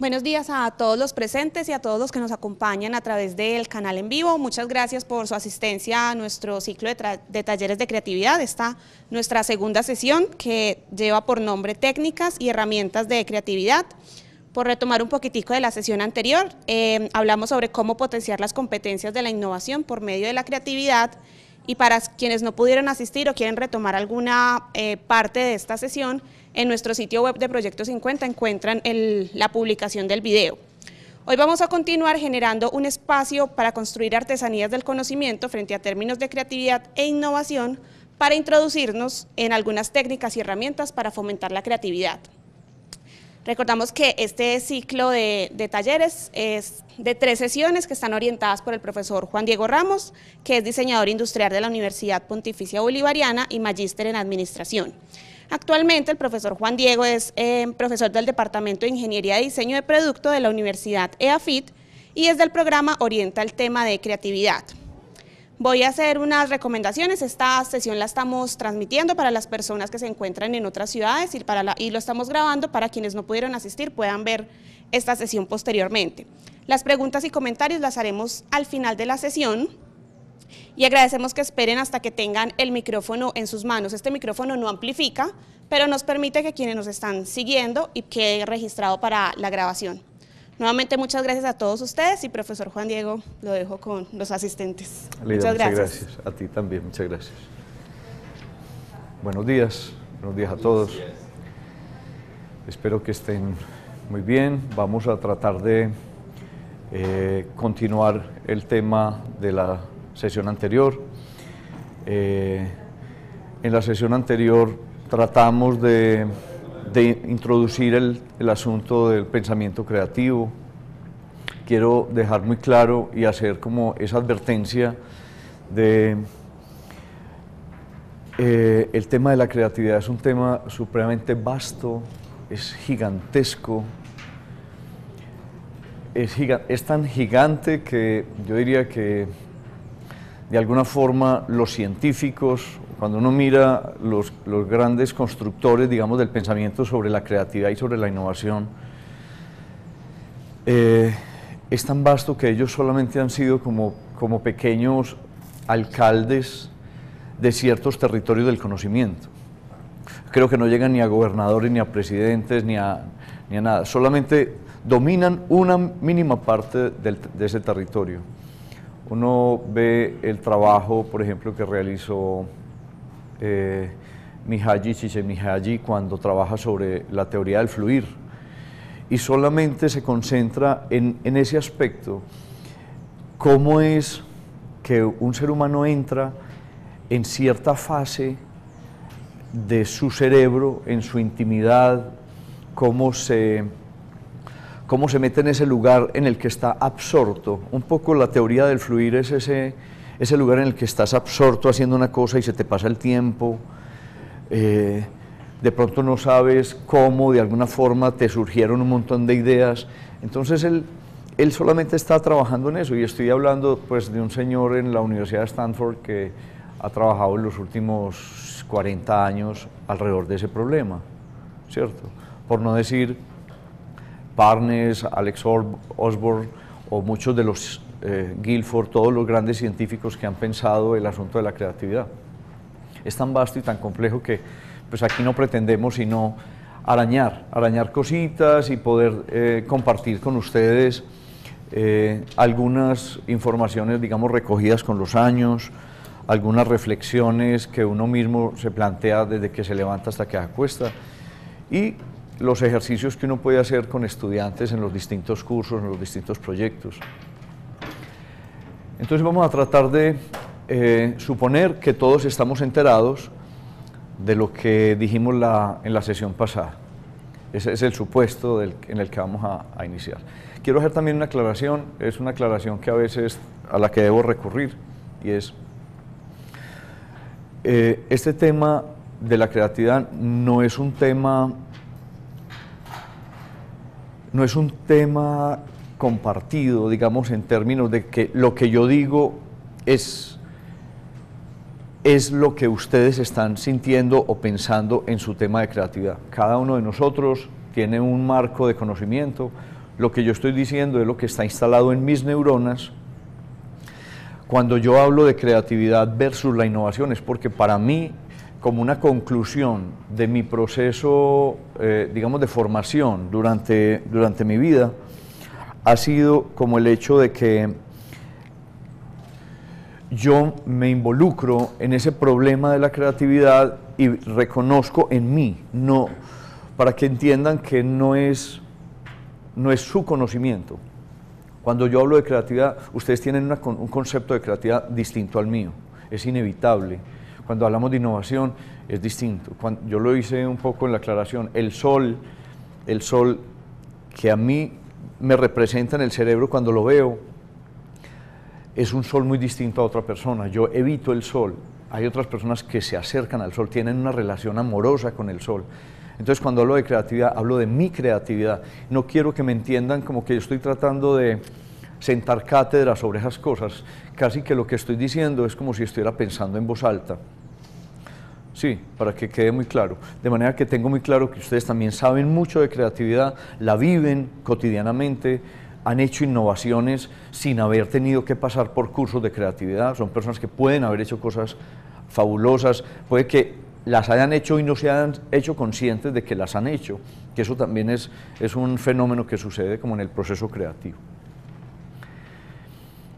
Buenos días a todos los presentes y a todos los que nos acompañan a través del canal en vivo. Muchas gracias por su asistencia a nuestro ciclo de, talleres de creatividad. está nuestra segunda sesión que lleva por nombre técnicas y herramientas de creatividad. Por retomar un poquitico de la sesión anterior, eh, hablamos sobre cómo potenciar las competencias de la innovación por medio de la creatividad y para quienes no pudieron asistir o quieren retomar alguna eh, parte de esta sesión, en nuestro sitio web de Proyecto 50 encuentran la publicación del video. Hoy vamos a continuar generando un espacio para construir artesanías del conocimiento frente a términos de creatividad e innovación para introducirnos en algunas técnicas y herramientas para fomentar la creatividad. Recordamos que este ciclo de, talleres es de tres sesiones que están orientadas por el profesor Juan Diego Ramos, que es diseñador industrial de la Universidad Pontificia Bolivariana y magíster en Administración. Actualmente el profesor Juan Diego es eh, profesor del Departamento de Ingeniería de Diseño de Producto de la Universidad EAFIT y es del programa orienta el tema de creatividad voy a hacer unas recomendaciones. Esta sesión la estamos transmitiendo para las personas que se encuentran en otras ciudades y, para y lo estamos grabando para quienes no pudieron asistir puedan ver esta sesión posteriormente. Las preguntas y comentarios las haremos al final de la sesión y agradecemos que esperen hasta que tengan el micrófono en sus manos. Este micrófono no amplifica, pero nos permite que quienes nos están siguiendo y quede registrado para la grabación. Nuevamente muchas gracias a todos ustedes y profesor Juan Diego lo dejo con los asistentes. muchas gracias. gracias. A ti también, muchas gracias. Buenos días, buenos días a todos. Espero que estén muy bien. Vamos a tratar de eh, continuar el tema de la sesión anterior. Eh, en la sesión anterior tratamos de, introducir el, asunto del pensamiento creativo, quiero dejar muy claro y hacer como esa advertencia de eh, el tema de la creatividad es un tema supremamente vasto, es gigantesco, es, tan gigante que yo diría que de alguna forma los científicos, cuando uno mira los, grandes constructores, digamos, del pensamiento sobre la creatividad y sobre la innovación, eh, es tan vasto que ellos solamente han sido como, como pequeños alcaldes de ciertos territorios del conocimiento. Creo que no llegan ni a gobernadores, ni a presidentes, ni a, ni a nada. Solamente dominan una mínima parte de ese territorio. Uno ve el trabajo, por ejemplo, que realizó eh, Mihaly cuando trabaja sobre la teoría del fluir y solamente se concentra en, ese aspecto. ¿Cómo es que un ser humano entra en cierta fase de su cerebro, en su intimidad, cómo se, cómo se mete en ese lugar en el que está absorto. Un poco la teoría del fluir es ese, ese lugar en el que estás absorto haciendo una cosa y se te pasa el tiempo. Eh, de pronto no sabes cómo, de alguna forma te surgieron un montón de ideas. Entonces él, él solamente está trabajando en eso y estoy hablando pues, de un señor en la Universidad de Stanford que ha trabajado en los últimos 40 años alrededor de ese problema, ¿cierto? Por no decir barnes, Alex Osborne o muchos de los eh, Guilford, todos los grandes científicos que han pensado el asunto de la creatividad. Es tan vasto y tan complejo que pues aquí no pretendemos sino arañar, arañar cositas y poder eh, compartir con ustedes eh, algunas informaciones, digamos, recogidas con los años, algunas reflexiones que uno mismo se plantea desde que se levanta hasta que acuesta y los ejercicios que uno puede hacer con estudiantes en los distintos cursos, en los distintos proyectos. Entonces vamos a tratar de eh, suponer que todos estamos enterados de lo que dijimos la, en la sesión pasada. Ese es el supuesto en el que vamos a, iniciar. Quiero hacer también una aclaración, es una aclaración que a veces a la que debo recurrir y es, eh, este tema de la creatividad no es un tema, no es un tema compartido, digamos, en términos de que lo que yo digo es es lo que ustedes están sintiendo o pensando en su tema de creatividad. Cada uno de nosotros tiene un marco de conocimiento. Lo que yo estoy diciendo es lo que está instalado en mis neuronas. Cuando yo hablo de creatividad versus la innovación es porque para mí, como una conclusión de mi proceso, eh, digamos, de formación durante, durante mi vida, ha sido como el hecho de que yo me involucro en ese problema de la creatividad y reconozco en mí, no, para que entiendan que no es, no es su conocimiento. Cuando yo hablo de creatividad, ustedes tienen un concepto de creatividad distinto al mío, es inevitable. Cuando hablamos de innovación es distinto. yo lo hice un poco en la aclaración, el sol, el sol que a mí me representa en el cerebro cuando lo veo, es un sol muy distinto a otra persona. Yo evito el sol. Hay otras personas que se acercan al sol, tienen una relación amorosa con el sol. Entonces, cuando hablo de creatividad, hablo de mi creatividad. No quiero que me entiendan como que yo estoy tratando de sentar cátedra sobre esas cosas. Casi que lo que estoy diciendo es como si estuviera pensando en voz alta. Sí, para que quede muy claro. De manera que tengo muy claro que ustedes también saben mucho de creatividad, la viven cotidianamente, han hecho innovaciones sin haber tenido que pasar por cursos de creatividad, son personas que pueden haber hecho cosas fabulosas, puede que las hayan hecho y no se hayan hecho conscientes de que las han hecho, que eso también es, es un fenómeno que sucede como en el proceso creativo.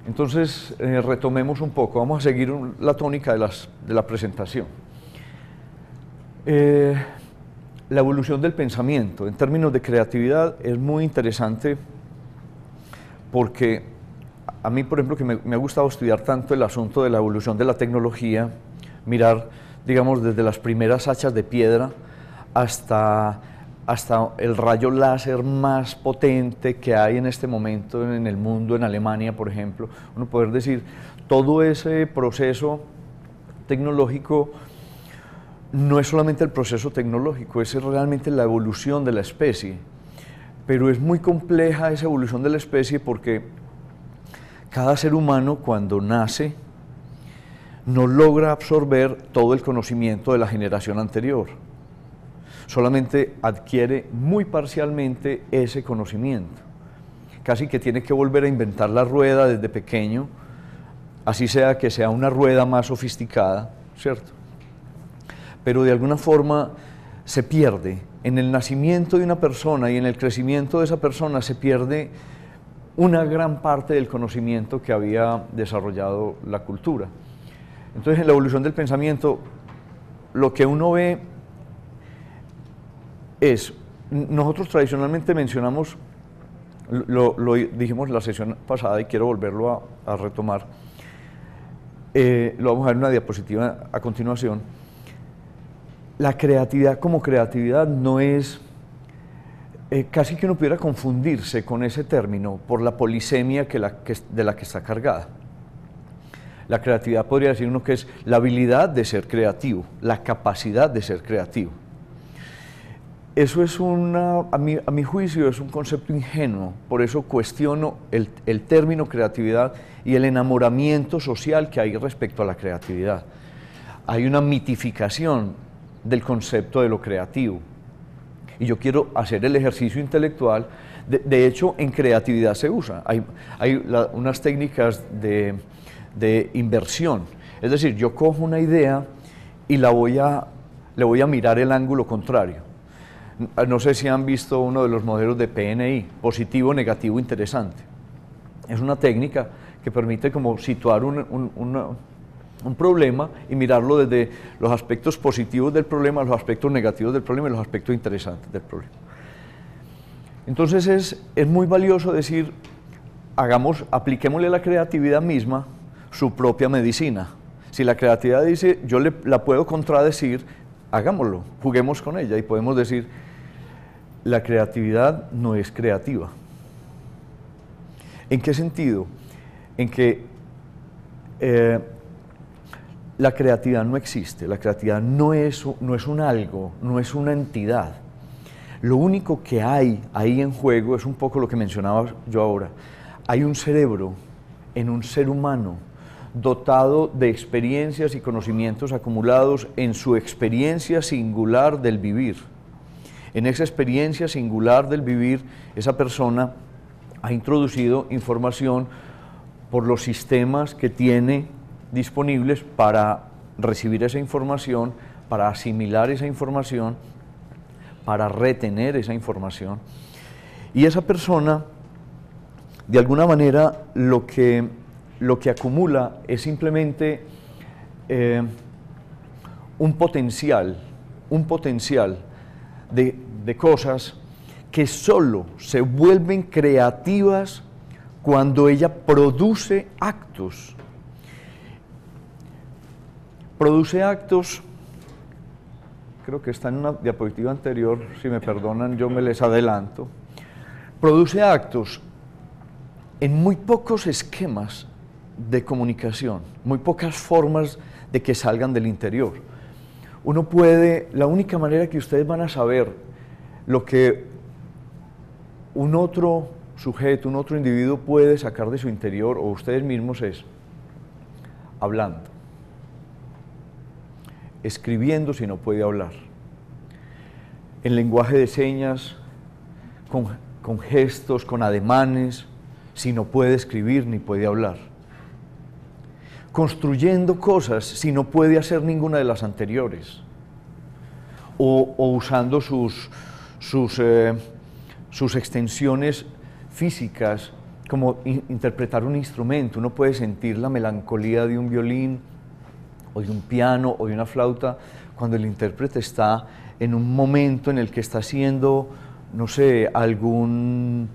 Entonces, eh, retomemos un poco, vamos a seguir la tónica de, de la presentación. Eh, la evolución del pensamiento en términos de creatividad es muy interesante porque a mí, por ejemplo, que me, ha gustado estudiar tanto el asunto de la evolución de la tecnología, mirar, digamos, desde las primeras hachas de piedra hasta, hasta el rayo láser más potente que hay en este momento en el mundo, en Alemania, por ejemplo, uno poder decir, todo ese proceso tecnológico no es solamente el proceso tecnológico, es realmente la evolución de la especie pero es muy compleja esa evolución de la especie porque cada ser humano cuando nace no logra absorber todo el conocimiento de la generación anterior, solamente adquiere muy parcialmente ese conocimiento. Casi que tiene que volver a inventar la rueda desde pequeño, así sea que sea una rueda más sofisticada, ¿cierto? Pero de alguna forma se pierde en el nacimiento de una persona y en el crecimiento de esa persona se pierde una gran parte del conocimiento que había desarrollado la cultura. Entonces, en la evolución del pensamiento, lo que uno ve es, nosotros tradicionalmente mencionamos, lo, dijimos la sesión pasada y quiero volverlo a, retomar, eh, lo vamos a ver en una diapositiva a continuación, la creatividad como creatividad no es, eh, casi que no pudiera confundirse con ese término por la polisemia que de la que está cargada. La creatividad podría decir uno que es la habilidad de ser creativo, la capacidad de ser creativo. Eso es una, a mi, juicio, es un concepto ingenuo, por eso cuestiono el, el término creatividad y el enamoramiento social que hay respecto a la creatividad. Hay una mitificación del concepto de lo creativo. Y yo quiero hacer el ejercicio intelectual. De, hecho, en creatividad se usa. Hay, unas técnicas de, inversión. Es decir, yo cojo una idea y la voy a, le voy a mirar el ángulo contrario. No sé si han visto uno de los modelos de PNI, positivo, negativo, interesante. Es una técnica que permite como situar un, una, un problema y mirarlo desde los aspectos positivos del problema, los aspectos negativos del problema y los aspectos interesantes del problema. Entonces es, muy valioso decir, hagamos, apliquémosle la creatividad misma su propia medicina. Si la creatividad dice, yo la puedo contradecir, hagámoslo, juguemos con ella y podemos decir, la creatividad no es creativa. ¿En qué sentido? En que eh, la creatividad no existe, la creatividad no es, no es un algo, no es una entidad. Lo único que hay ahí en juego es un poco lo que mencionaba yo ahora. Hay un cerebro en un ser humano dotado de experiencias y conocimientos acumulados en su experiencia singular del vivir. En esa experiencia singular del vivir, esa persona ha introducido información por los sistemas que tiene disponibles para recibir esa información, para asimilar esa información, para retener esa información. Y esa persona, de alguna manera, lo que, lo que acumula es simplemente eh, un potencial, un potencial de, de cosas que solo se vuelven creativas cuando ella produce actos Produce actos, creo que está en una diapositiva anterior, si me perdonan yo me les adelanto, produce actos en muy pocos esquemas de comunicación, muy pocas formas de que salgan del interior. Uno puede, la única manera que ustedes van a saber lo que un otro sujeto, un otro individuo puede sacar de su interior o ustedes mismos es hablando escribiendo si no puede hablar. En lenguaje de señas, con, gestos, con ademanes, si no puede escribir ni puede hablar. Construyendo cosas si no puede hacer ninguna de las anteriores. O, usando sus, sus, eh, sus extensiones físicas como interpretar un instrumento. Uno puede sentir la melancolía de un violín, de un piano, o de una flauta, cuando el intérprete está en un momento en el que está haciendo, no sé, algún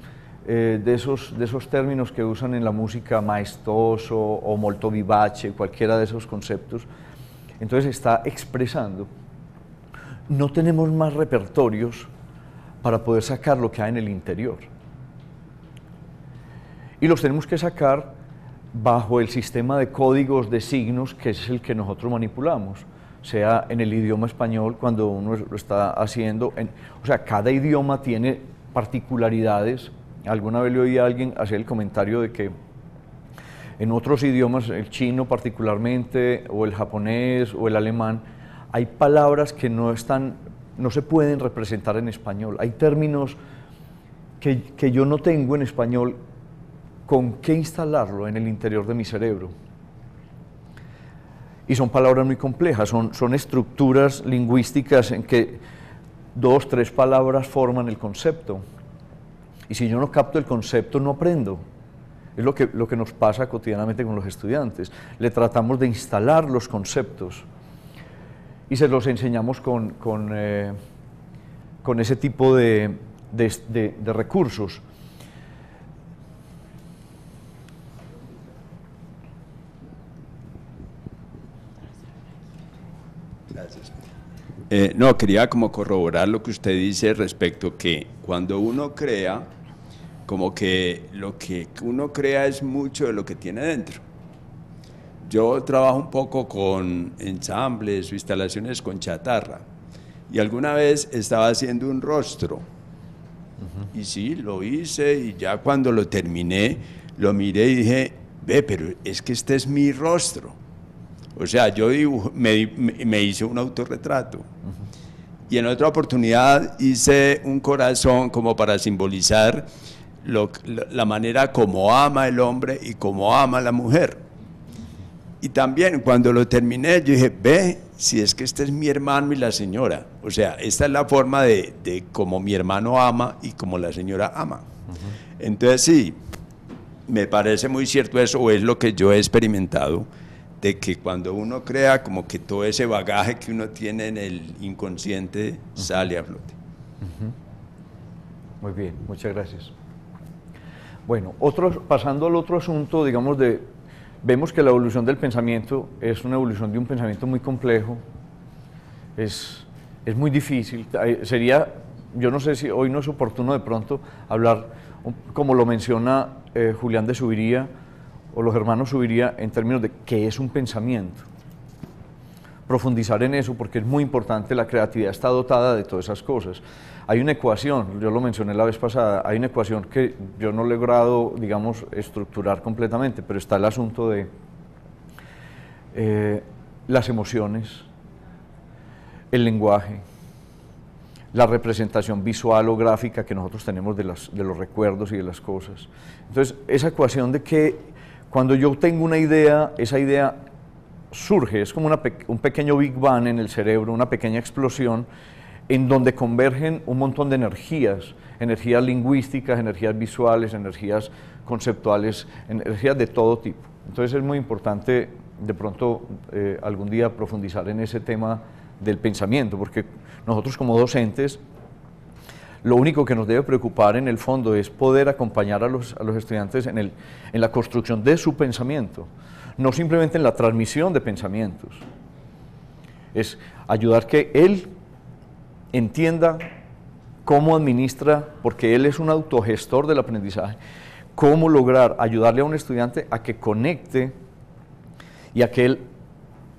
eh, de, esos, de esos términos que usan en la música maestoso o molto vivace, cualquiera de esos conceptos. Entonces está expresando. No tenemos más repertorios para poder sacar lo que hay en el interior. Y los tenemos que sacar bajo el sistema de códigos de signos que es el que nosotros manipulamos, sea en el idioma español cuando uno lo está haciendo, o sea, cada idioma tiene particularidades. Alguna vez le oí a alguien hacer el comentario de que en otros idiomas, el chino particularmente, o el japonés, o el alemán, hay palabras que no están, no se pueden representar en español. Hay términos que, que yo no tengo en español con qué instalarlo en el interior de mi cerebro. Y son palabras muy complejas, son, estructuras lingüísticas en que dos, tres palabras forman el concepto. Y si yo no capto el concepto, no aprendo. Es lo que, lo que nos pasa cotidianamente con los estudiantes. Le tratamos de instalar los conceptos y se los enseñamos con, con, eh, con ese tipo de, de recursos Eh, no, quería como corroborar lo que usted dice respecto que cuando uno crea, como que lo que uno crea es mucho de lo que tiene dentro. Yo trabajo un poco con ensambles o instalaciones con chatarra y alguna vez estaba haciendo un rostro. Y sí, lo hice y ya cuando lo terminé, lo miré y dije, ve, pero es que este es mi rostro o sea, yo me, me, hice un autorretrato. Y en otra oportunidad hice un corazón como para simbolizar la manera como ama el hombre y como ama la mujer. Y también cuando lo terminé, yo dije, ve, si es que este es mi hermano y la señora. O sea, esta es la forma de, como mi hermano ama y como la señora ama. Entonces sí, me parece muy cierto eso, o es lo que yo he experimentado de que cuando uno crea, como que todo ese bagaje que uno tiene en el inconsciente sale a flote. Muy bien, muchas gracias. Bueno, otro, pasando al otro asunto, digamos, de, vemos que la evolución del pensamiento es una evolución de un pensamiento muy complejo, es, muy difícil, sería, yo no sé si hoy no es oportuno de pronto hablar, como lo menciona eh, Julián de Subiría, o los hermanos subiría en términos de qué es un pensamiento. Profundizar en eso porque es muy importante, la creatividad está dotada de todas esas cosas. Hay una ecuación, yo lo mencioné la vez pasada, hay una ecuación que yo no he logrado, digamos, estructurar completamente, pero está el asunto de eh, las emociones, el lenguaje, la representación visual o gráfica que nosotros tenemos de, las, de, los recuerdos y de las cosas. Entonces, esa ecuación de qué cuando yo tengo una idea, esa idea surge, es como un pequeño Big Bang en el cerebro, una pequeña explosión, en donde convergen un montón de energías, energías lingüísticas, energías visuales, energías conceptuales, energías de todo tipo. Entonces es muy importante de pronto eh, algún día profundizar en ese tema del pensamiento, porque nosotros como docentes lo único que nos debe preocupar en el fondo es poder acompañar a los, estudiantes en, en la construcción de su pensamiento, no simplemente en la transmisión de pensamientos. Es ayudar que él entienda cómo administra, porque él es un autogestor del aprendizaje, cómo lograr ayudarle a un estudiante a que conecte y a que él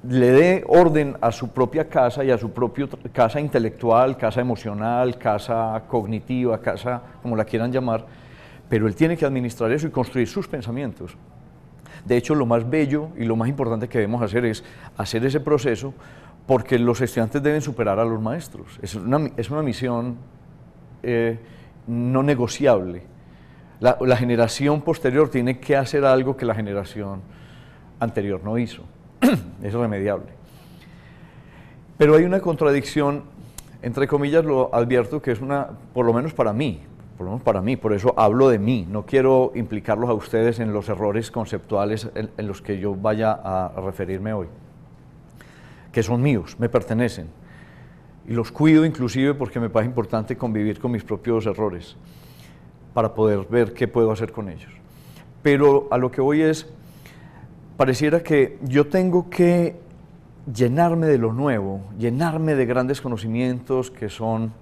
le dé orden a su propia casa y a su propia casa intelectual, casa emocional, casa cognitiva, casa como la quieran llamar, pero él tiene que administrar eso y construir sus pensamientos. De hecho, lo más bello y lo más importante que debemos hacer es hacer ese proceso porque los estudiantes deben superar a los maestros. Es una, misión eh, no negociable. la generación posterior tiene que hacer algo que la generación anterior no hizo. es remediable. Pero hay una contradicción, entre comillas lo advierto, que es una, por lo menos para mí, por lo menos para mí, por eso hablo de mí, no quiero implicarlos a ustedes en los errores conceptuales en, los que yo vaya a referirme hoy, que son míos, me pertenecen, y los cuido inclusive porque me parece importante convivir con mis propios errores para poder ver qué puedo hacer con ellos. Pero a lo que voy es, pareciera que yo tengo que llenarme de lo nuevo, llenarme de grandes conocimientos que son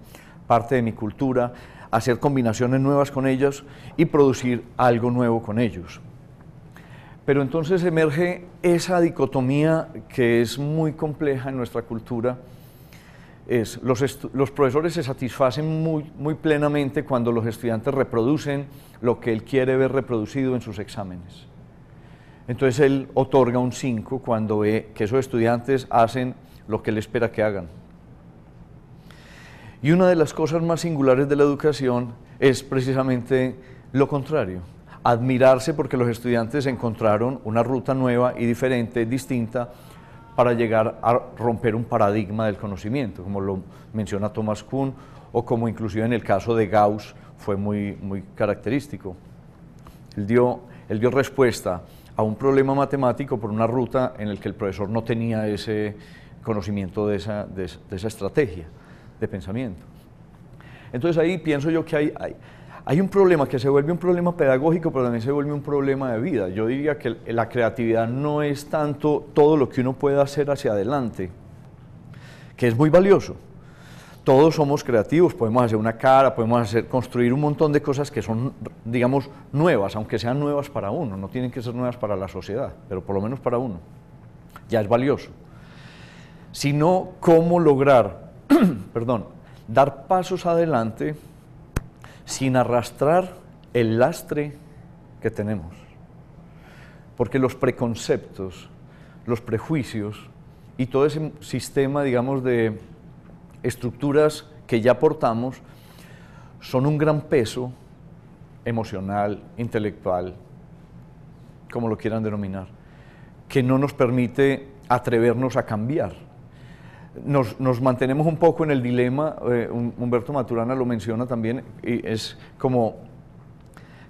parte de mi cultura, hacer combinaciones nuevas con ellos y producir algo nuevo con ellos. Pero entonces emerge esa dicotomía que es muy compleja en nuestra cultura. los, profesores se satisfacen muy plenamente cuando los estudiantes reproducen lo que él quiere ver reproducido en sus exámenes. Entonces él otorga un 5 cuando ve que esos estudiantes hacen lo que él espera que hagan. Y una de las cosas más singulares de la educación es precisamente lo contrario, admirarse porque los estudiantes encontraron una ruta nueva y diferente, distinta, para llegar a romper un paradigma del conocimiento, como lo menciona Thomas Kuhn o como inclusive en el caso de Gauss fue muy, muy característico. él dio respuesta a un problema matemático por una ruta en la que el profesor no tenía ese conocimiento de esa, estrategia de pensamiento. Entonces ahí pienso yo que hay, hay, hay, un problema que se vuelve un problema pedagógico, pero también se vuelve un problema de vida. Yo diría que la creatividad no es tanto todo lo que uno puede hacer hacia adelante, que es muy valioso, todos somos creativos, podemos hacer una cara, podemos hacer, construir un montón de cosas que son, digamos, nuevas, aunque sean nuevas para uno, no tienen que ser nuevas para la sociedad, pero por lo menos para uno. Ya es valioso. Sino cómo lograr, perdón, dar pasos adelante sin arrastrar el lastre que tenemos. Porque los preconceptos, los prejuicios y todo ese sistema, digamos, de estructuras que ya portamos son un gran peso emocional, intelectual, como lo quieran denominar, que no nos permite atrevernos a cambiar. Nos, nos mantenemos un poco en el dilema, eh, Humberto Maturana lo menciona también, y es como,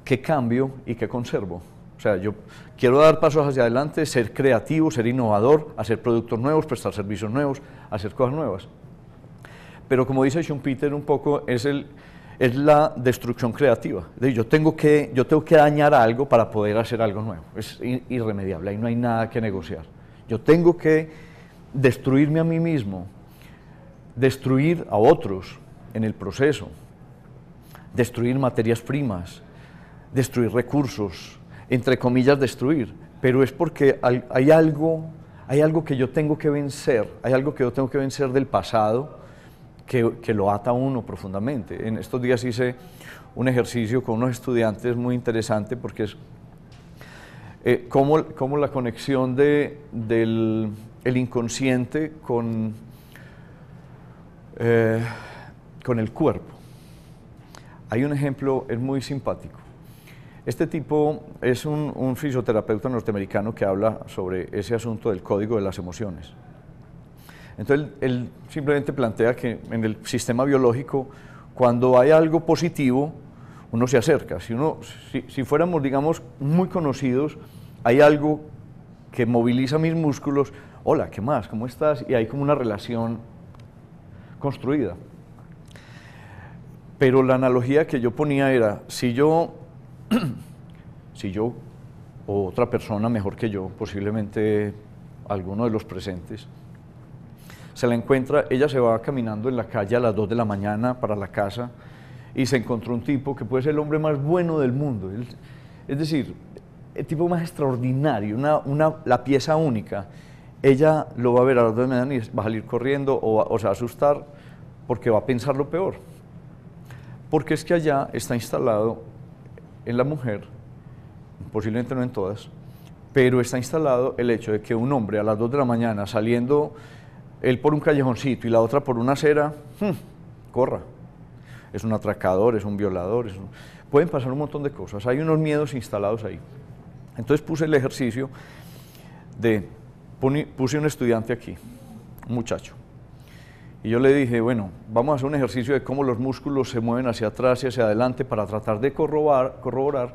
¿qué cambio y qué conservo? O sea, yo quiero dar pasos hacia adelante, ser creativo, ser innovador, hacer productos nuevos, prestar servicios nuevos, hacer cosas nuevas pero como dice Peter, un poco, es, el, es la destrucción creativa. Yo tengo, que, yo tengo que dañar algo para poder hacer algo nuevo. Es irremediable, ahí no hay nada que negociar. Yo tengo que destruirme a mí mismo, destruir a otros en el proceso, destruir materias primas, destruir recursos, entre comillas destruir, pero es porque hay algo, hay algo que yo tengo que vencer, hay algo que yo tengo que vencer del pasado, que, que lo ata a uno profundamente. En estos días hice un ejercicio con unos estudiantes muy interesante porque es eh, cómo, cómo, la conexión de, del el inconsciente con, eh, con el cuerpo. Hay un ejemplo, es muy simpático. Este tipo es un fisioterapeuta norteamericano que habla sobre ese asunto del código de las emociones. Entonces, él simplemente plantea que en el sistema biológico, cuando hay algo positivo, uno se acerca. Si, fuéramos, digamos, muy conocidos, hay algo que moviliza mis músculos, hola, ¿qué más? ¿Cómo estás? Y hay como una relación construida. Pero la analogía que yo ponía era, si yo, si yo o otra persona mejor que yo, posiblemente alguno de los presentes, se la encuentra, ella se va caminando en la calle a las 2 de la mañana para la casa y se encontró un tipo que puede ser el hombre más bueno del mundo. Es decir, el tipo más extraordinario, la pieza única. Ella lo va a ver a las 2 de la mañana y va a salir corriendo o, o se va a asustar porque va a pensar lo peor. Porque es que allá está instalado en la mujer, posiblemente no en todas, pero está instalado el hecho de que un hombre a las 2 de la mañana saliendo él por un callejoncito y la otra por una acera, hmm, corra. Es un atracador, es un violador. Pueden pasar un montón de cosas. Hay unos miedos instalados ahí. Entonces puse el ejercicio de, puse un estudiante aquí, un muchacho. Y yo le dije, bueno, vamos a hacer un ejercicio de cómo los músculos se mueven hacia atrás y hacia adelante para tratar de corroborar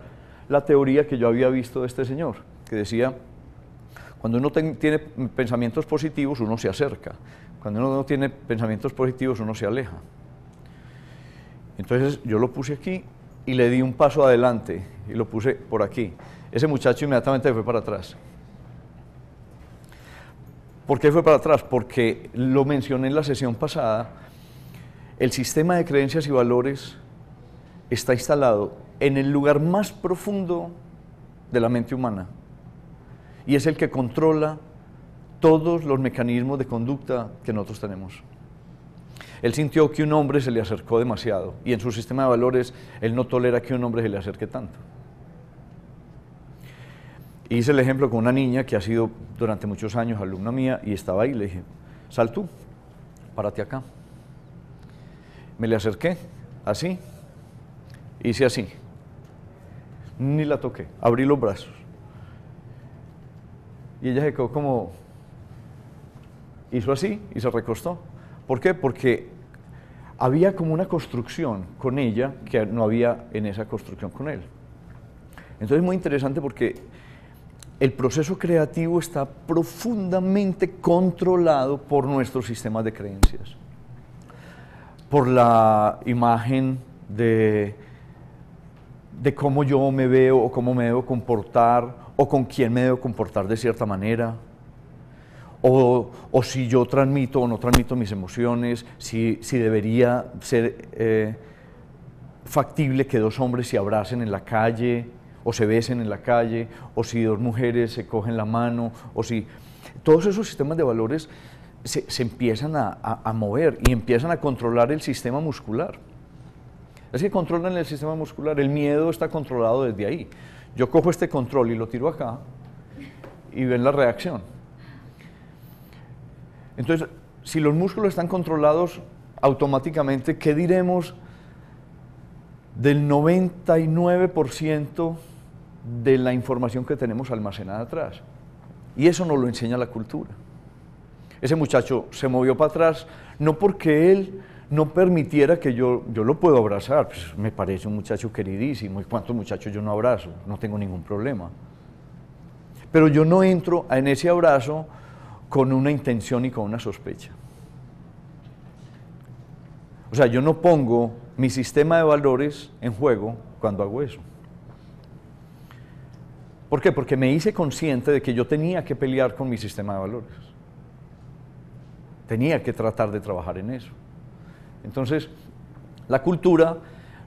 la teoría que yo había visto de este señor, que decía cuando uno tiene pensamientos positivos, uno se acerca. Cuando uno no tiene pensamientos positivos, uno se aleja. Entonces yo lo puse aquí y le di un paso adelante y lo puse por aquí. Ese muchacho inmediatamente fue para atrás. ¿Por qué fue para atrás? Porque lo mencioné en la sesión pasada, el sistema de creencias y valores está instalado en el lugar más profundo de la mente humana, y es el que controla todos los mecanismos de conducta que nosotros tenemos. Él sintió que un hombre se le acercó demasiado y en su sistema de valores él no tolera que un hombre se le acerque tanto. Hice el ejemplo con una niña que ha sido durante muchos años alumna mía y estaba ahí le dije, sal tú, párate acá. Me le acerqué, así, hice así, ni la toqué, abrí los brazos y ella se como, hizo así y se recostó. ¿Por qué? Porque había como una construcción con ella que no había en esa construcción con él. Entonces es muy interesante porque el proceso creativo está profundamente controlado por nuestros sistemas de creencias, por la imagen de, de cómo yo me veo o cómo me debo comportar o con quién me debo comportar de cierta manera, o, si yo transmito o no transmito mis emociones, si, debería ser eh, factible que dos hombres se abracen en la calle, o se besen en la calle, o si dos mujeres se cogen la mano, o si... Todos esos sistemas de valores se, empiezan a mover y empiezan a controlar el sistema muscular. Es que controlan el sistema muscular, el miedo está controlado desde ahí. Yo cojo este control y lo tiro acá y ven la reacción. Entonces, si los músculos están controlados automáticamente, ¿qué diremos del 99% de la información que tenemos almacenada atrás? Y eso no lo enseña la cultura. Ese muchacho se movió para atrás no porque él no permitiera que yo, yo lo puedo abrazar. Pues, me parece un muchacho queridísimo. ¿Y cuántos muchachos yo no abrazo? No tengo ningún problema. Pero yo no entro en ese abrazo con una intención y con una sospecha. O sea, yo no pongo mi sistema de valores en juego cuando hago eso. ¿Por qué? Porque me hice consciente de que yo tenía que pelear con mi sistema de valores. Tenía que tratar de trabajar en eso. Entonces, la cultura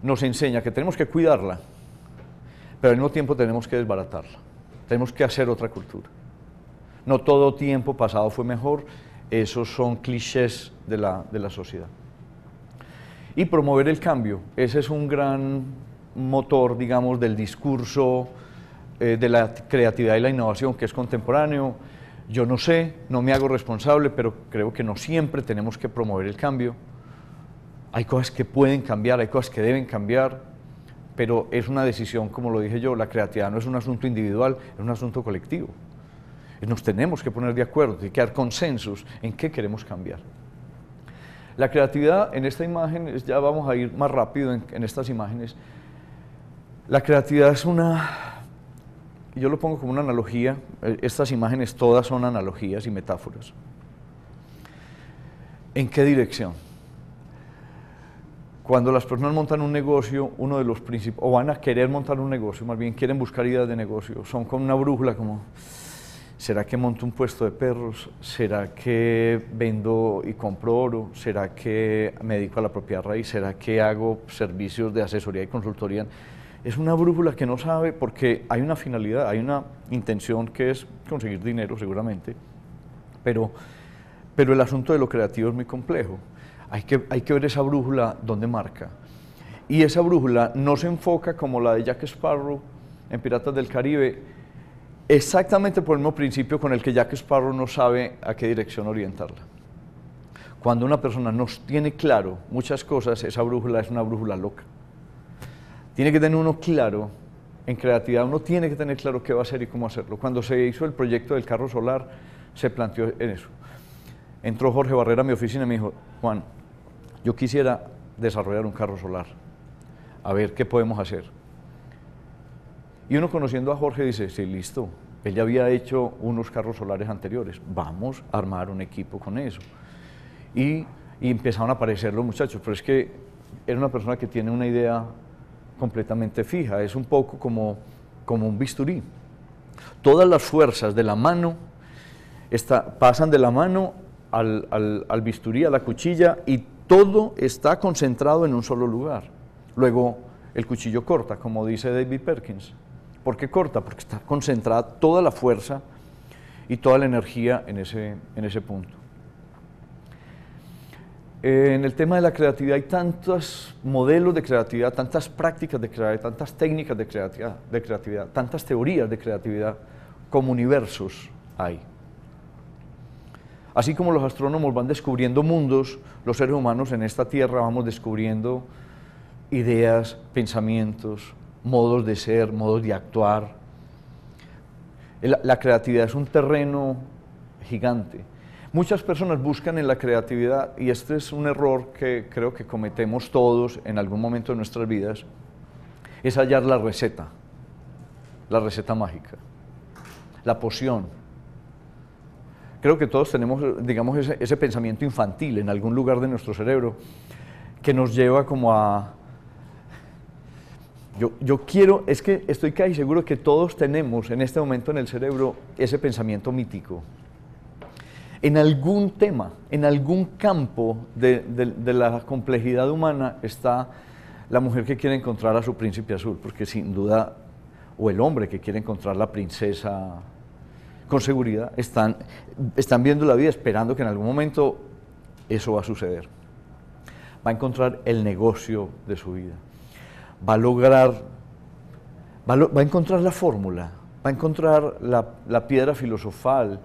nos enseña que tenemos que cuidarla, pero al mismo tiempo tenemos que desbaratarla. Tenemos que hacer otra cultura. No todo tiempo pasado fue mejor, esos son clichés de la, sociedad. Y promover el cambio, ese es un gran motor, digamos, del discurso, eh, de la creatividad y la innovación que es contemporáneo. Yo no sé, no me hago responsable, pero creo que no siempre tenemos que promover el cambio hay cosas que pueden cambiar, hay cosas que deben cambiar, pero es una decisión, como lo dije yo, la creatividad no es un asunto individual, es un asunto colectivo. Y nos tenemos que poner de acuerdo, hay que dar consensos en qué queremos cambiar. La creatividad en esta imagen, ya vamos a ir más rápido en estas imágenes, la creatividad es una, yo lo pongo como una analogía, eh, estas imágenes todas son analogías y metáforas. ¿En qué dirección? Cuando las personas montan un negocio, uno de los principios, o van a querer montar un negocio, más bien quieren buscar ideas de negocio, son como una brújula como, ¿será que monto un puesto de perros? ¿Será que vendo y compro oro? ¿Será que me dedico a la propia raíz? ¿Será que hago servicios de asesoría y consultoría? es una brújula que no sabe porque hay una finalidad, hay una intención que es conseguir dinero seguramente, pero, pero el asunto de lo creativo es muy complejo. Hay que, ver esa brújula donde marca. Y esa brújula no se enfoca como la de Jack Sparrow en Piratas del Caribe, exactamente por el mismo principio con el que Jack Sparrow no sabe a qué dirección orientarla. Cuando una persona no tiene claro muchas cosas, esa brújula es una brújula loca. Tiene que tener uno claro, en creatividad uno tiene que tener claro qué va a hacer y cómo hacerlo. Cuando se hizo el proyecto del carro solar, se planteó en eso. Entró Jorge Barrera a mi oficina y me dijo, Juan, yo quisiera desarrollar un carro solar, a ver qué podemos hacer. Y uno conociendo a Jorge dice, sí, listo, él ya había hecho unos carros solares anteriores, vamos a armar un equipo con eso. Y, empezaron a aparecer los muchachos, pero es que era una persona que tiene una idea completamente fija, es un poco como, como un bisturí. Todas las fuerzas de la mano está, pasan de la mano al, al bisturí, a la cuchilla, y todo está concentrado en un solo lugar. Luego, el cuchillo corta, como dice David Perkins. ¿Por qué corta? Porque está concentrada toda la fuerza y toda la energía en ese, en ese punto. en el tema de la creatividad hay tantos modelos de creatividad, tantas prácticas de creatividad, tantas técnicas de creatividad, de creatividad tantas teorías de creatividad como universos hay. Así como los astrónomos van descubriendo mundos, los seres humanos en esta Tierra vamos descubriendo ideas, pensamientos, modos de ser, modos de actuar. La, creatividad es un terreno gigante. Muchas personas buscan en la creatividad, y este es un error que creo que cometemos todos en algún momento de nuestras vidas, es hallar la receta, la receta mágica, la poción, creo que todos tenemos, digamos, ese, pensamiento infantil en algún lugar de nuestro cerebro que nos lleva como a... Yo, quiero, es que estoy casi seguro que todos tenemos en este momento en el cerebro ese pensamiento mítico. En algún tema, en algún campo de, de la complejidad humana está la mujer que quiere encontrar a su príncipe azul, porque sin duda, o el hombre que quiere encontrar la princesa con seguridad están, viendo la vida esperando que en algún momento eso va a suceder. Va a encontrar el negocio de su vida. Va a lograr, va a, encontrar la fórmula, va a encontrar la piedra filosofal,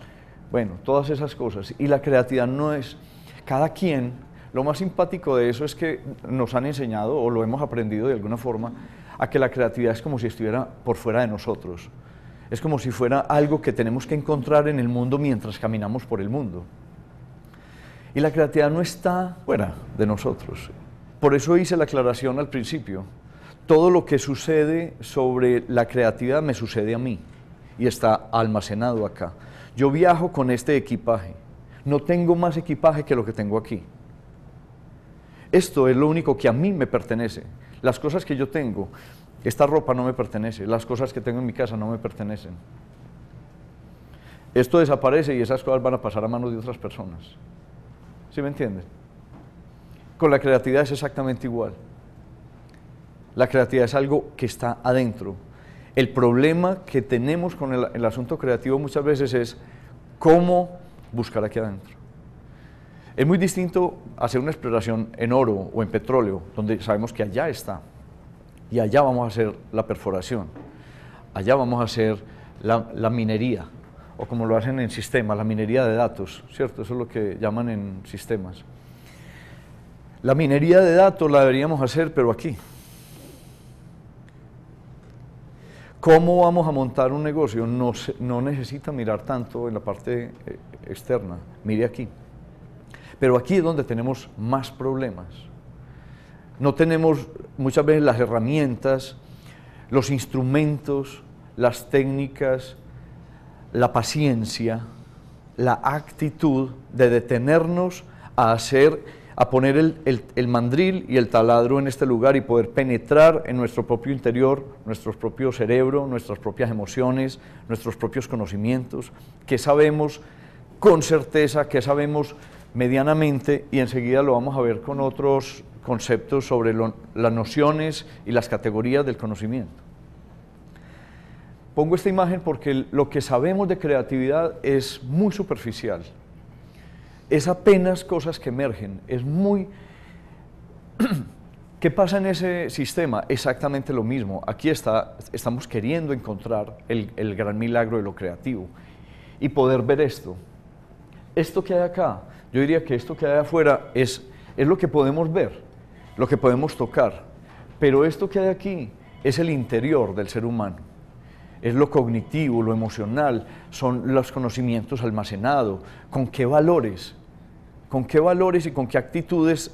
bueno, todas esas cosas. Y la creatividad no es, cada quien, lo más simpático de eso es que nos han enseñado o lo hemos aprendido de alguna forma a que la creatividad es como si estuviera por fuera de nosotros es como si fuera algo que tenemos que encontrar en el mundo mientras caminamos por el mundo. Y la creatividad no está fuera de nosotros. Por eso hice la aclaración al principio. Todo lo que sucede sobre la creatividad me sucede a mí y está almacenado acá. Yo viajo con este equipaje. No tengo más equipaje que lo que tengo aquí. Esto es lo único que a mí me pertenece. Las cosas que yo tengo esta ropa no me pertenece, las cosas que tengo en mi casa no me pertenecen. Esto desaparece y esas cosas van a pasar a manos de otras personas. ¿Sí me entienden? Con la creatividad es exactamente igual. La creatividad es algo que está adentro. El problema que tenemos con el, asunto creativo muchas veces es cómo buscar aquí adentro. Es muy distinto hacer una exploración en oro o en petróleo, donde sabemos que allá está y allá vamos a hacer la perforación, allá vamos a hacer la, minería, o como lo hacen en sistemas, la minería de datos, ¿cierto? Eso es lo que llaman en sistemas. La minería de datos la deberíamos hacer, pero aquí. ¿Cómo vamos a montar un negocio? No, no necesita mirar tanto en la parte eh, externa, mire aquí. Pero aquí es donde tenemos más problemas. No tenemos muchas veces las herramientas, los instrumentos, las técnicas, la paciencia, la actitud de detenernos a hacer, a poner el, mandril y el taladro en este lugar y poder penetrar en nuestro propio interior, nuestro propio cerebro, nuestras propias emociones, nuestros propios conocimientos, que sabemos con certeza, que sabemos medianamente y enseguida lo vamos a ver con otros conceptos sobre las nociones y las categorías del conocimiento. Pongo esta imagen porque lo que sabemos de creatividad es muy superficial, es apenas cosas que emergen, es muy... ¿Qué pasa en ese sistema? Exactamente lo mismo. Aquí está, estamos queriendo encontrar el, gran milagro de lo creativo y poder ver esto. Esto que hay acá, yo diría que esto que hay afuera es lo que podemos ver lo que podemos tocar. Pero esto que hay aquí es el interior del ser humano. Es lo cognitivo, lo emocional, son los conocimientos almacenados, con qué valores, con qué valores y con qué actitudes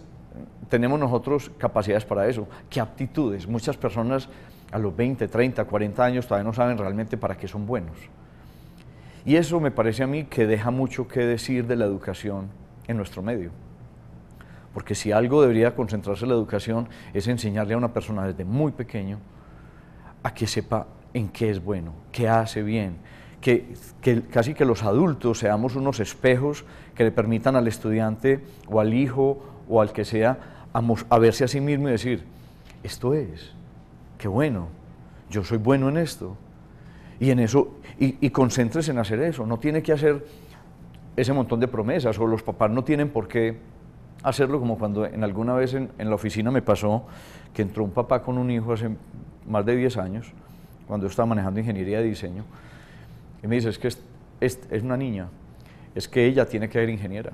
tenemos nosotros capacidades para eso, qué aptitudes. Muchas personas a los 20, 30, 40 años todavía no saben realmente para qué son buenos. Y eso me parece a mí que deja mucho que decir de la educación en nuestro medio porque si algo debería concentrarse en la educación es enseñarle a una persona desde muy pequeño a que sepa en qué es bueno, qué hace bien, que, casi que los adultos seamos unos espejos que le permitan al estudiante o al hijo o al que sea a, verse a sí mismo y decir, esto es, qué bueno, yo soy bueno en esto. Y en eso, y, y concéntrese en hacer eso, no tiene que hacer ese montón de promesas o los papás no tienen por qué hacerlo como cuando en alguna vez en, la oficina me pasó que entró un papá con un hijo hace más de 10 años, cuando estaba manejando ingeniería de diseño, y me dice, es que es, es una niña, es que ella tiene que ser ingeniera.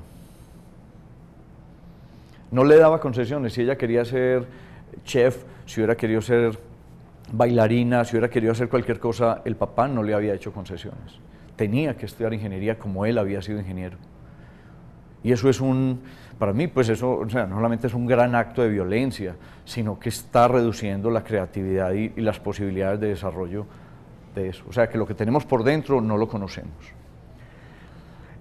No le daba concesiones, si ella quería ser chef, si hubiera querido ser bailarina, si hubiera querido hacer cualquier cosa, el papá no le había hecho concesiones. Tenía que estudiar ingeniería como él había sido ingeniero. Y eso es un, para mí, pues eso o sea, no solamente es un gran acto de violencia, sino que está reduciendo la creatividad y, las posibilidades de desarrollo de eso. O sea, que lo que tenemos por dentro no lo conocemos.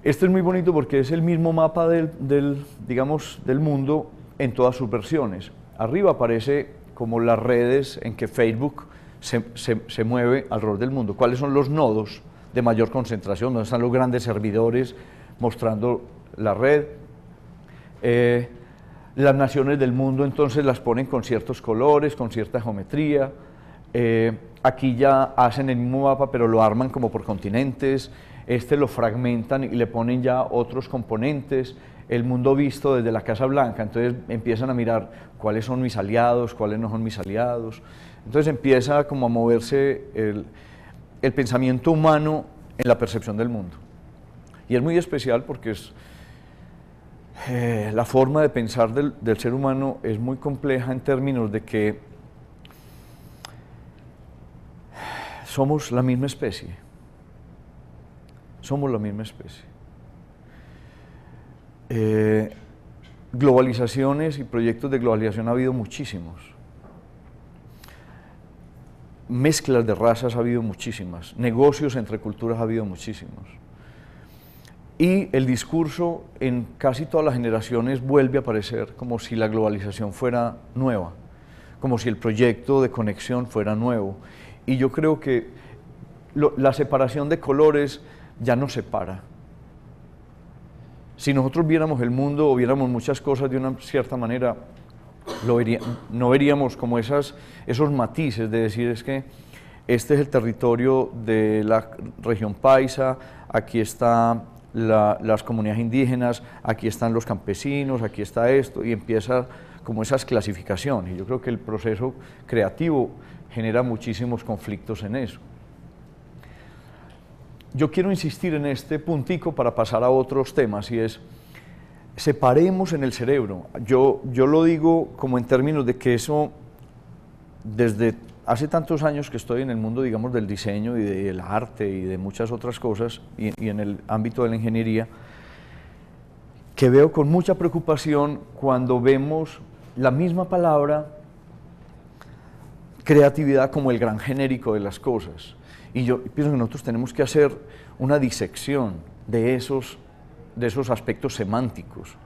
Este es muy bonito porque es el mismo mapa del, digamos, del mundo en todas sus versiones. Arriba aparece como las redes en que Facebook se, se, al mueve alrededor del mundo. ¿Cuáles son los nodos de mayor concentración? ¿Dónde están los grandes servidores mostrando la red? Eh, las naciones del mundo entonces las ponen con ciertos colores, con cierta geometría. Eh, aquí ya hacen el mismo mapa, pero lo arman como por continentes. Este lo fragmentan y le ponen ya otros componentes. El mundo visto desde la Casa Blanca. Entonces empiezan a mirar cuáles son mis aliados, cuáles no son mis aliados. Entonces empieza como a moverse el pensamiento humano en la percepción del mundo. Y es muy especial porque es, eh, la forma de pensar del, ser humano es muy compleja en términos de que somos la misma especie. Somos la misma especie. Eh, globalizaciones y proyectos de globalización ha habido muchísimos. Mezclas de razas ha habido muchísimas. Negocios entre culturas ha habido muchísimos. Y el discurso en casi todas las generaciones vuelve a aparecer como si la globalización fuera nueva, como si el proyecto de conexión fuera nuevo. Y yo creo que la separación de colores ya no separa. Si nosotros viéramos el mundo o viéramos muchas cosas de una cierta manera, lo no veríamos como esas, esos matices de decir es que este es el territorio de la región paisa, aquí está las comunidades indígenas, aquí están los campesinos, aquí está esto, y empieza como esas clasificaciones. Y yo creo que el proceso creativo genera muchísimos conflictos en eso. Yo quiero insistir en este puntico para pasar a otros temas, y es, separemos en el cerebro. Yo, yo lo digo como en términos de que eso, desde hace tantos años que estoy en el mundo, digamos, del diseño y del arte y de muchas otras cosas, y, en el ámbito de la ingeniería, que veo con mucha preocupación cuando vemos la misma palabra creatividad como el gran genérico de las cosas. Y yo pienso que nosotros tenemos que hacer una disección de esos, de esos aspectos semánticos.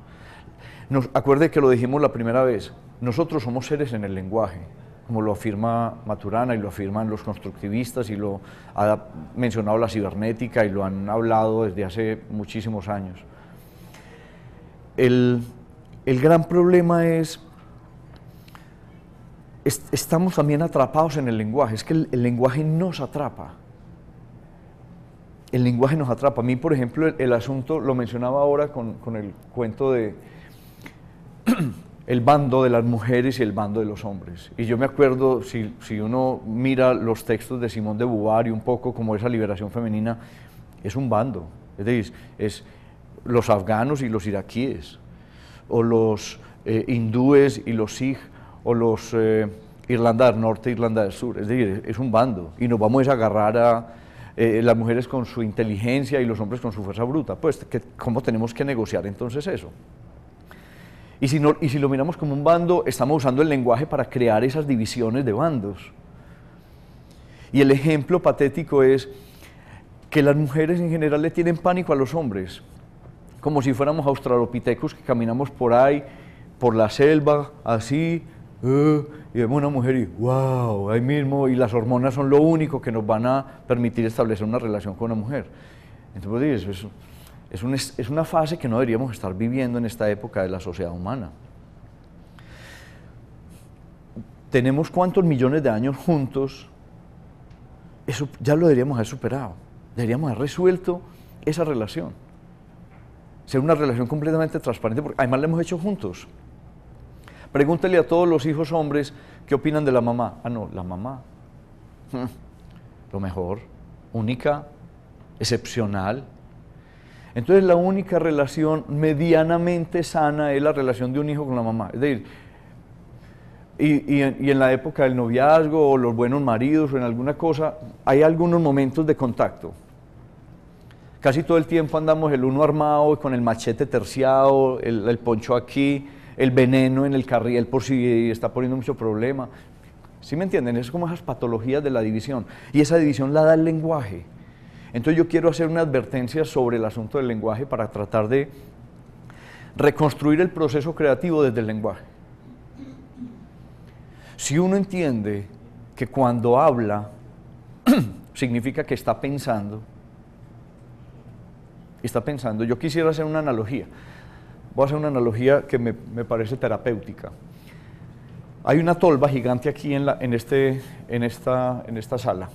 Nos, acuerde que lo dijimos la primera vez, nosotros somos seres en el lenguaje como lo afirma Maturana y lo afirman los constructivistas y lo ha mencionado la cibernética y lo han hablado desde hace muchísimos años. El, gran problema es, estamos también atrapados en el lenguaje, es que el, lenguaje nos atrapa. El lenguaje nos atrapa. A mí, por ejemplo, el, asunto, lo mencionaba ahora con, con el cuento de el bando de las mujeres y el bando de los hombres. Y yo me acuerdo, si, si uno mira los textos de Simón de Beauvoir y un poco como esa liberación femenina, es un bando. Es decir, es los afganos y los iraquíes, o los eh, hindúes y los sikh, o los eh, Irlanda del Norte, Irlanda del Sur. Es decir, es un bando. Y nos vamos a agarrar a eh, las mujeres con su inteligencia y los hombres con su fuerza bruta. Pues, ¿cómo tenemos que negociar entonces eso? Y si, y si lo miramos como un bando, estamos usando el lenguaje para crear esas divisiones de bandos. Y el ejemplo patético es que las mujeres en general le tienen pánico a los hombres, como si fuéramos australopitecos que caminamos por ahí, por la selva, así, eh, y vemos una mujer y wow, ahí mismo, y las hormonas son lo único que nos van a permitir establecer una relación con una mujer. Entonces, pues, eso, es, una fase que no deberíamos estar viviendo en esta época de la sociedad humana. Tenemos cuántos millones de años juntos, eso ya lo deberíamos haber superado, deberíamos haber resuelto esa relación, ser una relación completamente transparente, porque además la hemos hecho juntos. Pregúntele a todos los hijos hombres qué opinan de la mamá. Ah, no, la mamá. Lo mejor, única, excepcional, entonces la única relación medianamente sana es la relación de un hijo con la mamá. Es decir, y, en la época del noviazgo o los buenos maridos o en alguna cosa, hay algunos momentos de contacto. Casi todo el tiempo andamos el uno armado con el machete terciado, el, el poncho aquí, el veneno en el carril por si está poniendo mucho problema. ¿Sí me entienden? Es como esas patologías de la división. Y esa división la da el lenguaje. Entonces yo quiero hacer una advertencia sobre el asunto del lenguaje para tratar de reconstruir el proceso creativo desde el lenguaje. Si uno entiende que cuando habla significa que está pensando, está pensando, yo quisiera hacer una analogía, voy a hacer una analogía que me, parece terapéutica. Hay una tolva gigante aquí en este, esta sala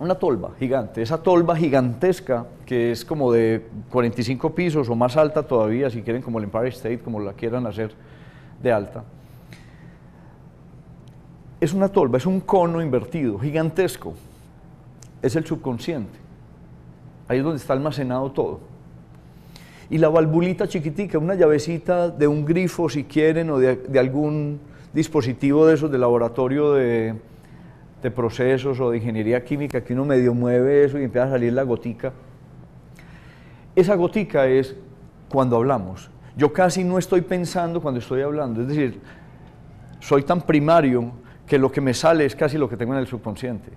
una tolva gigante, esa tolva gigantesca que es como de 45 pisos o más alta todavía, si quieren como el Empire State, como la quieran hacer de alta. Es una tolva, es un cono invertido, gigantesco. Es el subconsciente. Ahí es donde está almacenado todo. Y la valvulita chiquitica, una llavecita de un grifo, si quieren, o de, de algún dispositivo de esos de laboratorio de, de procesos o de ingeniería química que uno medio mueve eso y empieza a salir la gotica. Esa gotica es cuando hablamos. Yo casi no estoy pensando cuando estoy hablando, es decir, soy tan primario que lo que me sale es casi lo que tengo en el subconsciente.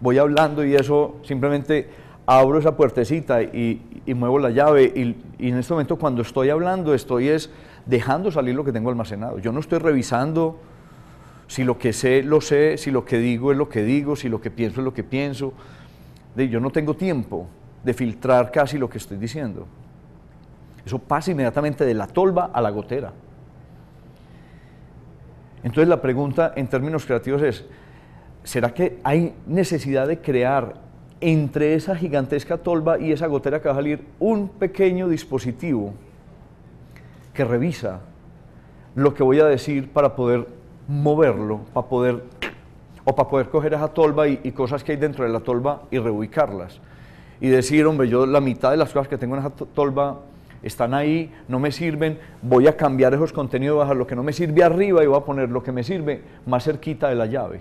Voy hablando y eso simplemente abro esa puertecita y, muevo la llave y, y, en este momento cuando estoy hablando estoy es dejando salir lo que tengo almacenado. Yo no estoy revisando si lo que sé, lo sé, si lo que digo es lo que digo, si lo que pienso es lo que pienso. yo no tengo tiempo de filtrar casi lo que estoy diciendo. Eso pasa inmediatamente de la tolva a la gotera. Entonces la pregunta en términos creativos es, ¿será que hay necesidad de crear entre esa gigantesca tolva y esa gotera que va a salir un pequeño dispositivo que revisa lo que voy a decir para poder moverlo para poder, o para poder coger esa tolva y, cosas que hay dentro de la tolva y reubicarlas. Y decir, hombre, yo la mitad de las cosas que tengo en esa tolva están ahí, no me sirven, voy a cambiar esos contenidos, bajar lo que no me sirve arriba y voy a poner lo que me sirve más cerquita de la llave.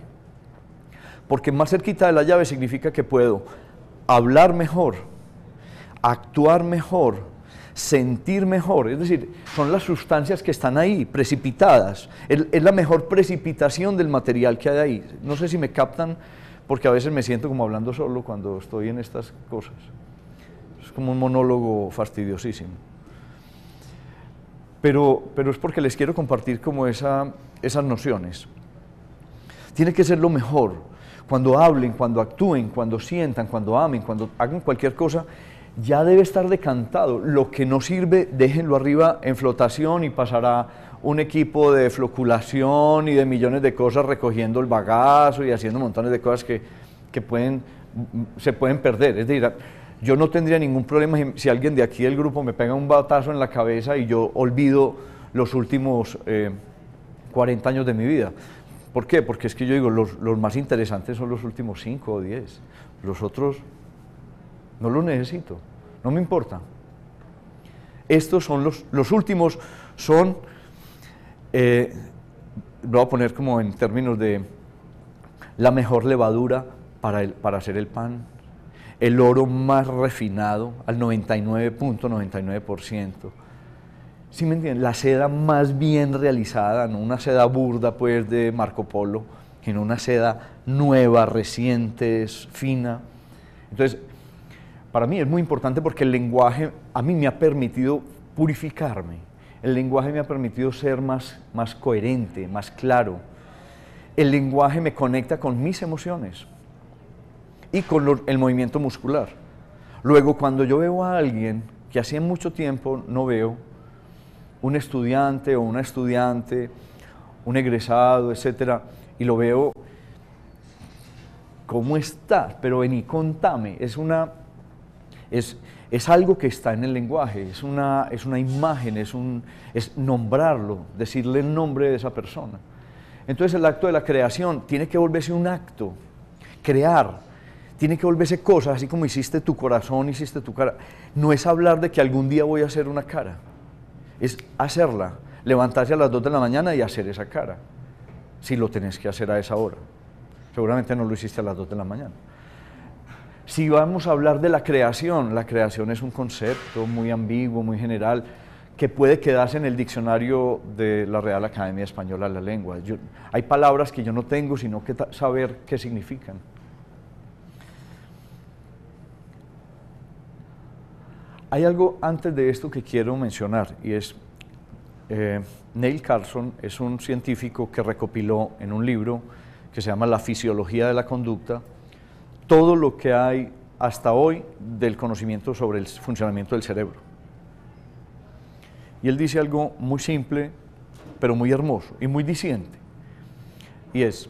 Porque más cerquita de la llave significa que puedo hablar mejor, actuar mejor, sentir mejor. Es decir, son las sustancias que están ahí, precipitadas. es la mejor precipitación del material que hay ahí. No sé si me captan, porque a veces me siento como hablando solo cuando estoy en estas cosas. Es como un monólogo fastidiosísimo. Pero, es porque les quiero compartir como esa, esas nociones. Tiene que ser lo mejor. Cuando hablen, cuando actúen, cuando sientan, cuando amen, cuando hagan cualquier cosa, ya debe estar decantado. Lo que no sirve, déjenlo arriba en flotación y pasará un equipo de floculación y de millones de cosas recogiendo el bagazo y haciendo montones de cosas que, pueden, se pueden perder. Es decir, yo no tendría ningún problema si alguien de aquí del grupo me pega un batazo en la cabeza y yo olvido los últimos 40 eh, años de mi vida. ¿Por qué? Porque es que yo digo, los, los más interesantes son los últimos 5 o 10. Los otros no lo necesito, no me importa. Estos son los, los últimos, son, eh, lo voy a poner como en términos de la mejor levadura para, el, para hacer el pan, el oro más refinado al 99.99%. .99%. me entienden? La seda más bien realizada, no una seda burda pues de Marco Polo, sino una seda nueva, reciente, fina. Entonces, para mí es muy importante porque el lenguaje a mí me ha permitido purificarme. El lenguaje me ha permitido ser más, más coherente, más claro. El lenguaje me conecta con mis emociones y con el movimiento muscular. Luego, cuando yo veo a alguien que hacía mucho tiempo no veo, un estudiante o una estudiante, un egresado, etcétera, y lo veo, ¿cómo está? Pero vení, contame. Es una es, algo que está en el lenguaje, es una, es una imagen, es, un, es nombrarlo, decirle el nombre de esa persona. Entonces el acto de la creación tiene que volverse un acto, crear, tiene que volverse cosas, así como hiciste tu corazón, hiciste tu cara. No es hablar de que algún día voy a hacer una cara, es hacerla, levantarse a las 2 de la mañana y hacer esa cara, si lo tenés que hacer a esa hora. Seguramente no lo hiciste a las 2 de la mañana. Si vamos a hablar de la creación, la creación es un concepto muy ambiguo, muy general, que puede quedarse en el diccionario de la Real Academia Española de la Lengua. hay palabras que yo no tengo, sino que saber qué significan. Hay algo antes de esto que quiero mencionar y es, eh, Neil Carlson es un científico que recopiló en un libro que se llama La fisiología de la conducta, todo lo que hay hasta hoy del conocimiento sobre el funcionamiento del cerebro. Y él dice algo muy simple, pero muy hermoso y muy disidente. Y es,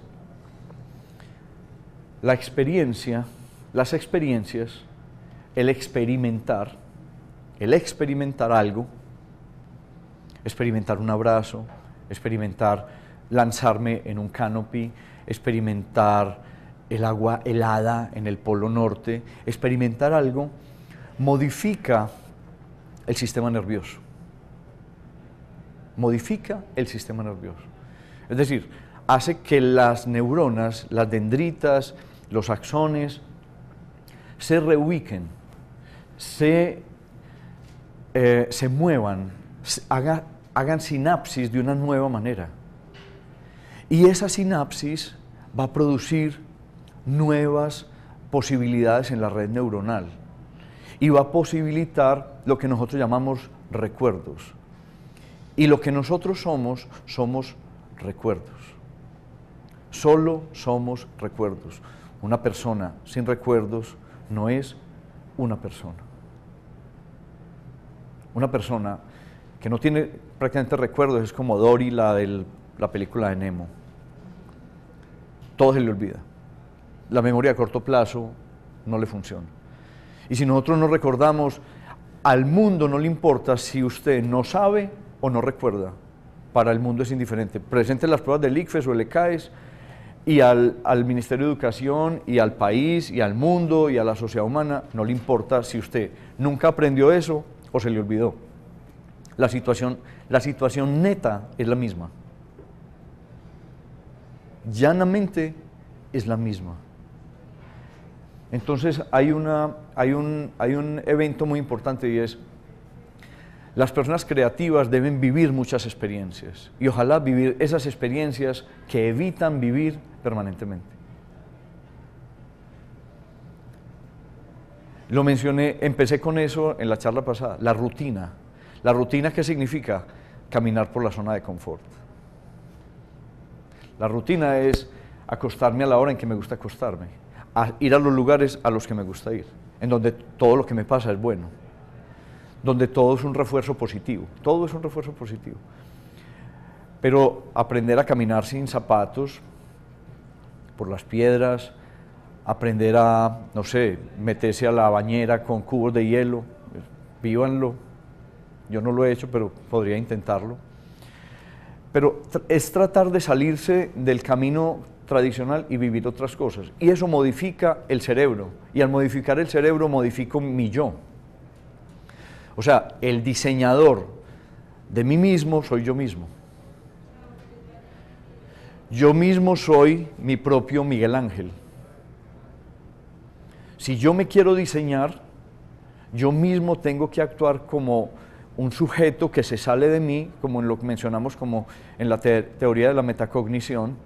la experiencia, las experiencias, el experimentar, el experimentar algo, experimentar un abrazo, experimentar lanzarme en un canopy, experimentar el agua helada en el Polo Norte, experimentar algo, modifica el sistema nervioso. Modifica el sistema nervioso. Es decir, hace que las neuronas, las dendritas, los axones, se reubiquen, se, eh, muevan, hagan sinapsis de una nueva manera. Y esa sinapsis va a producir nuevas posibilidades en la red neuronal y va a posibilitar lo que nosotros llamamos recuerdos. Y lo que nosotros somos, somos recuerdos. Solo somos recuerdos. Una persona sin recuerdos no es una persona. Una persona que no tiene prácticamente recuerdos es como Dory, la de la película de Nemo. Todo se le olvida la memoria a corto plazo no le funciona. Y si nosotros no recordamos, al mundo no le importa si usted no sabe o no recuerda. Para el mundo es indiferente. Presente las pruebas del ICFES o el ECAES y al, al Ministerio de Educación y al país y al mundo y a la sociedad humana no le importa si usted nunca aprendió eso o se le olvidó. La situación, la situación neta es la misma. Llanamente es la misma. Entonces hay, un, un evento muy importante y es, las personas creativas deben vivir muchas experiencias y ojalá vivir esas experiencias que evitan vivir permanentemente. Lo mencioné, empecé con eso en la charla pasada, la rutina. La rutina, ¿qué significa? Caminar por la zona de confort. La rutina es acostarme a la hora en que me gusta acostarme a ir a los lugares a los que me gusta ir, en donde todo lo que me pasa es bueno, donde todo es un refuerzo positivo, todo es un refuerzo positivo. Pero aprender a caminar sin zapatos, por las piedras, aprender a, no sé, meterse a la bañera con cubos de hielo, vívanlo. Yo no lo he hecho, pero podría intentarlo. Pero es tratar de salirse del camino tradicional y vivir otras cosas. Y eso modifica el cerebro. Y al modificar el cerebro, modifico mi yo. O sea, el diseñador de mí mismo soy yo mismo. Yo mismo soy mi propio Miguel Ángel. Si yo me quiero diseñar, yo mismo tengo que actuar como un sujeto que se sale de mí, como en lo que mencionamos como en la teoría de la metacognición,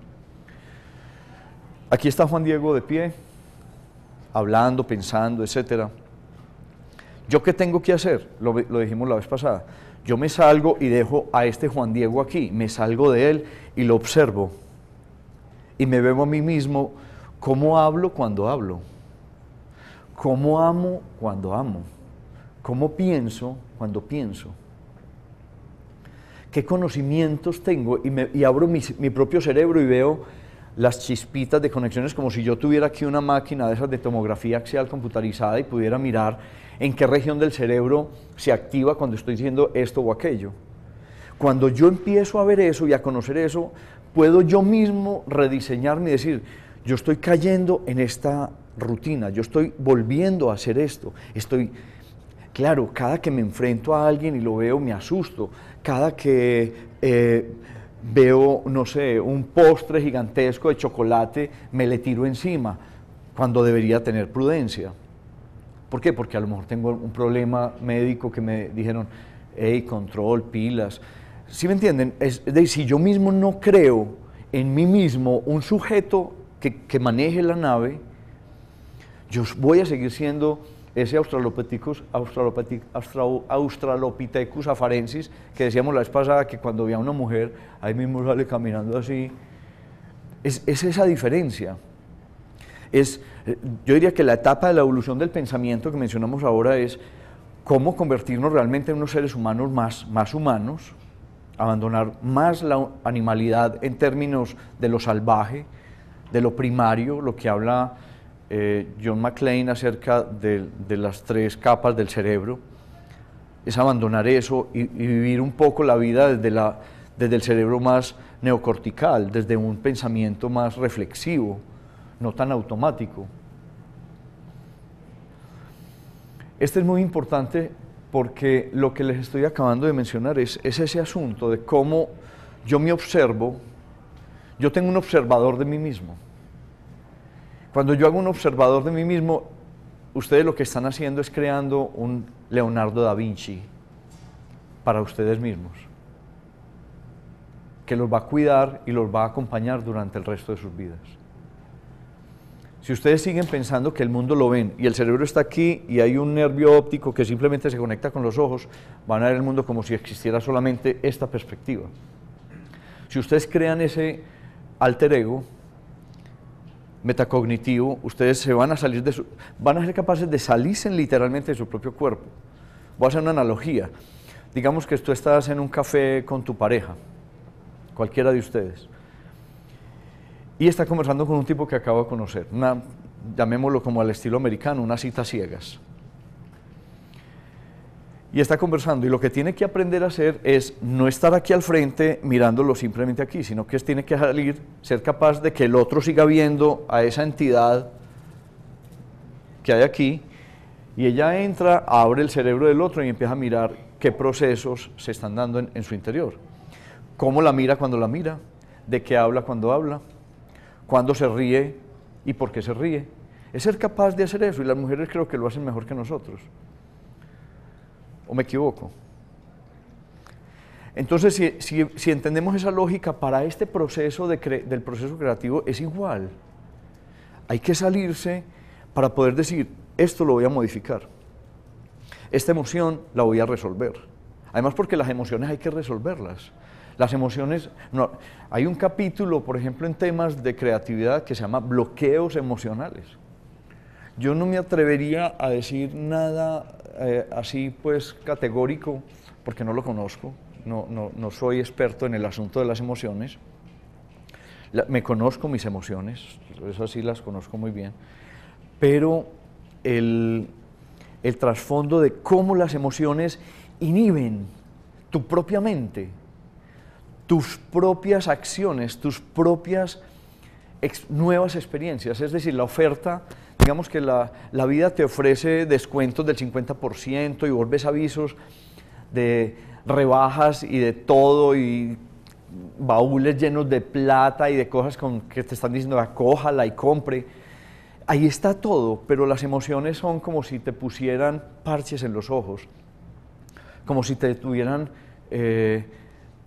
Aquí está Juan Diego de pie, hablando, pensando, etc. ¿Yo qué tengo que hacer? Lo, dijimos la vez pasada. Yo me salgo y dejo a este Juan Diego aquí, me salgo de él y lo observo. Y me veo a mí mismo cómo hablo cuando hablo, cómo amo cuando amo, cómo pienso cuando pienso qué conocimientos tengo y, abro mi, propio cerebro y veo las chispitas de conexiones como si yo tuviera aquí una máquina de esas de tomografía axial computarizada y pudiera mirar en qué región del cerebro se activa cuando estoy diciendo esto o aquello. Cuando yo empiezo a ver eso y a conocer eso, puedo yo mismo rediseñarme y decir, yo estoy cayendo en esta rutina, yo estoy volviendo a hacer esto, estoy Claro, cada que me enfrento a alguien y lo veo me asusto. Cada que eh, veo, no sé, un postre gigantesco de chocolate, me le tiro encima, cuando debería tener prudencia. ¿Por qué? Porque a lo mejor tengo un problema médico que me dijeron, hey, control, pilas. ¿Sí me entienden? Es, decir, si yo mismo no creo en mí mismo un sujeto que, que maneje la nave, yo voy a seguir siendo ese Australopithecus, Australopithecus afarensis que decíamos la vez pasada que cuando ve a una mujer ahí mismo sale caminando así. Es, es esa diferencia. Es, yo diría que la etapa de la evolución del pensamiento que mencionamos ahora es cómo convertirnos realmente en unos seres humanos más, más humanos, abandonar más la animalidad en términos de lo salvaje, de lo primario, lo que habla eh, John McLean acerca de, las tres capas del cerebro, es abandonar eso y, vivir un poco la vida desde, la, desde el cerebro más neocortical, desde un pensamiento más reflexivo, no tan automático. Este es muy importante porque lo que les estoy acabando de mencionar es, ese asunto de cómo yo me observo, yo tengo un observador de mí mismo. Cuando yo hago un observador de mí mismo, ustedes lo que están haciendo es creando un Leonardo da Vinci para ustedes mismos, que los va a cuidar y los va a acompañar durante el resto de sus vidas. Si ustedes siguen pensando que el mundo lo ven y el cerebro está aquí y hay un nervio óptico que simplemente se conecta con los ojos, van a ver el mundo como si existiera solamente esta perspectiva. Si ustedes crean ese alter ego, metacognitivo, ustedes se van a salir de van a ser capaces de salirse literalmente de su propio cuerpo. Voy a hacer una analogía. Digamos que tú estás en un café con tu pareja, cualquiera de ustedes, y está conversando con un tipo que acaba de conocer, llamémoslo como al estilo americano, una cita ciegas y está conversando y lo que tiene que aprender a hacer es no estar aquí al frente mirándolo simplemente aquí, sino que tiene que salir, ser capaz de que el otro siga viendo a esa entidad que hay aquí y ella entra, abre el cerebro del otro y empieza a mirar qué procesos se están dando en, su interior, cómo la mira cuando la mira, de qué habla cuando habla, cuándo se ríe y por qué se ríe. Es ser capaz de hacer eso y las mujeres creo que lo hacen mejor que nosotros. ¿O me equivoco? Entonces, si, entendemos esa lógica, para este proceso del proceso creativo es igual. Hay que salirse para poder decir, esto lo voy a modificar, esta emoción la voy a resolver. Además porque las emociones hay que resolverlas. Las emociones, no, hay un capítulo, por ejemplo, en temas de creatividad que se llama bloqueos emocionales. Yo no me atrevería a decir nada eh, así pues categórico porque no lo conozco, no, no, no, soy experto en el asunto de las emociones. me conozco mis emociones, eso sí las conozco muy bien, pero el, trasfondo de cómo las emociones inhiben tu propia mente, tus propias acciones, tus propias nuevas experiencias, es decir, la oferta digamos que la, vida te ofrece descuentos del 50% y volves avisos de rebajas y de todo y baúles llenos de plata y de cosas con que te están diciendo acójala y compre. Ahí está todo, pero las emociones son como si te pusieran parches en los ojos, como si te tuvieran, eh,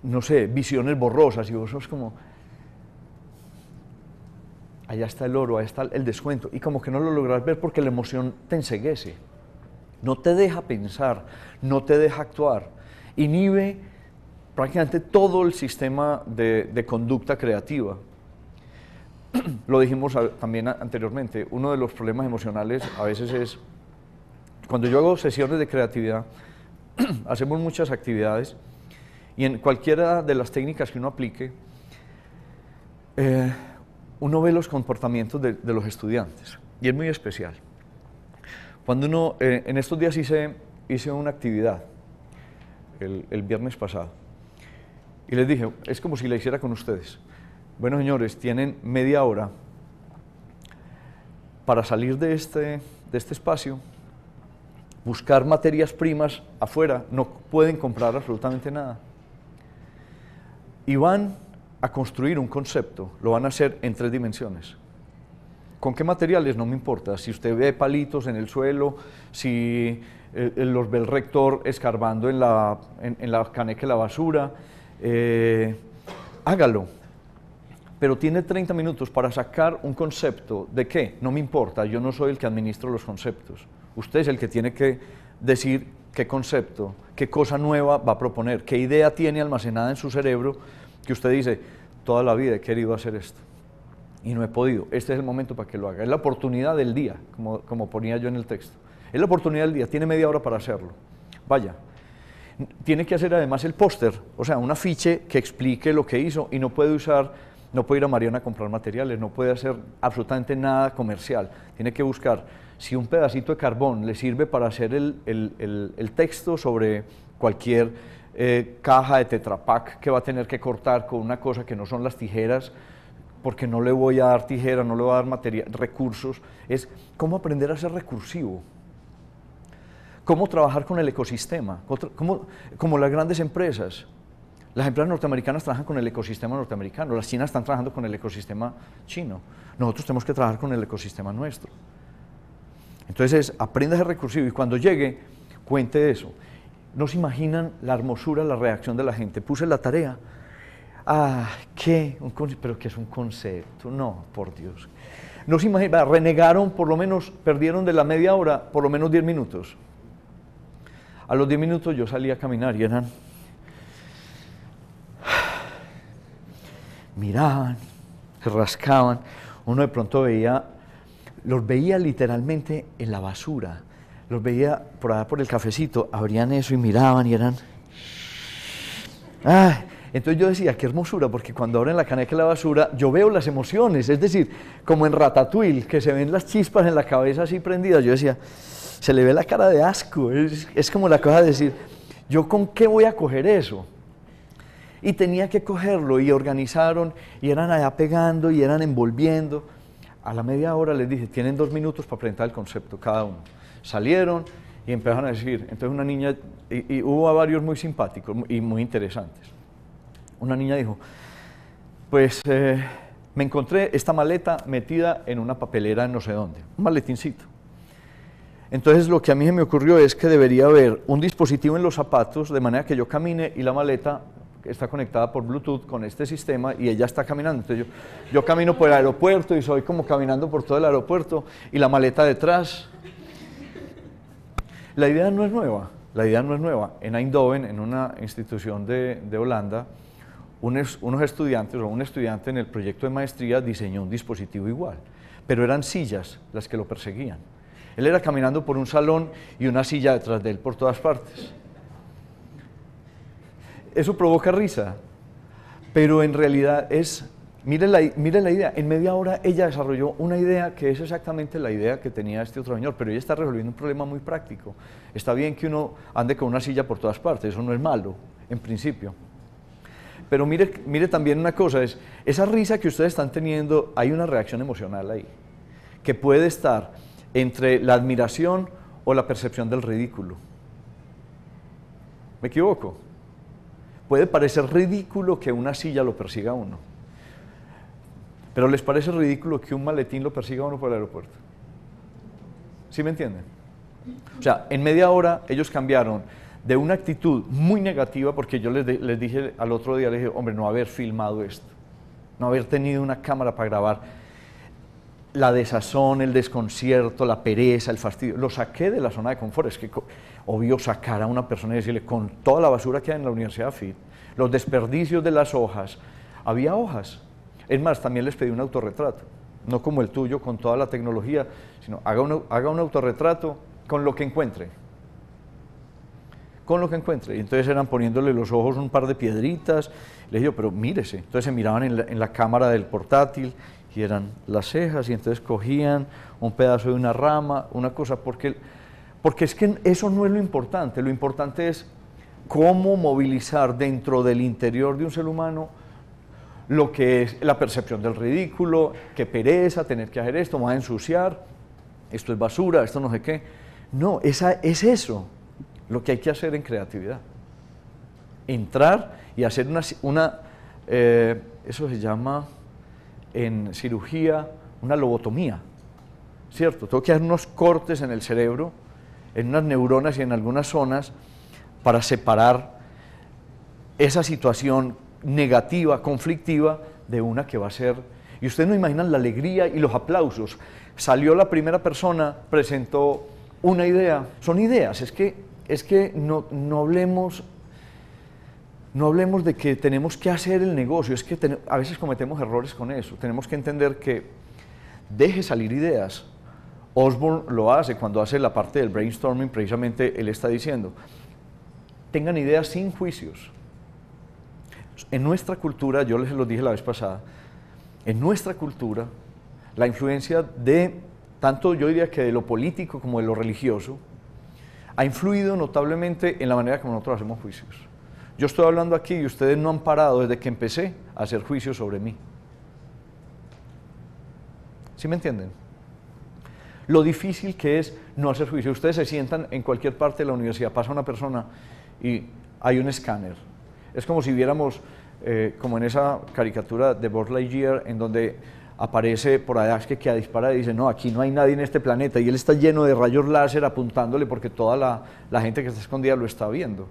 no sé, visiones borrosas y vos sos como, allá está el oro, allá está el descuento, y como que no lo logras ver porque la emoción te enseguese no te deja pensar, no te deja actuar, inhibe prácticamente todo el sistema de, conducta creativa. lo dijimos también anteriormente, uno de los problemas emocionales a veces es, cuando yo hago sesiones de creatividad, hacemos muchas actividades y en cualquiera de las técnicas que uno aplique, eh, uno ve los comportamientos de, los estudiantes y es muy especial. Cuando uno, eh, en estos días hice, hice una actividad, el, viernes pasado, y les dije, es como si la hiciera con ustedes. Bueno, señores, tienen media hora para salir de este, de este espacio, buscar materias primas afuera, no pueden comprar absolutamente nada. Y a construir un concepto, lo van a hacer en tres dimensiones. ¿Con qué materiales? No me importa. Si usted ve palitos en el suelo, si eh, eh, los ve el rector escarbando en la, en, en la caneca la basura, eh, hágalo. Pero tiene 30 minutos para sacar un concepto de qué, no me importa, yo no soy el que administro los conceptos. Usted es el que tiene que decir qué concepto, qué cosa nueva va a proponer, qué idea tiene almacenada en su cerebro que usted dice, toda la vida he querido hacer esto y no he podido. Este es el momento para que lo haga. Es la oportunidad del día, como, como ponía yo en el texto. Es la oportunidad del día, tiene media hora para hacerlo. Vaya, tiene que hacer además el póster, o sea, un afiche que explique lo que hizo y no puede usar, no puede ir a Mariana a comprar materiales, no puede hacer absolutamente nada comercial. Tiene que buscar si un pedacito de carbón le sirve para hacer el texto sobre cualquier eh, caja de tetrapac que va a tener que cortar con una cosa que no son las tijeras, porque no le voy a dar tijera, no le voy a dar materia, recursos, es cómo aprender a ser recursivo, cómo trabajar con el ecosistema, como las grandes empresas. Las empresas norteamericanas trabajan con el ecosistema norteamericano, las chinas están trabajando con el ecosistema chino, nosotros tenemos que trabajar con el ecosistema nuestro. Entonces, aprenda a ser recursivo y cuando llegue, cuente eso. No se imaginan la hermosura, la reacción de la gente. Puse la tarea. Ah, ¿qué? pero que es un concepto. No, por Dios. No se imaginan, renegaron por lo menos, perdieron de la media hora por lo menos 10 minutos. A los 10 minutos yo salí a caminar y eran... Miraban, rascaban. Uno de pronto veía, los veía literalmente en la basura los veía por allá por el cafecito, abrían eso y miraban y eran... Entonces yo decía, qué hermosura, porque cuando abren la caneca de la basura, yo veo las emociones, es decir, como en Ratatouille, que se ven las chispas en la cabeza así prendidas, yo decía, se le ve la cara de asco, es, como la cosa de decir, ¿yo con qué voy a coger eso? Y tenía que cogerlo y organizaron y eran allá pegando y eran envolviendo. A la media hora les dije, tienen dos minutos para presentar el concepto cada uno salieron y empezaron a decir, entonces una niña, y, hubo a varios muy simpáticos y muy interesantes. Una niña dijo, pues eh, me encontré esta maleta metida en una papelera en no sé dónde, un maletincito. Entonces lo que a mí me ocurrió es que debería haber un dispositivo en los zapatos de manera que yo camine y la maleta está conectada por Bluetooth con este sistema y ella está caminando. Entonces yo, yo camino por el aeropuerto y soy como caminando por todo el aeropuerto y la maleta detrás la idea no es nueva, la idea no es nueva. En Eindhoven, en una institución de, Holanda, unos, unos estudiantes o un estudiante en el proyecto de maestría diseñó un dispositivo igual, pero eran sillas las que lo perseguían. Él era caminando por un salón y una silla detrás de él por todas partes. Eso provoca risa, pero en realidad es Mire la, idea, en media hora ella desarrolló una idea que es exactamente la idea que tenía este otro señor, pero ella está resolviendo un problema muy práctico. Está bien que uno ande con una silla por todas partes, eso no es malo, en principio. Pero mire, mire también una cosa, es esa risa que ustedes están teniendo, hay una reacción emocional ahí, que puede estar entre la admiración o la percepción del ridículo. ¿Me equivoco? Puede parecer ridículo que una silla lo persiga uno pero ¿les parece ridículo que un maletín lo persiga uno por el aeropuerto? ¿Sí me entienden? O sea, en media hora ellos cambiaron de una actitud muy negativa, porque yo les, dije al otro día, dije, hombre, no haber filmado esto, no haber tenido una cámara para grabar, la desazón, el desconcierto, la pereza, el fastidio, lo saqué de la zona de confort. Es que obvio sacar a una persona y decirle, con toda la basura que hay en la Universidad FIT, los desperdicios de las hojas, había hojas, es más, también les pedí un autorretrato, no como el tuyo con toda la tecnología, sino haga un, haga un autorretrato con lo que encuentre. Con lo que encuentre. Y entonces eran poniéndole los ojos un par de piedritas. Le dije, pero mírese. Entonces se miraban en la, cámara del portátil y eran las cejas y entonces cogían un pedazo de una rama, una cosa, porque, porque es que eso no es lo importante. Lo importante es cómo movilizar dentro del interior de un ser humano lo que es la percepción del ridículo, que pereza tener que hacer esto, va a ensuciar, esto es basura, esto no sé qué. No, esa, es eso lo que hay que hacer en creatividad. Entrar y hacer una, una eh, eso se llama en cirugía una lobotomía, ¿cierto? Tengo que hacer unos cortes en el cerebro, en unas neuronas y en algunas zonas para separar esa situación negativa, conflictiva, de una que va a ser... Y ustedes no imaginan la alegría y los aplausos. Salió la primera persona, presentó una idea. Son ideas, es que, es que no, no hablemos... No hablemos de que tenemos que hacer el negocio, es que a veces cometemos errores con eso. Tenemos que entender que deje salir ideas, Osborne lo hace cuando hace la parte del brainstorming, precisamente él está diciendo, tengan ideas sin juicios. En nuestra cultura, yo les lo dije la vez pasada, en nuestra cultura, la influencia de, tanto yo diría que de lo político como de lo religioso, ha influido notablemente en la manera como nosotros hacemos juicios. Yo estoy hablando aquí y ustedes no han parado desde que empecé a hacer juicios sobre mí. ¿Sí me entienden? Lo difícil que es no hacer juicio. Ustedes se sientan en cualquier parte de la universidad, pasa una persona y hay un escáner es como si viéramos, eh, como en esa caricatura de Buzz Lightyear, en donde aparece por allá que, que dispara y dice, no, aquí no hay nadie en este planeta, y él está lleno de rayos láser apuntándole porque toda la, la gente que está escondida lo está viendo.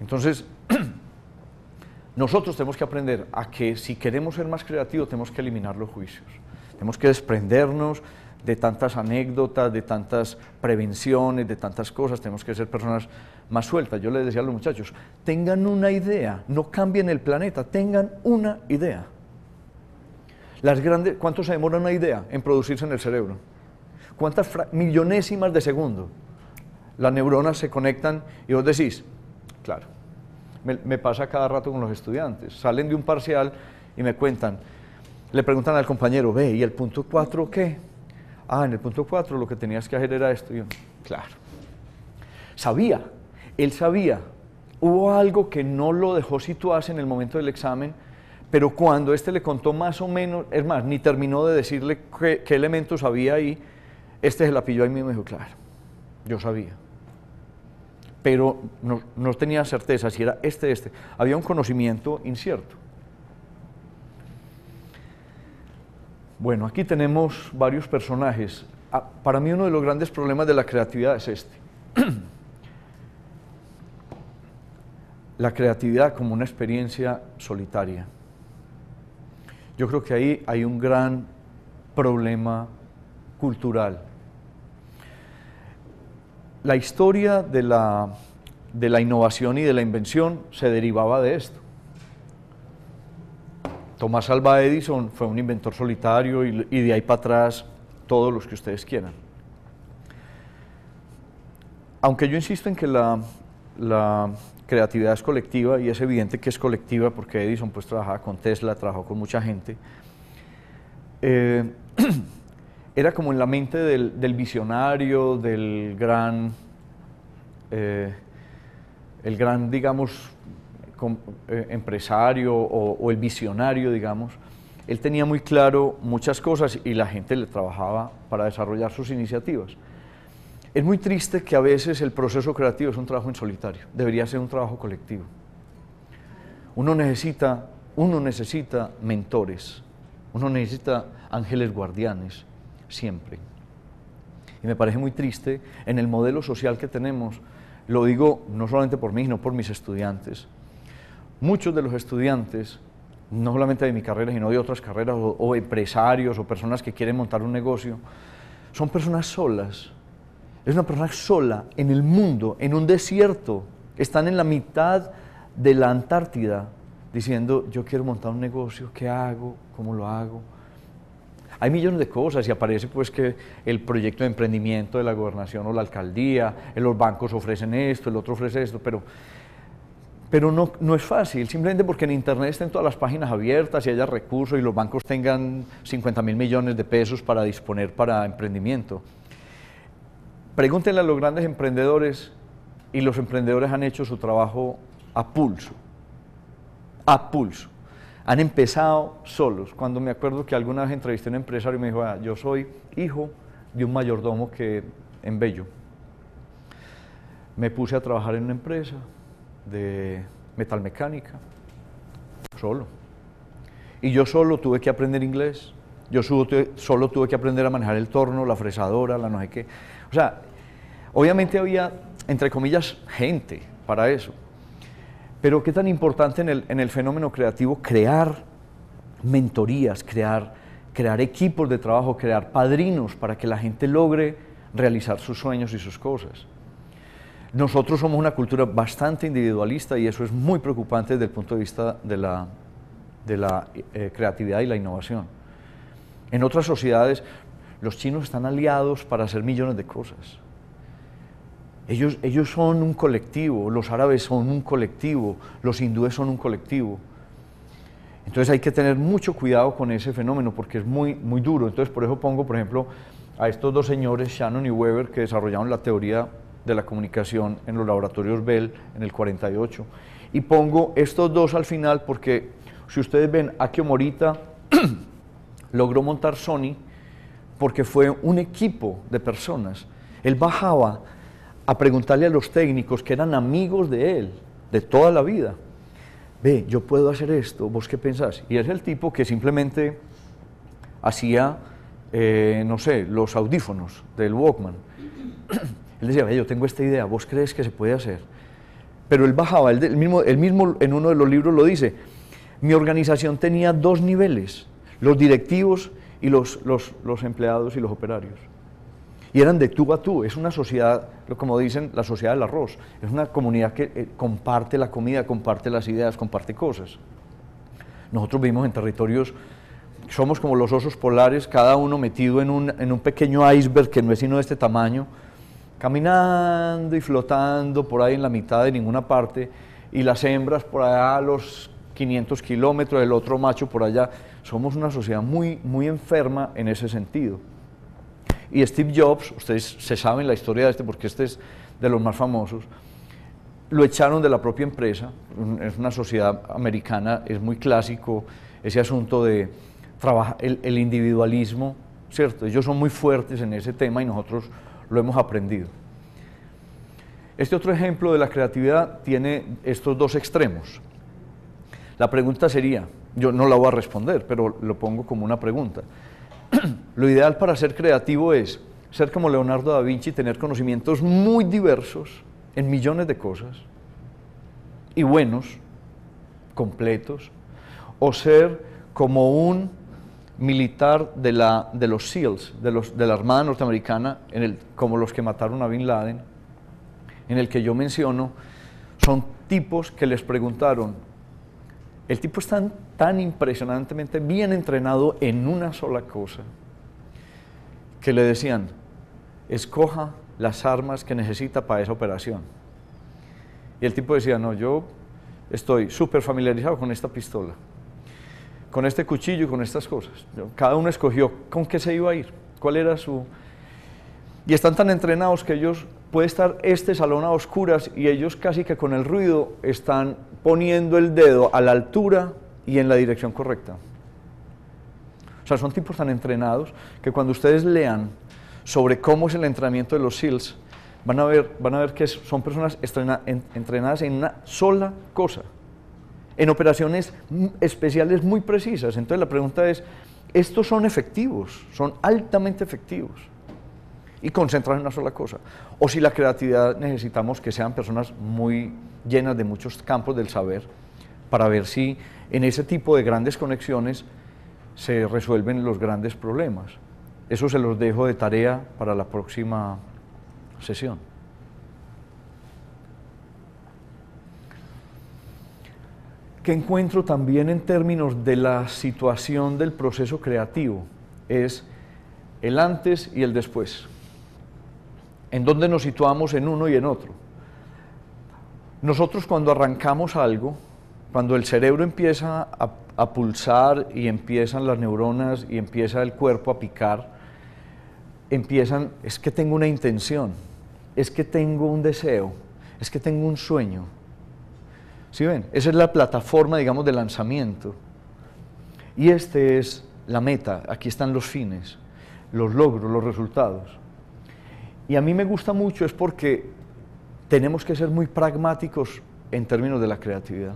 Entonces, nosotros tenemos que aprender a que si queremos ser más creativos, tenemos que eliminar los juicios, tenemos que desprendernos de tantas anécdotas, de tantas prevenciones, de tantas cosas, tenemos que ser personas más suelta, Yo le decía a los muchachos, tengan una idea, no cambien el planeta, tengan una idea. Las grandes, ¿Cuánto se demora una idea en producirse en el cerebro? ¿Cuántas millonésimas de segundo? Las neuronas se conectan y vos decís, claro, me, pasa cada rato con los estudiantes, salen de un parcial y me cuentan, le preguntan al compañero, ve, ¿y el punto 4 qué? Ah, en el punto 4 lo que tenías que hacer era esto. Y yo, claro, sabía, él sabía, hubo algo que no lo dejó situarse en el momento del examen, pero cuando este le contó más o menos, es más, ni terminó de decirle qué, elementos había ahí, este se la pilló ahí mismo y me dijo, claro, yo sabía. Pero no, no tenía certeza si era este, este. Había un conocimiento incierto. Bueno, aquí tenemos varios personajes. Ah, para mí uno de los grandes problemas de la creatividad es este. la creatividad como una experiencia solitaria. Yo creo que ahí hay un gran problema cultural. La historia de la, innovación y de la invención se derivaba de esto. Tomás Alba Edison fue un inventor solitario y, de ahí para atrás todos los que ustedes quieran. Aunque yo insisto en que la creatividad es colectiva y es evidente que es colectiva porque Edison pues trabajaba con Tesla, trabajó con mucha gente. Eh, era como en la mente del, visionario, del gran, eh, el gran, digamos, eh, empresario o, o el visionario, digamos. Él tenía muy claro muchas cosas y la gente le trabajaba para desarrollar sus iniciativas. Es muy triste que a veces el proceso creativo es un trabajo en solitario, debería ser un trabajo colectivo. Uno necesita, uno necesita mentores, uno necesita ángeles guardianes, siempre. Y me parece muy triste en el modelo social que tenemos, lo digo no solamente por mí, sino por mis estudiantes. Muchos de los estudiantes, no solamente de mi carrera, sino de otras carreras, o, o empresarios, o personas que quieren montar un negocio, son personas solas, es una persona sola en el mundo, en un desierto. Están en la mitad de la Antártida diciendo, yo quiero montar un negocio, ¿qué hago? ¿Cómo lo hago? Hay millones de cosas y aparece pues que el proyecto de emprendimiento de la gobernación o la alcaldía, eh, los bancos ofrecen esto, el otro ofrece esto, pero, pero no, no es fácil, simplemente porque en Internet estén todas las páginas abiertas y haya recursos y los bancos tengan 50 mil millones de pesos para disponer para emprendimiento. Pregúntenle a los grandes emprendedores y los emprendedores han hecho su trabajo a pulso, a pulso. Han empezado solos. Cuando me acuerdo que alguna vez entrevisté a un empresario y me dijo, yo soy hijo de un mayordomo que en Bello. Me puse a trabajar en una empresa de metalmecánica, solo. Y yo solo tuve que aprender inglés, yo solo tuve que aprender a manejar el torno, la fresadora, la no sé qué. O sea, Obviamente había, entre comillas, gente para eso. Pero qué tan importante en el, fenómeno creativo crear mentorías, crear, equipos de trabajo, crear padrinos para que la gente logre realizar sus sueños y sus cosas. Nosotros somos una cultura bastante individualista y eso es muy preocupante desde el punto de vista de la, eh, creatividad y la innovación. En otras sociedades, los chinos están aliados para hacer millones de cosas. Ellos, ellos son un colectivo, los árabes son un colectivo, los hindúes son un colectivo. Entonces hay que tener mucho cuidado con ese fenómeno porque es muy, muy duro. Entonces por eso pongo, por ejemplo, a estos dos señores, Shannon y Weber, que desarrollaron la teoría de la comunicación en los laboratorios Bell en el 48. Y pongo estos dos al final porque si ustedes ven, Akio Morita logró montar Sony porque fue un equipo de personas. Él bajaba a preguntarle a los técnicos que eran amigos de él, de toda la vida. Ve, yo puedo hacer esto, ¿vos qué pensás? Y es el tipo que simplemente hacía, eh, no sé, los audífonos del Walkman. él decía, ve, yo tengo esta idea, ¿vos crees que se puede hacer? Pero él bajaba, él, mismo, el mismo en uno de los libros lo dice, mi organización tenía dos niveles, los directivos y los, los empleados y los operarios eran de tú a tú. Es una sociedad, como dicen, la sociedad del arroz. Es una comunidad que eh, comparte la comida, comparte las ideas, comparte cosas. Nosotros vivimos en territorios, somos como los osos polares, cada uno metido en un, en un pequeño iceberg que no es sino de este tamaño, caminando y flotando por ahí en la mitad de ninguna parte, y las hembras por allá a los 500 kilómetros, el otro macho por allá. Somos una sociedad muy, muy enferma en ese sentido. Y Steve Jobs, ustedes se saben la historia de este porque este es de los más famosos, lo echaron de la propia empresa, es una sociedad americana, es muy clásico ese asunto de el individualismo, ¿cierto? Ellos son muy fuertes en ese tema y nosotros lo hemos aprendido. Este otro ejemplo de la creatividad tiene estos dos extremos. La pregunta sería, yo no la voy a responder, pero lo pongo como una pregunta. lo ideal para ser creativo es ser como Leonardo da Vinci, tener conocimientos muy diversos en millones de cosas y buenos, completos, o ser como un militar de, la, de los SEALs, de, los, de la Armada Norteamericana, en el, como los que mataron a Bin Laden, en el que yo menciono, son tipos que les preguntaron, el tipo está tan tan impresionantemente bien entrenado en una sola cosa, que le decían, escoja las armas que necesita para esa operación. Y el tipo decía, no, yo estoy súper familiarizado con esta pistola, con este cuchillo y con estas cosas. Cada uno escogió con qué se iba a ir, cuál era su... Y están tan entrenados que ellos, puede estar este salón a oscuras y ellos casi que con el ruido están poniendo el dedo a la altura y en la dirección correcta. O sea, son tipos tan entrenados que cuando ustedes lean sobre cómo es el entrenamiento de los SEALs, van a ver, van a ver que son personas entrenadas en una sola cosa, en operaciones especiales muy precisas. Entonces la pregunta es, estos son efectivos, son altamente efectivos y concentrar en una sola cosa. O si la creatividad necesitamos que sean personas muy llenas de muchos campos del saber para ver si en ese tipo de grandes conexiones se resuelven los grandes problemas. Eso se los dejo de tarea para la próxima sesión. que encuentro también en términos de la situación del proceso creativo es el antes y el después. En dónde nos situamos en uno y en otro. Nosotros cuando arrancamos algo, cuando el cerebro empieza a, pulsar y empiezan las neuronas y empieza el cuerpo a picar, empiezan, es que tengo una intención, es que tengo un deseo, es que tengo un sueño. ¿Sí ven? Esa es la plataforma, digamos, de lanzamiento. Y este es la meta, aquí están los fines, los logros, los resultados. Y a mí me gusta mucho es porque tenemos que ser muy pragmáticos en términos de la creatividad.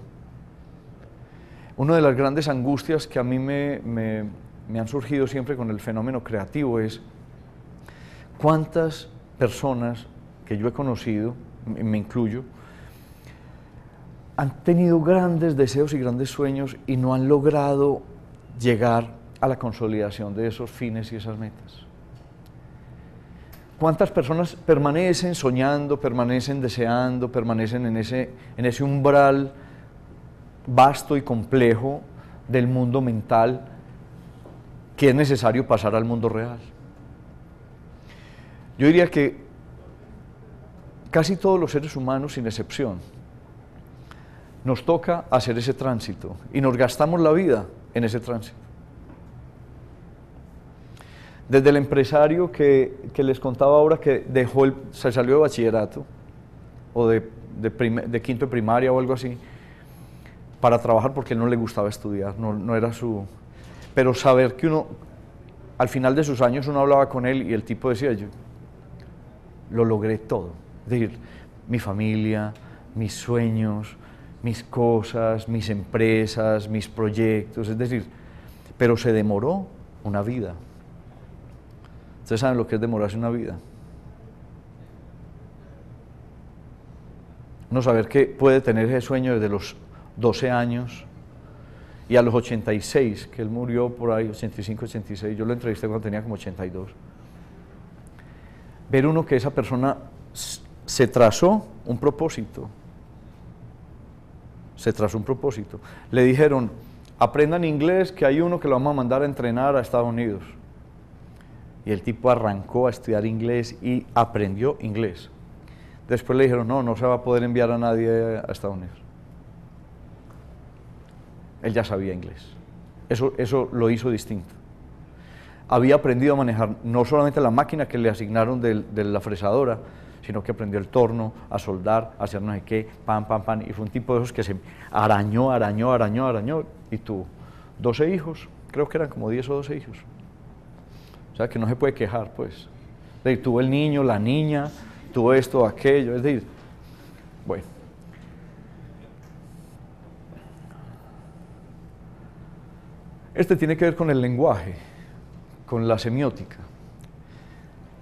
Una de las grandes angustias que a mí me, han surgido siempre con el fenómeno creativo es cuántas personas que yo he conocido, me incluyo, han tenido grandes deseos y grandes sueños y no han logrado llegar a la consolidación de esos fines y esas metas. ¿Cuántas personas permanecen soñando, permanecen deseando, permanecen en ese, en ese umbral vasto y complejo del mundo mental que es necesario pasar al mundo real. Yo diría que casi todos los seres humanos, sin excepción, nos toca hacer ese tránsito y nos gastamos la vida en ese tránsito. Desde el empresario que, les contaba ahora que dejó se salió de bachillerato o de, de quinto de primaria o algo así, para trabajar porque no le gustaba estudiar, no, no era su... Pero saber que uno, al final de sus años uno hablaba con él y el tipo decía, yo lo logré todo. Es decir, mi familia, mis sueños, mis cosas, mis empresas, mis proyectos, es decir, pero se demoró una vida. Ustedes saben lo que es demorarse una vida. No saber que puede tener ese sueño desde los 12 años. Y a los 86, que él murió por ahí, 85, 86, yo lo entrevisté cuando tenía como 82. Ver uno que esa persona se trazó un propósito. Se trazó un propósito. Le dijeron, aprendan inglés, que hay uno que lo vamos a mandar a entrenar a Estados Unidos. Y el tipo arrancó a estudiar inglés y aprendió inglés. Después le dijeron, no, no se va a poder enviar a nadie a Estados Unidos él ya sabía inglés. Eso, eso lo hizo distinto. Había aprendido a manejar no solamente la máquina que le asignaron de, la fresadora, sino que aprendió el torno, a soldar, a hacer no sé qué, pan, pan, pan. Y fue un tipo de esos que se arañó, arañó, arañó, arañó y tuvo 12 hijos, creo que eran como 10 o 12 hijos. O sea, que no se puede quejar, pues. tuvo el niño, la niña, tuvo esto, aquello, es decir, bueno. Este tiene que ver con el lenguaje, con la semiótica,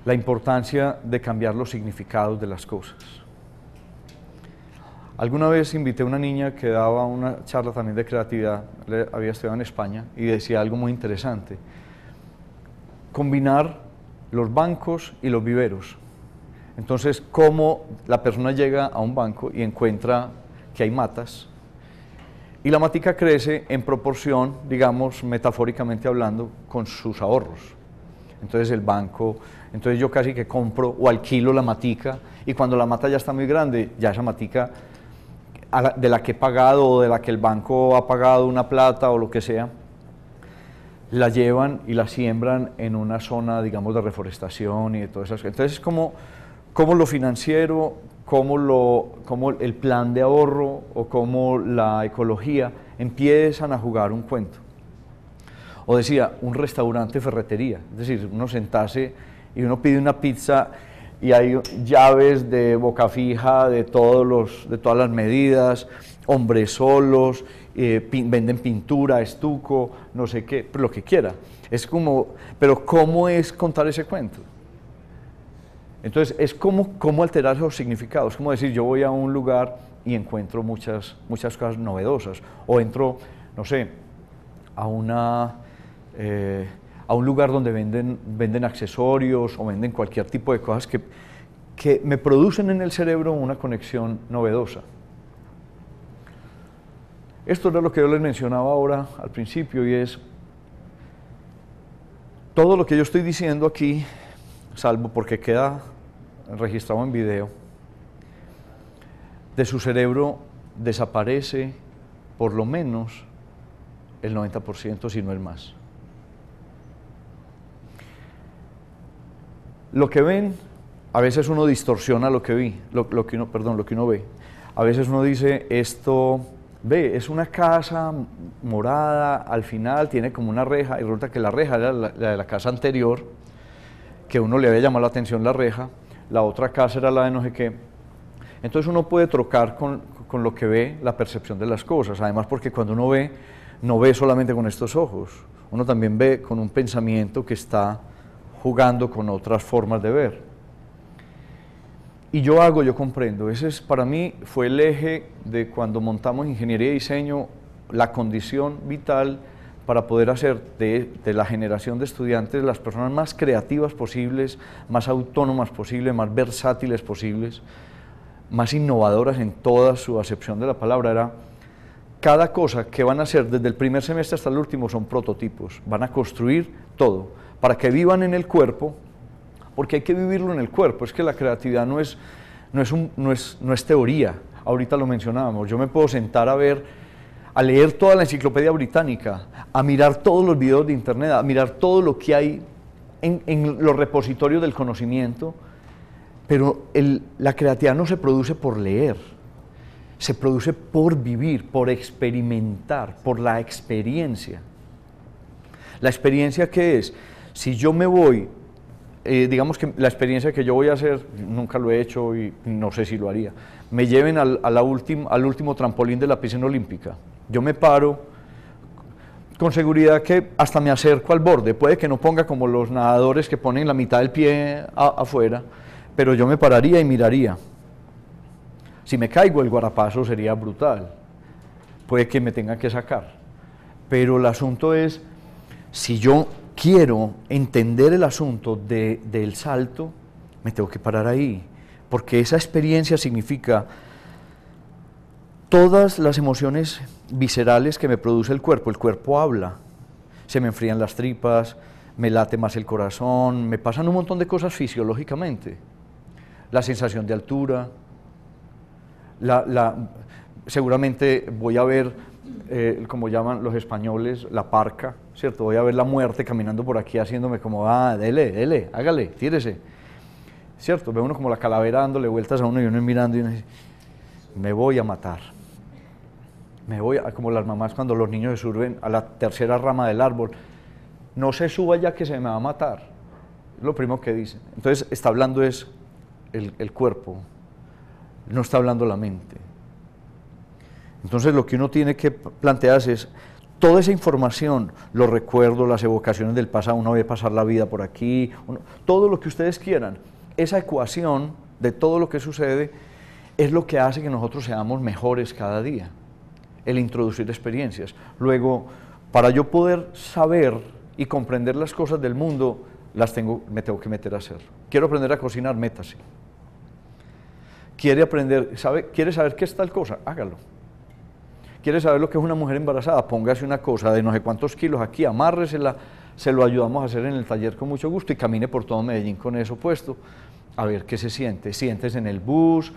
la importancia de cambiar los significados de las cosas. Alguna vez invité a una niña que daba una charla también de creatividad, había estudiado en España, y decía algo muy interesante. Combinar los bancos y los viveros. Entonces, cómo la persona llega a un banco y encuentra que hay matas, y la matica crece en proporción, digamos, metafóricamente hablando, con sus ahorros. Entonces el banco, entonces yo casi que compro o alquilo la matica y cuando la mata ya está muy grande, ya esa matica de la que he pagado o de la que el banco ha pagado una plata o lo que sea, la llevan y la siembran en una zona, digamos, de reforestación y de todas esas cosas. Entonces es como, como lo financiero cómo, lo, cómo el plan de ahorro o cómo la ecología empiezan a jugar un cuento. O decía, un restaurante ferretería, es decir, uno sentase y uno pide una pizza y hay llaves de boca fija de, todos los, de todas las medidas, hombres solos, eh, venden pintura, estuco, no sé qué, lo que quiera. Es como, pero ¿cómo es contar ese cuento? Entonces, es como, alterar esos significados, como decir, yo voy a un lugar y encuentro muchas, muchas cosas novedosas, o entro, no sé, a, una, eh, a un lugar donde venden, venden accesorios o venden cualquier tipo de cosas que, que me producen en el cerebro una conexión novedosa. Esto era lo que yo les mencionaba ahora al principio y es, todo lo que yo estoy diciendo aquí salvo porque queda registrado en video, de su cerebro desaparece por lo menos el 90%, si no el más. Lo que ven, a veces uno distorsiona lo que vi, lo, que uno, perdón, lo que uno ve. A veces uno dice, esto, ve, es una casa morada, al final tiene como una reja, y resulta que la reja era la de la casa anterior, que uno le había llamado la atención la reja, la otra casa era la de no sé qué. Entonces uno puede trocar con, lo que ve la percepción de las cosas, además porque cuando uno ve, no ve solamente con estos ojos, uno también ve con un pensamiento que está jugando con otras formas de ver. Y yo hago, yo comprendo. Ese es, para mí fue el eje de cuando montamos ingeniería y diseño, la condición vital para poder hacer de, la generación de estudiantes las personas más creativas posibles, más autónomas posibles, más versátiles posibles, más innovadoras en toda su acepción de la palabra. Era cada cosa que van a hacer desde el primer semestre hasta el último son prototipos, van a construir todo para que vivan en el cuerpo, porque hay que vivirlo en el cuerpo, es que la creatividad no es, no es, no es teoría, ahorita lo mencionábamos, yo me puedo sentar a ver a leer toda la enciclopedia británica, a mirar todos los videos de internet, a mirar todo lo que hay en, los repositorios del conocimiento, pero la creatividad no se produce por leer, se produce por vivir, por experimentar, por la experiencia. La experiencia que es, si yo me voy, eh, digamos que la experiencia que yo voy a hacer, nunca lo he hecho y no sé si lo haría, me lleven al último trampolín de la piscina olímpica yo me paro con seguridad que hasta me acerco al borde. Puede que no ponga como los nadadores que ponen la mitad del pie afuera, pero yo me pararía y miraría. Si me caigo el guarapazo sería brutal. Puede que me tenga que sacar. Pero el asunto es, si yo quiero entender el asunto del salto, me tengo que parar ahí. Porque esa experiencia significa todas las emociones viscerales que me produce el cuerpo. El cuerpo habla, se me enfrían las tripas, me late más el corazón, me pasan un montón de cosas fisiológicamente. La sensación de altura, la, seguramente voy a ver, eh, como llaman los españoles, la parca, ¿cierto? Voy a ver la muerte caminando por aquí haciéndome como, ah, dele, dele, hágale, tírese. ¿Cierto? Ve uno como la calavera dándole vueltas a uno y uno mirando y uno dice, me voy a matar me voy, a, como las mamás cuando los niños se suben a la tercera rama del árbol, no se suba ya que se me va a matar, es lo primero que dice. Entonces está hablando es el, cuerpo, no está hablando la mente. Entonces lo que uno tiene que plantearse es, toda esa información, los recuerdos, las evocaciones del pasado, uno a pasar la vida por aquí, todo lo que ustedes quieran, esa ecuación de todo lo que sucede es lo que hace que nosotros seamos mejores cada día el introducir experiencias. Luego, para yo poder saber y comprender las cosas del mundo, las tengo, me tengo que meter a hacer. Quiero aprender a cocinar, métase. Quiere aprender, sabe, quiere saber qué es tal cosa, hágalo. Quiere saber lo que es una mujer embarazada, póngase una cosa de no sé cuántos kilos aquí, amárresela, se lo ayudamos a hacer en el taller con mucho gusto y camine por todo Medellín con eso puesto, a ver qué se siente. Sientes en el bus,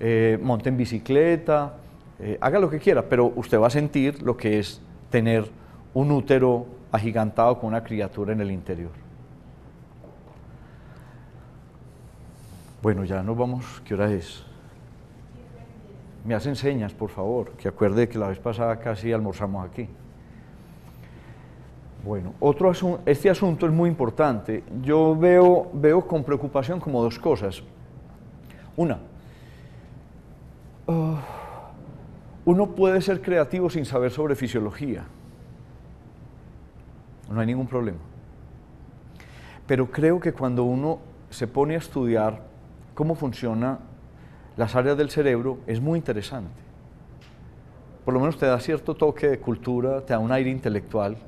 eh, monte en bicicleta, eh, haga lo que quiera, pero usted va a sentir lo que es tener un útero agigantado con una criatura en el interior. Bueno, ya nos vamos. ¿Qué hora es? Me hacen señas, por favor, que acuerde que la vez pasada casi almorzamos aquí. Bueno, otro este asunto es muy importante. Yo veo, veo con preocupación como dos cosas. Una, ah, uno puede ser creativo sin saber sobre fisiología. No hay ningún problema. Pero creo que cuando uno se pone a estudiar cómo funcionan las áreas del cerebro, es muy interesante. Por lo menos te da cierto toque de cultura, te da un aire intelectual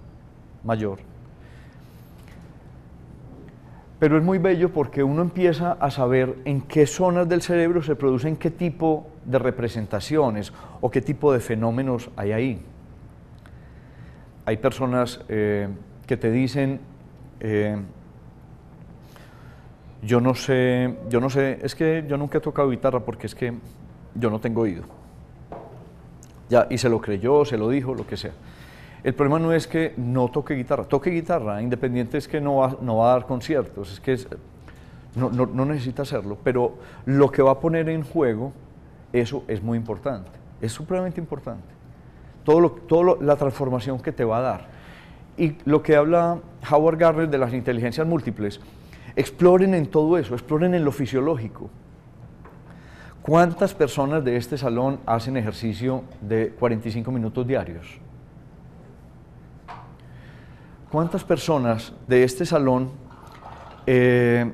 mayor pero es muy bello porque uno empieza a saber en qué zonas del cerebro se producen qué tipo de representaciones o qué tipo de fenómenos hay ahí. Hay personas eh, que te dicen, eh, yo no sé, yo no sé, es que yo nunca he tocado guitarra porque es que yo no tengo oído. Ya, y se lo creyó, se lo dijo, lo que sea. El problema no es que no toque guitarra, toque guitarra, independiente es que no va, a dar conciertos, es que no, necesita hacerlo, pero lo que va a poner en juego, eso es muy importante, es supremamente importante. Todo, lo, todo la transformación que te va a dar. Y lo que habla Howard Gardner de las inteligencias múltiples, exploren en todo eso, exploren en lo fisiológico. ¿Cuántas personas de este salón hacen ejercicio de 45 minutos diarios? ¿Cuántas personas de este salón eh,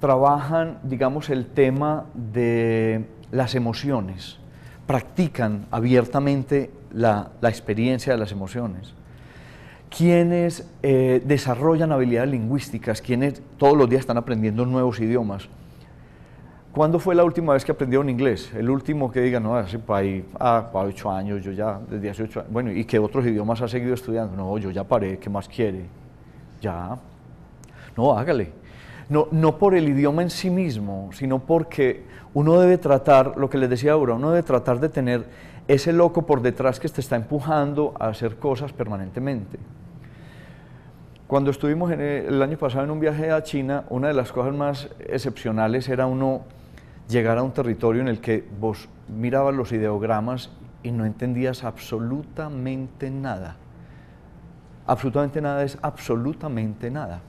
trabajan, digamos, el tema de las emociones? Practican abiertamente la, experiencia de las emociones. Quienes eh, desarrollan habilidades lingüísticas, quienes todos los días están aprendiendo nuevos idiomas ¿Cuándo fue la última vez que aprendió un inglés? El último que diga, no, hace para ahí, ah, para ocho años, yo ya, desde hace ocho años. Bueno, ¿y qué otros idiomas ha seguido estudiando? No, yo ya paré, ¿qué más quiere? Ya. No, hágale. No, no por el idioma en sí mismo, sino porque uno debe tratar, lo que les decía ahora, uno debe tratar de tener ese loco por detrás que te está empujando a hacer cosas permanentemente. Cuando estuvimos el año pasado en un viaje a China, una de las cosas más excepcionales era uno llegar a un territorio en el que vos mirabas los ideogramas y no entendías absolutamente nada. Absolutamente nada es absolutamente nada.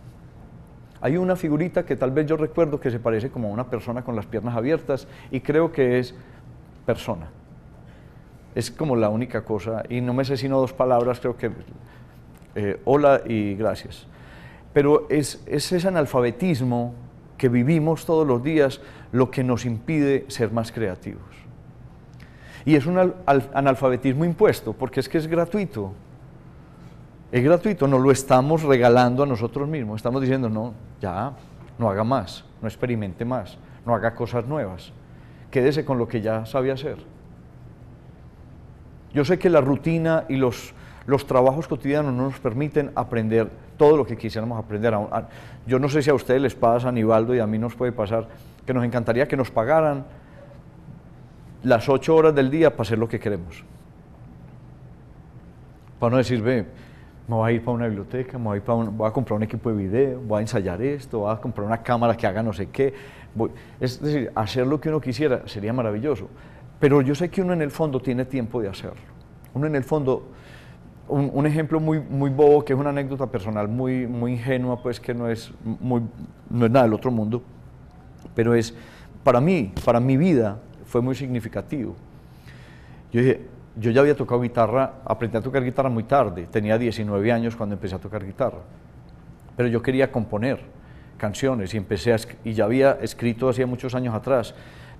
Hay una figurita que tal vez yo recuerdo que se parece como a una persona con las piernas abiertas y creo que es persona. Es como la única cosa y no me sé sino dos palabras, creo que eh, hola y gracias. Pero es, es ese analfabetismo que vivimos todos los días lo que nos impide ser más creativos. Y es un analfabetismo impuesto, porque es que es gratuito. Es gratuito, no lo estamos regalando a nosotros mismos. Estamos diciendo, no, ya, no haga más, no experimente más, no haga cosas nuevas. Quédese con lo que ya sabe hacer. Yo sé que la rutina y los, los trabajos cotidianos no nos permiten aprender todo lo que quisiéramos aprender. Ah, yo no sé si a ustedes les pasa, Anibaldo, y a mí nos puede pasar, que nos encantaría que nos pagaran las ocho horas del día para hacer lo que queremos. Para no decir, ve, me voy a ir para una biblioteca, me voy a, comprar un equipo de video, voy a ensayar esto, voy a comprar una cámara que haga no sé qué. Es decir, hacer lo que uno quisiera sería maravilloso. Pero yo sé que uno en el fondo tiene tiempo de hacerlo. Uno en el fondo un, ejemplo muy, muy bobo, que es una anécdota personal muy, muy ingenua, pues que no es, muy, no es nada del otro mundo, pero es, para mí, para mi vida, fue muy significativo. Yo yo ya había tocado guitarra, aprendí a tocar guitarra muy tarde, tenía 19 años cuando empecé a tocar guitarra, pero yo quería componer canciones y empecé y ya había escrito hacía muchos años atrás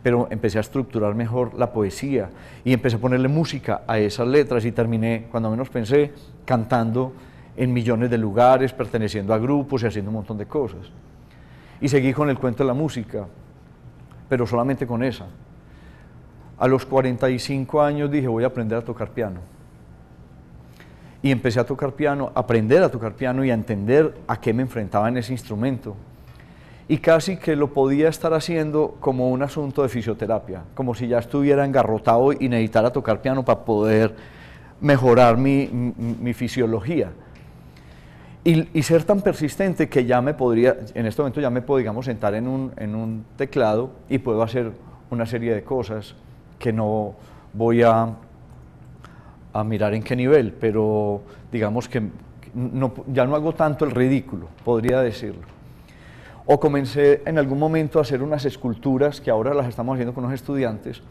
pero empecé a estructurar mejor la poesía y empecé a ponerle música a esas letras y terminé, cuando menos pensé, cantando en millones de lugares, perteneciendo a grupos y haciendo un montón de cosas. Y seguí con el cuento de la música, pero solamente con esa. A los 45 años dije, voy a aprender a tocar piano. Y empecé a tocar piano, aprender a tocar piano y a entender a qué me enfrentaba en ese instrumento y casi que lo podía estar haciendo como un asunto de fisioterapia, como si ya estuviera engarrotado y necesitara tocar piano para poder mejorar mi, fisiología. Y, ser tan persistente que ya me podría, en este momento ya me puedo, digamos, sentar en un, un teclado y puedo hacer una serie de cosas que no voy a, a mirar en qué nivel, pero digamos que ya no hago tanto el ridículo, podría decirlo. O comencé en algún momento a hacer unas esculturas que ahora las estamos haciendo con los estudiantes,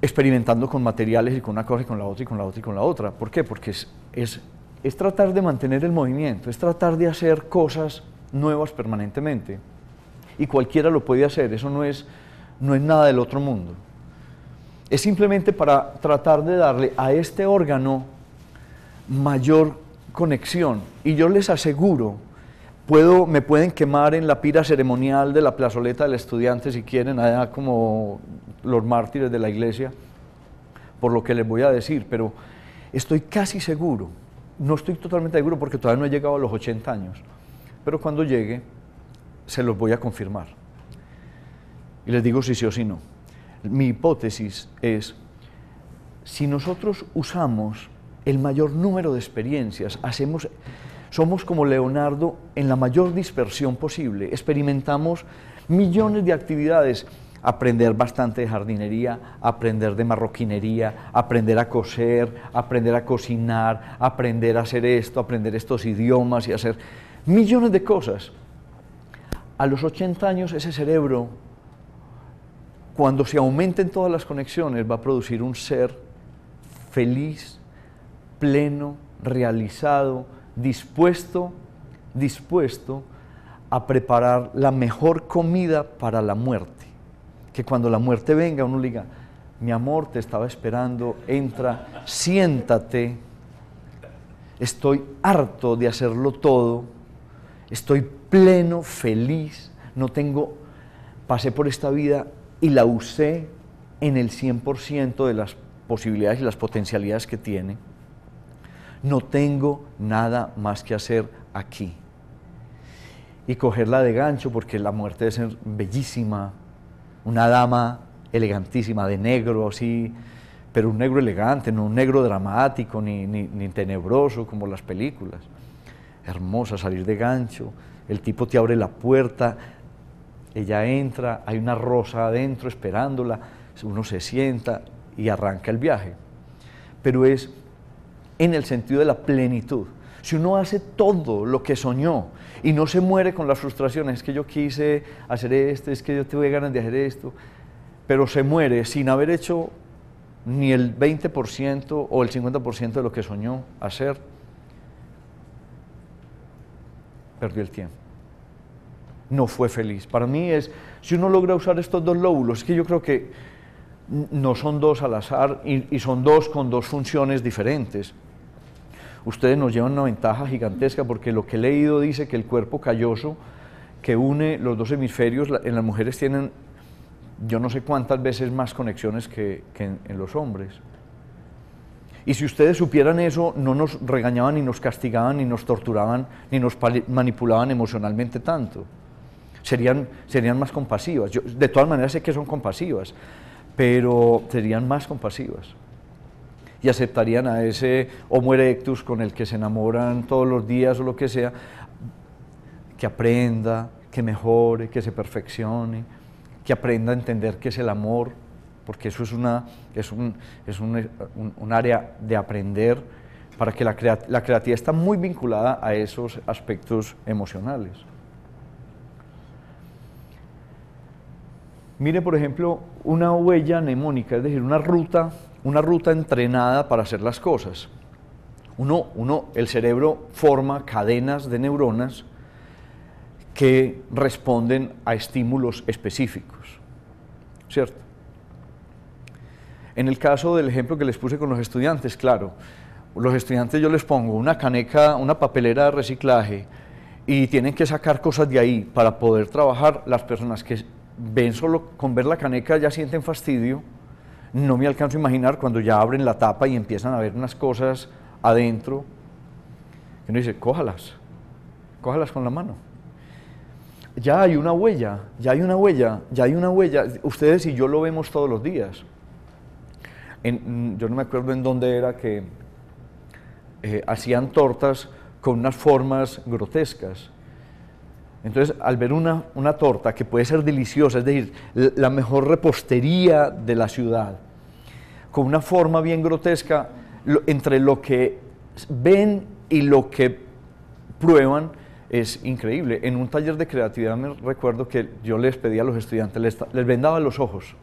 experimentando con materiales y con una cosa y con la otra y con la otra y con la otra. ¿Por qué? Porque es, es, tratar de mantener el movimiento, es tratar de hacer cosas nuevas permanentemente. Y cualquiera lo puede hacer, eso no es, no es nada del otro mundo. Es simplemente para tratar de darle a este órgano mayor conexión. Y yo les aseguro Puedo, me pueden quemar en la pira ceremonial de la plazoleta del estudiante si quieren, allá como los mártires de la iglesia, por lo que les voy a decir, pero estoy casi seguro, no estoy totalmente seguro porque todavía no he llegado a los 80 años, pero cuando llegue se los voy a confirmar. Y les digo si sí o si no. Mi hipótesis es, si nosotros usamos el mayor número de experiencias, hacemos somos como Leonardo en la mayor dispersión posible. Experimentamos millones de actividades. Aprender bastante de jardinería, aprender de marroquinería, aprender a coser, aprender a cocinar, aprender a hacer esto, aprender estos idiomas y hacer millones de cosas. A los 80 años ese cerebro, cuando se aumenten todas las conexiones, va a producir un ser feliz, pleno, realizado, dispuesto, dispuesto a preparar la mejor comida para la muerte. Que cuando la muerte venga uno diga, mi amor, te estaba esperando, entra, siéntate, estoy harto de hacerlo todo, estoy pleno, feliz, no tengo, pasé por esta vida y la usé en el 100% de las posibilidades y las potencialidades que tiene no tengo nada más que hacer aquí. Y cogerla de gancho porque la muerte es bellísima, una dama elegantísima de negro, así, pero un negro elegante, no un negro dramático ni, tenebroso como las películas. Hermosa salir de gancho, el tipo te abre la puerta, ella entra, hay una rosa adentro esperándola, uno se sienta y arranca el viaje. Pero es en el sentido de la plenitud. Si uno hace todo lo que soñó y no se muere con las frustraciones, es que yo quise hacer esto, es que yo tuve ganas de hacer esto, pero se muere sin haber hecho ni el 20% o el 50% de lo que soñó hacer, perdió el tiempo. No fue feliz. Para mí es, si uno logra usar estos dos lóbulos, es que yo creo que no son dos al azar y son dos con dos funciones diferentes ustedes nos llevan una ventaja gigantesca porque lo que he leído dice que el cuerpo calloso que une los dos hemisferios, en las mujeres tienen yo no sé cuántas veces más conexiones que, en, los hombres. Y si ustedes supieran eso, no nos regañaban, y nos castigaban, ni nos torturaban, ni nos manipulaban emocionalmente tanto. Serían, serían más compasivas. de todas maneras sé que son compasivas, pero serían más compasivas y aceptarían a ese Homo erectus con el que se enamoran todos los días o lo que sea, que aprenda, que mejore, que se perfeccione, que aprenda a entender qué es el amor, porque eso es, una, es, un, área de aprender para que la, la creatividad está muy vinculada a esos aspectos emocionales. Mire, por ejemplo, una huella mnemónica, es decir, una ruta una ruta entrenada para hacer las cosas. Uno, uno, el cerebro forma cadenas de neuronas que responden a estímulos específicos, ¿cierto? En el caso del ejemplo que les puse con los estudiantes, claro, los estudiantes yo les pongo una caneca, una papelera de reciclaje y tienen que sacar cosas de ahí para poder trabajar. Las personas que ven solo con ver la caneca ya sienten fastidio, no me alcanzo a imaginar cuando ya abren la tapa y empiezan a ver unas cosas adentro, Y uno dice, cójalas, cójalas con la mano. Ya hay una huella, ya hay una huella, ya hay una huella. Ustedes y yo lo vemos todos los días. Mm, yo no me acuerdo en dónde era que eh, hacían tortas con unas formas grotescas entonces, al ver una, torta que puede ser deliciosa, es decir, la mejor repostería de la ciudad, con una forma bien grotesca, entre lo que ven y lo que prueban, es increíble. En un taller de creatividad me recuerdo que yo les pedía a los estudiantes, les, les, vendaba los ojos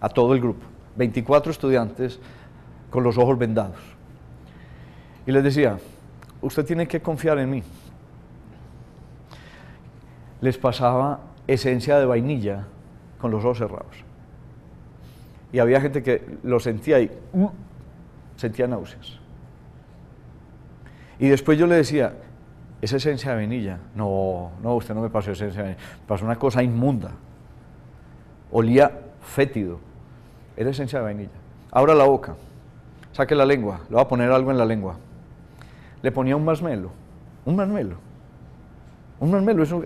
a todo el grupo, 24 estudiantes con los ojos vendados. Y les decía, usted tiene que confiar en mí, les pasaba esencia de vainilla con los ojos cerrados. Y había gente que lo sentía y mm, sentía náuseas. Y después yo le decía, ¿es esencia de vainilla? No, no, usted no me pasó esencia de vainilla. Pasó una cosa inmunda. Olía fétido. Era esencia de vainilla. Abra la boca. Saque la lengua. Le va a poner algo en la lengua. Le ponía un masmelo. Un masmelo. Un masmelo. Es un,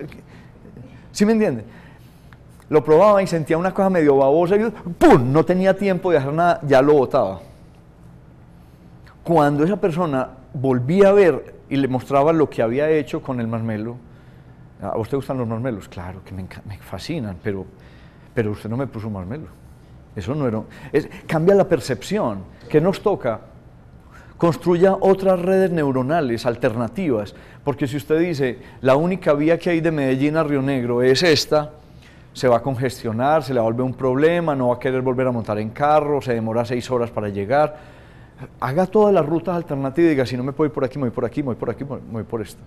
¿Sí me entiende? Lo probaba y sentía una cosa medio babosa y ¡pum! No tenía tiempo de hacer nada, ya lo botaba. Cuando esa persona volvía a ver y le mostraba lo que había hecho con el marmelo, ah, ¿a usted gustan los marmelos? Claro, que me, me fascinan, pero, pero usted no me puso marmelo. Eso no era... Es, cambia la percepción. que nos toca? construya otras redes neuronales alternativas, porque si usted dice, la única vía que hay de Medellín a Río Negro es esta, se va a congestionar, se le vuelve un problema, no va a querer volver a montar en carro, se demora seis horas para llegar. Haga todas las rutas alternativas y diga, si no me puedo ir por aquí, me voy por aquí, me voy por aquí, me voy por esta.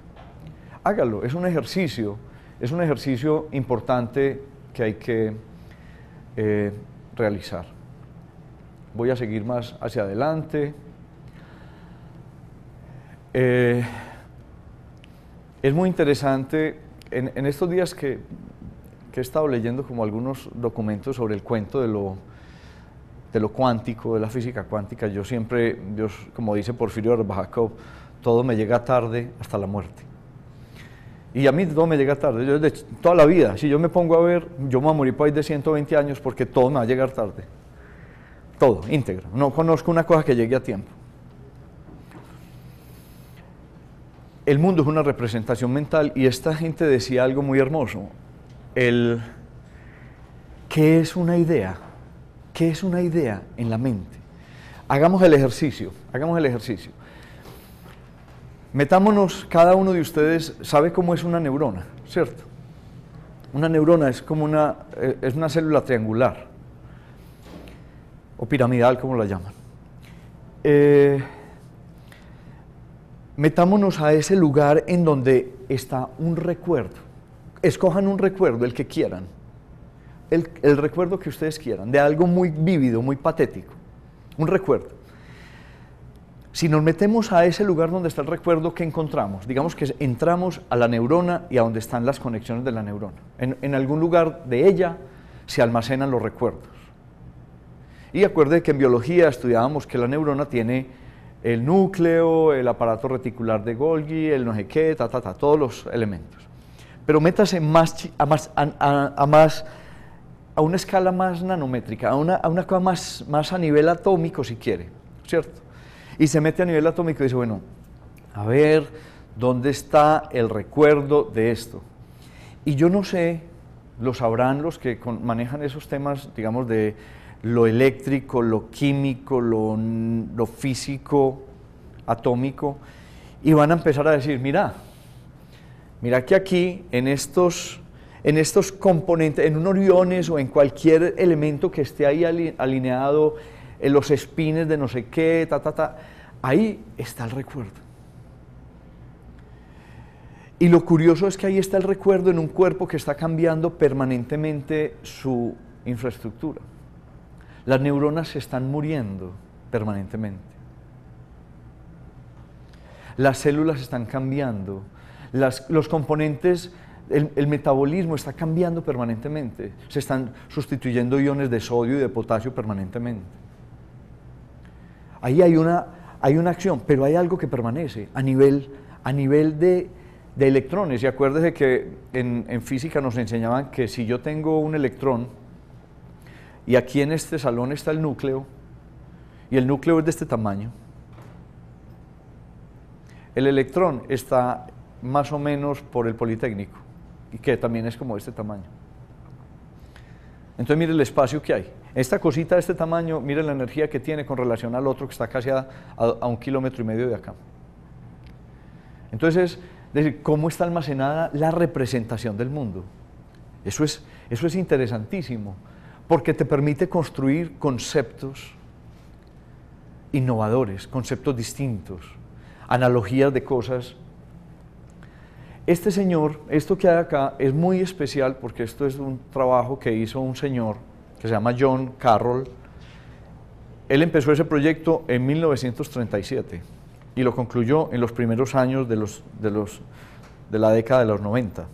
Hágalo, es un ejercicio, es un ejercicio importante que hay que eh, realizar. Voy a seguir más hacia adelante. Eh, es muy interesante, en, estos días que, he estado leyendo como algunos documentos sobre el cuento de lo, de cuántico, de la física cuántica, yo siempre, como dice Porfirio Arbajacov, todo me llega tarde hasta la muerte. Y a mí todo me llega tarde, yo toda la vida, si yo me pongo a ver, yo me voy a morir por ahí de 120 años porque todo me va a llegar tarde. Todo, íntegro. No conozco una cosa que llegue a tiempo. el mundo es una representación mental y esta gente decía algo muy hermoso. El, ¿Qué es una idea? ¿Qué es una idea en la mente? Hagamos el ejercicio, hagamos el ejercicio. Metámonos, cada uno de ustedes sabe cómo es una neurona, ¿cierto? Una neurona es como una, es una célula triangular o piramidal, como la llaman. Eh, Metámonos a ese lugar en donde está un recuerdo. Escojan un recuerdo, el que quieran. El, recuerdo que ustedes quieran, de algo muy vívido, muy patético. Un recuerdo. Si nos metemos a ese lugar donde está el recuerdo, ¿qué encontramos? Digamos que entramos a la neurona y a donde están las conexiones de la neurona. En, en algún lugar de ella se almacenan los recuerdos. Y acuerde que en biología estudiábamos que la neurona tiene el núcleo, el aparato reticular de Golgi, el no sé qué, ta, todos los elementos. Pero métase más, a, más, una escala más nanométrica, a una, a una cosa más, más a nivel atómico si quiere, ¿cierto? Y se mete a nivel atómico y dice, bueno, a ver, ¿dónde está el recuerdo de esto? Y yo no sé, lo sabrán los que manejan esos temas, digamos, de lo eléctrico, lo químico, lo, físico, atómico, y van a empezar a decir, mira, mira que aquí en estos, en estos componentes, en unos iones o en cualquier elemento que esté ahí alineado, en los espines de no sé qué, ta, ta, ta, ahí está el recuerdo. Y lo curioso es que ahí está el recuerdo en un cuerpo que está cambiando permanentemente su infraestructura. Las neuronas se están muriendo permanentemente. Las células están cambiando. los componentes, el, metabolismo está cambiando permanentemente. Se están sustituyendo iones de sodio y de potasio permanentemente. Ahí hay una, hay una acción, pero hay algo que permanece a nivel, a nivel de, electrones. Y acuérdese que en, en física nos enseñaban que si yo tengo un electrón, y aquí en este salón está el núcleo. Y el núcleo es de este tamaño. El electrón está más o menos por el Politécnico, y que también es como este tamaño. Entonces mire el espacio que hay. Esta cosita de este tamaño, mire la energía que tiene con relación al otro que está casi a, un kilómetro y medio de acá. Entonces, decir, ¿cómo está almacenada la representación del mundo? eso es interesantísimo porque te permite construir conceptos innovadores, conceptos distintos, analogías de cosas. Este señor, esto que hay acá es muy especial porque esto es un trabajo que hizo un señor que se llama John Carroll. Él empezó ese proyecto en 1937 y lo concluyó en los primeros años de, la década de los 90.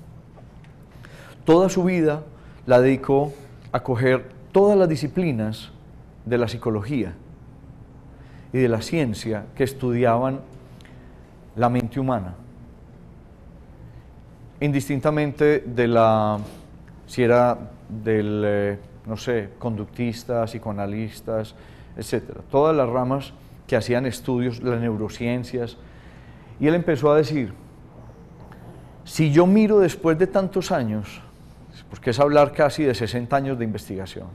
Toda su vida la dedicó acoger todas las disciplinas de la psicología y de la ciencia que estudiaban la mente humana, indistintamente de la, si era del, eh, no sé, conductistas, psicoanalistas, etcétera, Todas las ramas que hacían estudios, las neurociencias. Y él empezó a decir, si yo miro después de tantos años, porque es hablar casi de 60 años de investigación.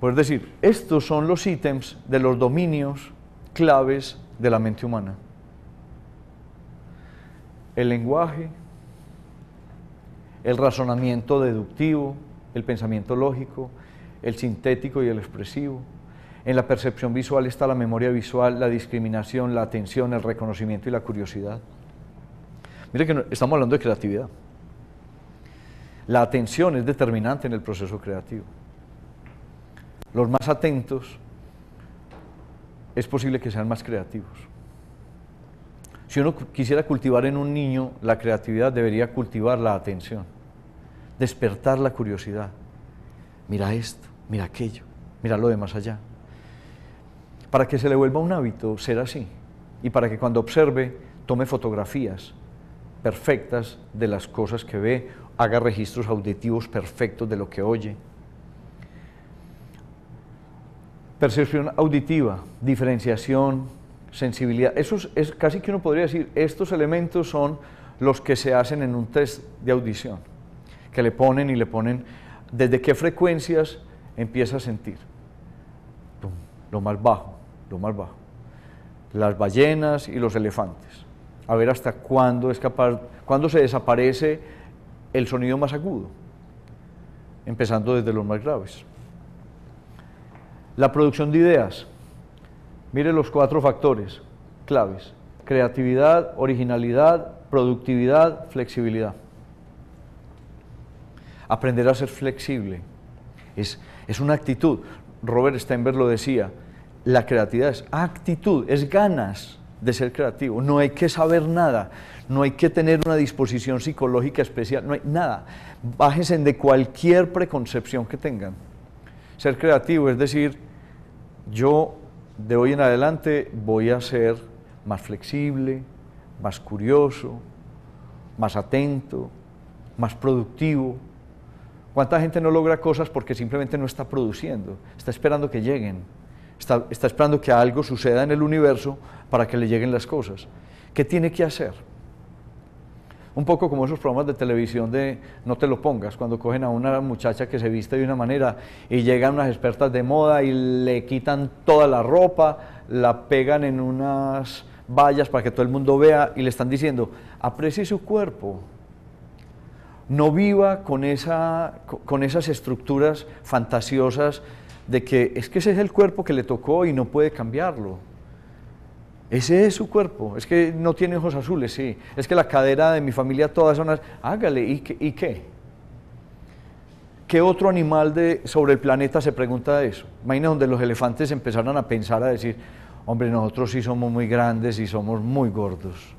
Pues decir, estos son los ítems de los dominios claves de la mente humana. El lenguaje, el razonamiento deductivo, el pensamiento lógico, el sintético y el expresivo. En la percepción visual está la memoria visual, la discriminación, la atención, el reconocimiento y la curiosidad. Mire que estamos hablando de creatividad. La atención es determinante en el proceso creativo. Los más atentos es posible que sean más creativos. Si uno quisiera cultivar en un niño la creatividad, debería cultivar la atención, despertar la curiosidad. Mira esto, mira aquello, mira lo de más allá. Para que se le vuelva un hábito ser así y para que cuando observe tome fotografías perfectas de las cosas que ve haga registros auditivos perfectos de lo que oye. Percepción auditiva, diferenciación, sensibilidad. Eso es, casi que uno podría decir, estos elementos son los que se hacen en un test de audición, que le ponen y le ponen desde qué frecuencias empieza a sentir. lo más bajo, lo más bajo. Las ballenas y los elefantes. A ver hasta cuándo es capaz, cuándo se desaparece el sonido más agudo, empezando desde los más graves. La producción de ideas. Mire los cuatro factores claves. Creatividad, originalidad, productividad, flexibilidad. Aprender a ser flexible es, una actitud. Robert Steinberg lo decía, la creatividad es actitud, es ganas de ser creativo. No hay que saber nada, no hay que tener una disposición psicológica especial, no hay nada. Bájense de cualquier preconcepción que tengan. Ser creativo es decir, yo de hoy en adelante voy a ser más flexible, más curioso, más atento, más productivo. ¿Cuánta gente no logra cosas porque simplemente no está produciendo? Está esperando que lleguen, está, está esperando que algo suceda en el universo para que le lleguen las cosas. ¿Qué tiene que hacer? Un poco como esos programas de televisión de No te lo pongas, cuando cogen a una muchacha que se viste de una manera y llegan unas expertas de moda y le quitan toda la ropa, la pegan en unas vallas para que todo el mundo vea y le están diciendo, aprecie su cuerpo, no viva con, con esas estructuras fantasiosas de que es que ese es el cuerpo que le tocó y no puede cambiarlo. Ese es su cuerpo. Es que no tiene ojos azules, sí. Es que la cadera de mi familia todas son... Hágale, ¿y qué? ¿y qué? ¿Qué otro animal de, sobre el planeta se pregunta eso? Imagina donde los elefantes empezaron a pensar, a decir, hombre, nosotros sí somos muy grandes y somos muy gordos.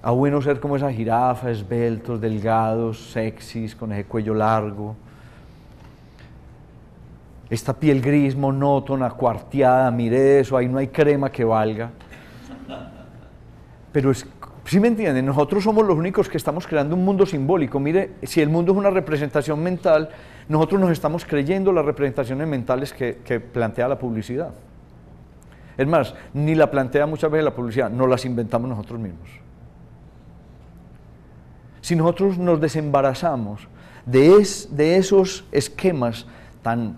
A bueno ser como esa jirafa, esbeltos, delgados, sexys, con ese cuello largo esta piel gris, monótona, cuarteada, mire eso, ahí no hay crema que valga. Pero si me entienden, nosotros somos los únicos que estamos creando un mundo simbólico. Mire, si el mundo es una representación mental, nosotros nos estamos creyendo las representaciones mentales que, plantea la publicidad. Es más, ni la plantea muchas veces la publicidad, no las inventamos nosotros mismos. Si nosotros nos desembarazamos de, de esos esquemas tan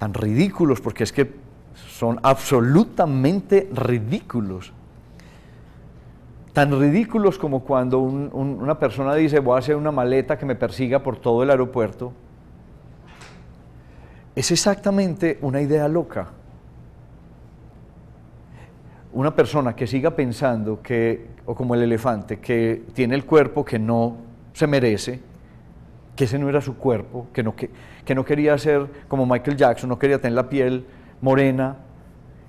tan ridículos, porque es que son absolutamente ridículos. Tan ridículos como cuando una persona dice, voy a hacer una maleta que me persiga por todo el aeropuerto. Es exactamente una idea loca. Una persona que siga pensando que, o como el elefante, que tiene el cuerpo que no se merece, que ese no era su cuerpo, que no, que no quería ser como Michael Jackson, no quería tener la piel morena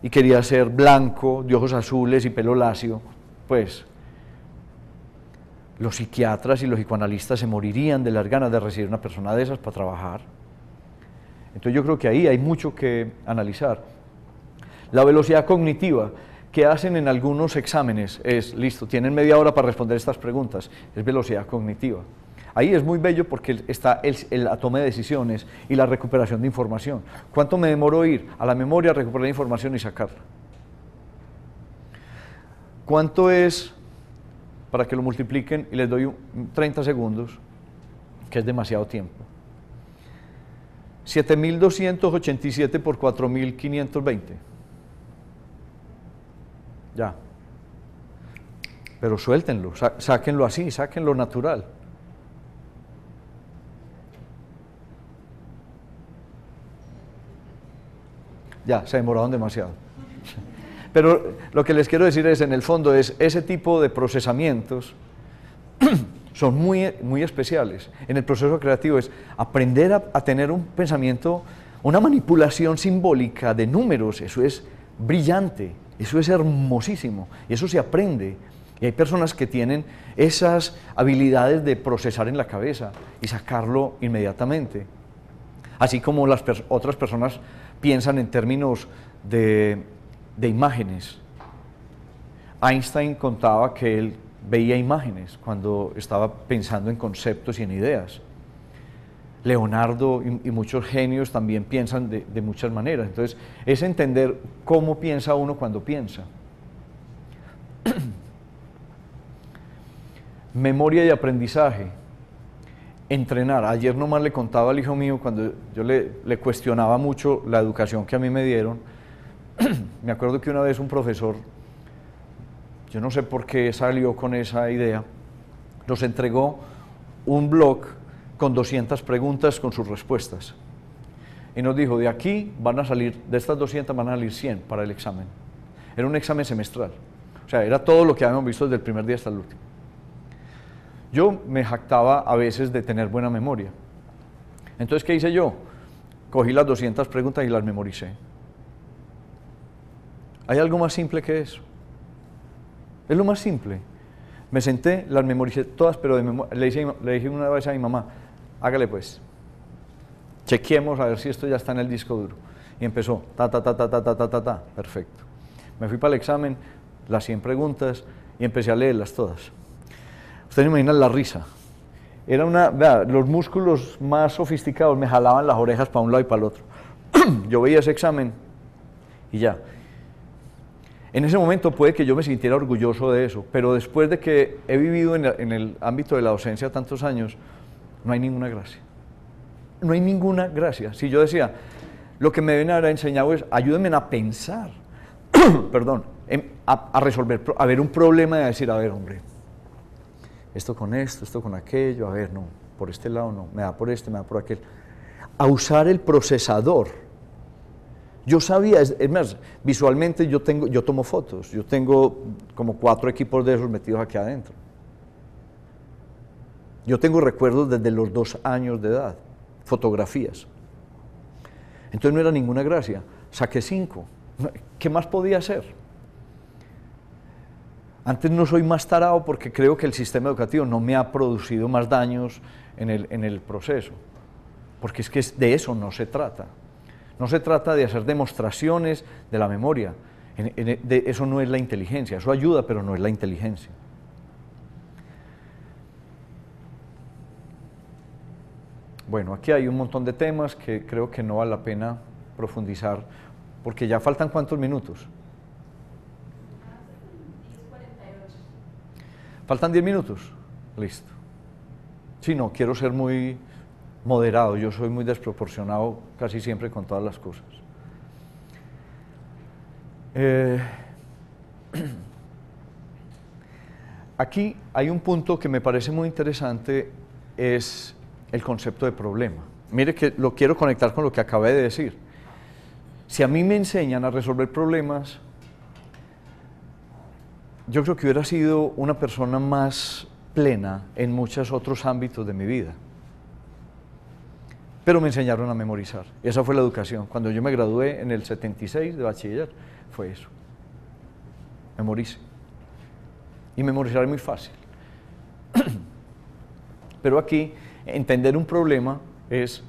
y quería ser blanco, de ojos azules y pelo lacio, pues los psiquiatras y los psicoanalistas se morirían de las ganas de recibir una persona de esas para trabajar. Entonces yo creo que ahí hay mucho que analizar. La velocidad cognitiva que hacen en algunos exámenes es, listo, tienen media hora para responder estas preguntas, es velocidad cognitiva. Ahí es muy bello porque está el, toma de decisiones y la recuperación de información. ¿Cuánto me demoro ir a la memoria, recuperar la información y sacarla? ¿Cuánto es, para que lo multipliquen, y les doy 30 segundos, que es demasiado tiempo? 7.287 por 4.520. Ya. Pero suéltenlo, sáquenlo así, sáquenlo natural. ya, se demoraron demasiado. Pero lo que les quiero decir es, en el fondo, es ese tipo de procesamientos son muy, muy especiales. En el proceso creativo es aprender a, a tener un pensamiento, una manipulación simbólica de números, eso es brillante, eso es hermosísimo, y eso se aprende. Y hay personas que tienen esas habilidades de procesar en la cabeza y sacarlo inmediatamente así como las otras personas piensan en términos de, imágenes. Einstein contaba que él veía imágenes cuando estaba pensando en conceptos y en ideas. Leonardo y, muchos genios también piensan de, muchas maneras. Entonces, es entender cómo piensa uno cuando piensa. Memoria y aprendizaje entrenar. Ayer nomás le contaba al hijo mío, cuando yo le, le cuestionaba mucho la educación que a mí me dieron, me acuerdo que una vez un profesor, yo no sé por qué salió con esa idea, nos entregó un blog con 200 preguntas con sus respuestas. Y nos dijo, de aquí van a salir, de estas 200 van a salir 100 para el examen. Era un examen semestral. O sea, era todo lo que habíamos visto desde el primer día hasta el último. Yo me jactaba a veces de tener buena memoria. Entonces, ¿qué hice yo? Cogí las 200 preguntas y las memoricé. ¿Hay algo más simple que eso? Es lo más simple. Me senté, las memoricé todas, pero le, dije, una vez a mi mamá, hágale pues, chequeemos a ver si esto ya está en el disco duro. Y empezó, ta, ta, ta, ta, ta, ta, ta, ta, perfecto. Me fui para el examen, las 100 preguntas, y empecé a leerlas todas. Ustedes imaginan la risa. Era una, los músculos más sofisticados me jalaban las orejas para un lado y para el otro. yo veía ese examen y ya. En ese momento puede que yo me sintiera orgulloso de eso, pero después de que he vivido en, el ámbito de la docencia tantos años, no hay ninguna gracia. No hay ninguna gracia. Si yo decía, lo que me deben haber enseñado es, ayúdenme a pensar, perdón, em, a, a resolver, a ver un problema y a decir, a ver, hombre, esto con esto, esto con aquello, a ver, no, por este lado no, me da por este, me da por aquel. A usar el procesador. Yo sabía, es, más, visualmente yo, tengo, yo tomo fotos, yo tengo como cuatro equipos de esos metidos aquí adentro. Yo tengo recuerdos desde los dos años de edad, fotografías. Entonces no era ninguna gracia, saqué cinco. ¿Qué más podía hacer? Antes no soy más tarado porque creo que el sistema educativo no me ha producido más daños en el, en el proceso, porque es que de eso no se trata. No se trata de hacer demostraciones de la memoria, de, eso no es la inteligencia, eso ayuda, pero no es la inteligencia. Bueno, aquí hay un montón de temas que creo que no vale la pena profundizar, porque ya faltan cuántos minutos. Faltan 10 minutos. Listo. Si no, quiero ser muy moderado. Yo soy muy desproporcionado casi siempre con todas las cosas. Eh, aquí hay un punto que me parece muy interesante, es el concepto de problema. Mire que lo quiero conectar con lo que acabé de decir. Si a mí me enseñan a resolver problemas, yo creo que hubiera sido una persona más plena en muchos otros ámbitos de mi vida. Pero me enseñaron a memorizar. Esa fue la educación. Cuando yo me gradué en el 76 de bachiller, fue eso. Memorice. Y memorizar es muy fácil. Pero aquí, entender un problema es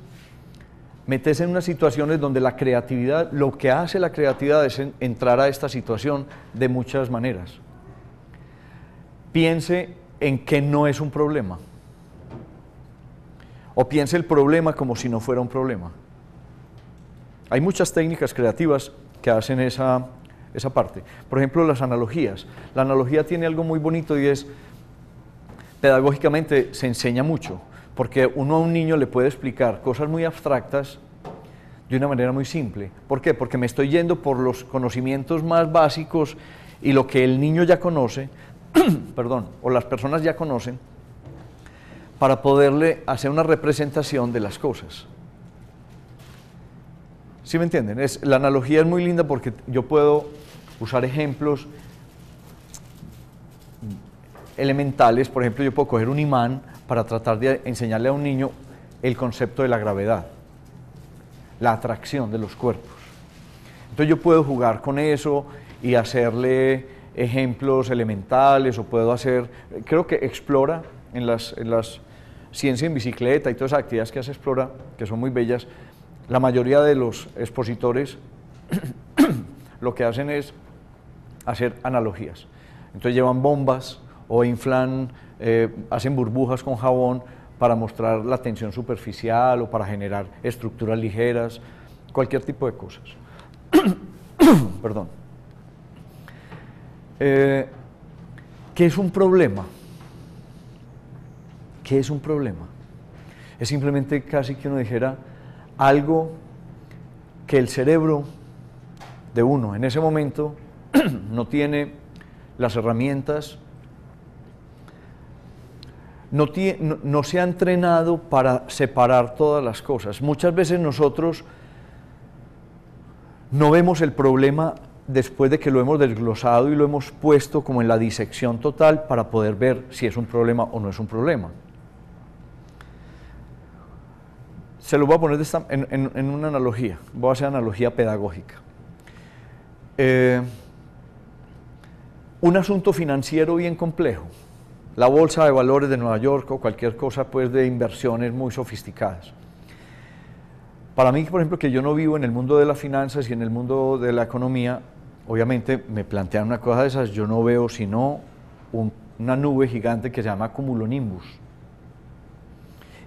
meterse en unas situaciones donde la creatividad, lo que hace la creatividad es entrar a esta situación de muchas maneras piense en que no es un problema. O piense el problema como si no fuera un problema. Hay muchas técnicas creativas que hacen esa, esa parte. Por ejemplo, las analogías. La analogía tiene algo muy bonito y es, pedagógicamente se enseña mucho, porque uno a un niño le puede explicar cosas muy abstractas de una manera muy simple. ¿Por qué? Porque me estoy yendo por los conocimientos más básicos y lo que el niño ya conoce, perdón, o las personas ya conocen, para poderle hacer una representación de las cosas. ¿Sí me entienden? Es, la analogía es muy linda porque yo puedo usar ejemplos elementales. Por ejemplo, yo puedo coger un imán para tratar de enseñarle a un niño el concepto de la gravedad, la atracción de los cuerpos. Entonces yo puedo jugar con eso y hacerle ejemplos elementales o puedo hacer, creo que explora en las, en ciencia en bicicleta y todas las actividades que hace Explora, que son muy bellas, la mayoría de los expositores lo que hacen es hacer analogías. Entonces llevan bombas o inflan, eh, hacen burbujas con jabón para mostrar la tensión superficial o para generar estructuras ligeras, cualquier tipo de cosas. Perdón. Eh, ¿Qué es un problema? ¿Qué es un problema? Es simplemente casi que uno dijera algo que el cerebro de uno en ese momento no tiene las herramientas, no, se ha entrenado para separar todas las cosas. Muchas veces nosotros no vemos el problema después de que lo hemos desglosado y lo hemos puesto como en la disección total para poder ver si es un problema o no es un problema. Se lo voy a poner en, una analogía, voy a hacer analogía pedagógica. Eh, un asunto financiero bien complejo, la bolsa de valores de Nueva York o cualquier cosa pues, de inversiones muy sofisticadas para mí, por ejemplo, que yo no vivo en el mundo de las finanzas y en el mundo de la economía, obviamente me plantean una cosa de esas, yo no veo sino una nube gigante que se llama cumulonimbus.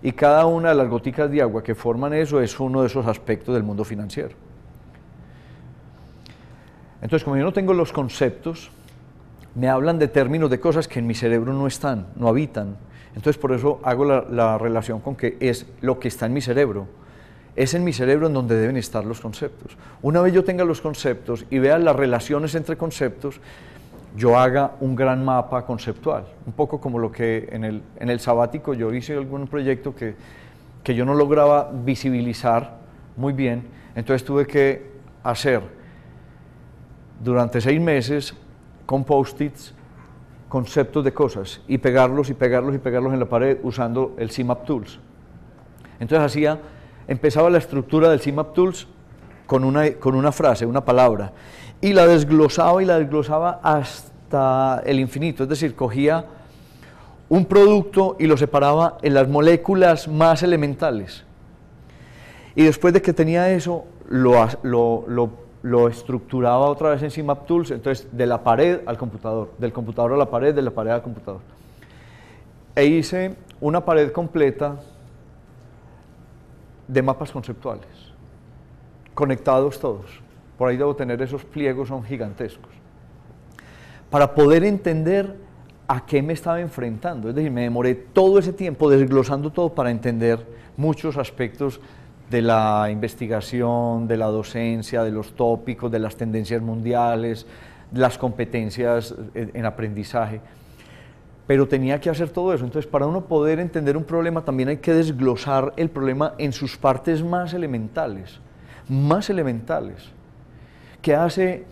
Y cada una de las goticas de agua que forman eso es uno de esos aspectos del mundo financiero. Entonces, como yo no tengo los conceptos, me hablan de términos de cosas que en mi cerebro no están, no habitan. Entonces, por eso hago la relación con que es lo que está en mi cerebro es en mi cerebro en donde deben estar los conceptos. Una vez yo tenga los conceptos y vea las relaciones entre conceptos, yo haga un gran mapa conceptual, un poco como lo que en el, en el sabático yo hice algún proyecto que, que yo no lograba visibilizar muy bien, entonces tuve que hacer durante seis meses con post-its conceptos de cosas y pegarlos y pegarlos y pegarlos en la pared usando el C-Map Tools. Entonces hacía empezaba la estructura del CIMAP Tools con una, con una frase, una palabra, y la desglosaba y la desglosaba hasta el infinito, es decir, cogía un producto y lo separaba en las moléculas más elementales. Y después de que tenía eso, lo, lo, estructuraba otra vez en CIMAP Tools, entonces de la pared al computador, del computador a la pared, de la pared al computador. E hice una pared completa de mapas conceptuales, conectados todos. Por ahí debo tener esos pliegos, son gigantescos. Para poder entender a qué me estaba enfrentando. Es decir, me demoré todo ese tiempo desglosando todo para entender muchos aspectos de la investigación, de la docencia, de los tópicos, de las tendencias mundiales, las competencias en aprendizaje pero tenía que hacer todo eso. Entonces, para uno poder entender un problema, también hay que desglosar el problema en sus partes más elementales, más elementales. ¿Qué hace,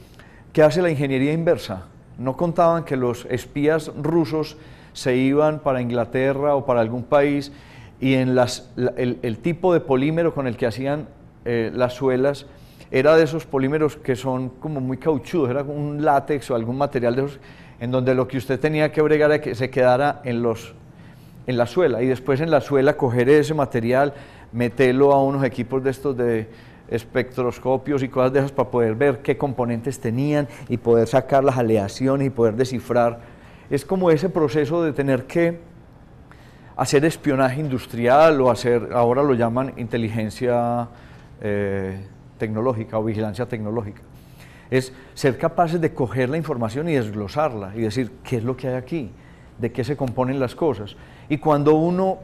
qué hace la ingeniería inversa? No contaban que los espías rusos se iban para Inglaterra o para algún país y en las, el, tipo de polímero con el que hacían eh, las suelas era de esos polímeros que son como muy cauchudos, era un látex o algún material de esos en donde lo que usted tenía que bregar era que se quedara en, los, en la suela y después en la suela coger ese material, meterlo a unos equipos de estos de espectroscopios y cosas de esas para poder ver qué componentes tenían y poder sacar las aleaciones y poder descifrar. Es como ese proceso de tener que hacer espionaje industrial o hacer, ahora lo llaman inteligencia eh, tecnológica o vigilancia tecnológica es ser capaces de coger la información y desglosarla y decir qué es lo que hay aquí, de qué se componen las cosas. Y cuando uno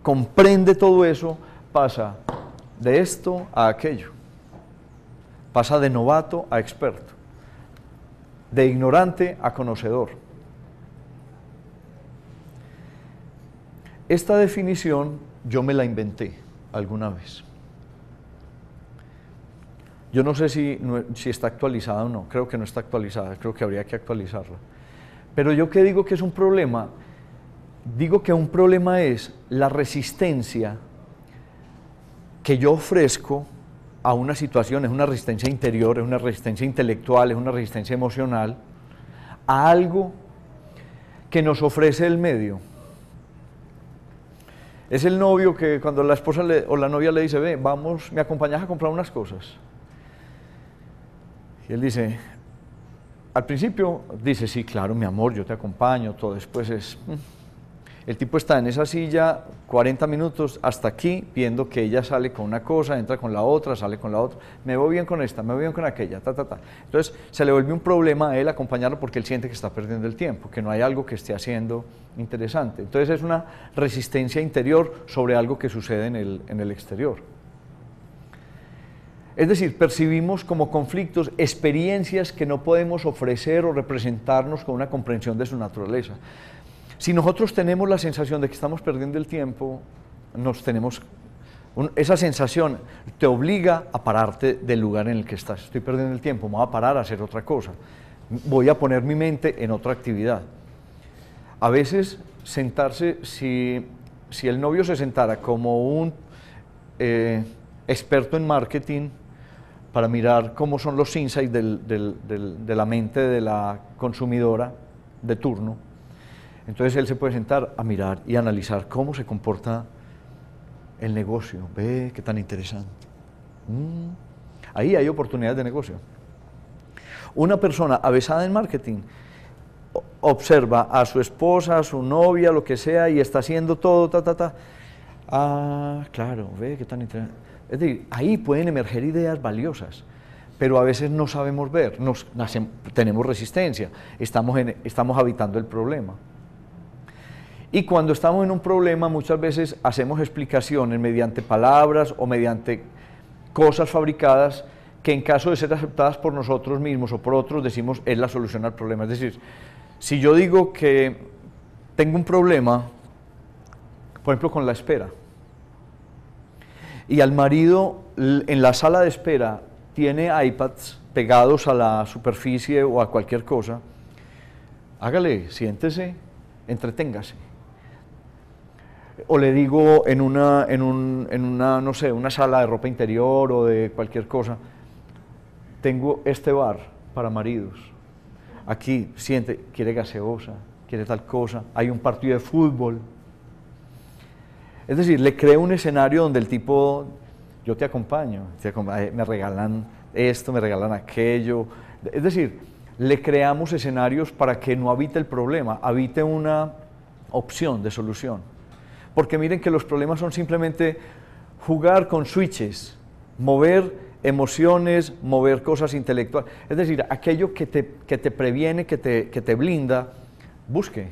comprende todo eso, pasa de esto a aquello, pasa de novato a experto, de ignorante a conocedor. Esta definición yo me la inventé alguna vez. Yo no sé si, está actualizada o no, creo que no está actualizada, creo que habría que actualizarla. Pero yo que digo que es un problema, digo que un problema es la resistencia que yo ofrezco a una situación, es una resistencia interior, es una resistencia intelectual, es una resistencia emocional, a algo que nos ofrece el medio. Es el novio que cuando la esposa o la novia le dice, ve, vamos, me acompañas a comprar unas cosas. Y él dice, al principio dice, sí, claro, mi amor, yo te acompaño, todo. Después es, mm". el tipo está en esa silla 40 minutos hasta aquí, viendo que ella sale con una cosa, entra con la otra, sale con la otra, me voy bien con esta, me voy bien con aquella, ta, ta, ta. Entonces se le vuelve un problema a él acompañarlo porque él siente que está perdiendo el tiempo, que no hay algo que esté haciendo interesante. Entonces es una resistencia interior sobre algo que sucede en el, en el exterior. Es decir, percibimos como conflictos experiencias que no podemos ofrecer o representarnos con una comprensión de su naturaleza. Si nosotros tenemos la sensación de que estamos perdiendo el tiempo, nos tenemos esa sensación te obliga a pararte del lugar en el que estás. Estoy perdiendo el tiempo, me voy a parar a hacer otra cosa. Voy a poner mi mente en otra actividad. A veces sentarse, si, el novio se sentara como un eh, experto en marketing, para mirar cómo son los insights de la mente de la consumidora de turno. Entonces él se puede sentar a mirar y analizar cómo se comporta el negocio. Ve, qué tan interesante. Mm. Ahí hay oportunidades de negocio. Una persona avesada en marketing observa a su esposa, a su novia, lo que sea, y está haciendo todo, ta, ta, ta. Ah, claro, ve, qué tan interesante es decir, ahí pueden emerger ideas valiosas, pero a veces no sabemos ver, nos, tenemos resistencia, estamos, estamos habitando el problema. Y cuando estamos en un problema muchas veces hacemos explicaciones mediante palabras o mediante cosas fabricadas que en caso de ser aceptadas por nosotros mismos o por otros decimos es la solución al problema. Es decir, si yo digo que tengo un problema, por ejemplo, con la espera, y al marido en la sala de espera tiene iPads pegados a la superficie o a cualquier cosa, hágale, siéntese, entreténgase. O le digo en una, en, una, no sé, una sala de ropa interior o de cualquier cosa, tengo este bar para maridos. Aquí, siente, quiere gaseosa, quiere tal cosa, hay un partido de fútbol, es decir, le crea un escenario donde el tipo, yo te acompaño, eh, me regalan esto, me regalan aquello. Es decir, le creamos escenarios para que no habite el problema, habite una opción de solución. Porque miren que los problemas son simplemente jugar con switches, mover emociones, mover cosas intelectuales. Es decir, aquello que te, previene, que te, que te blinda, busque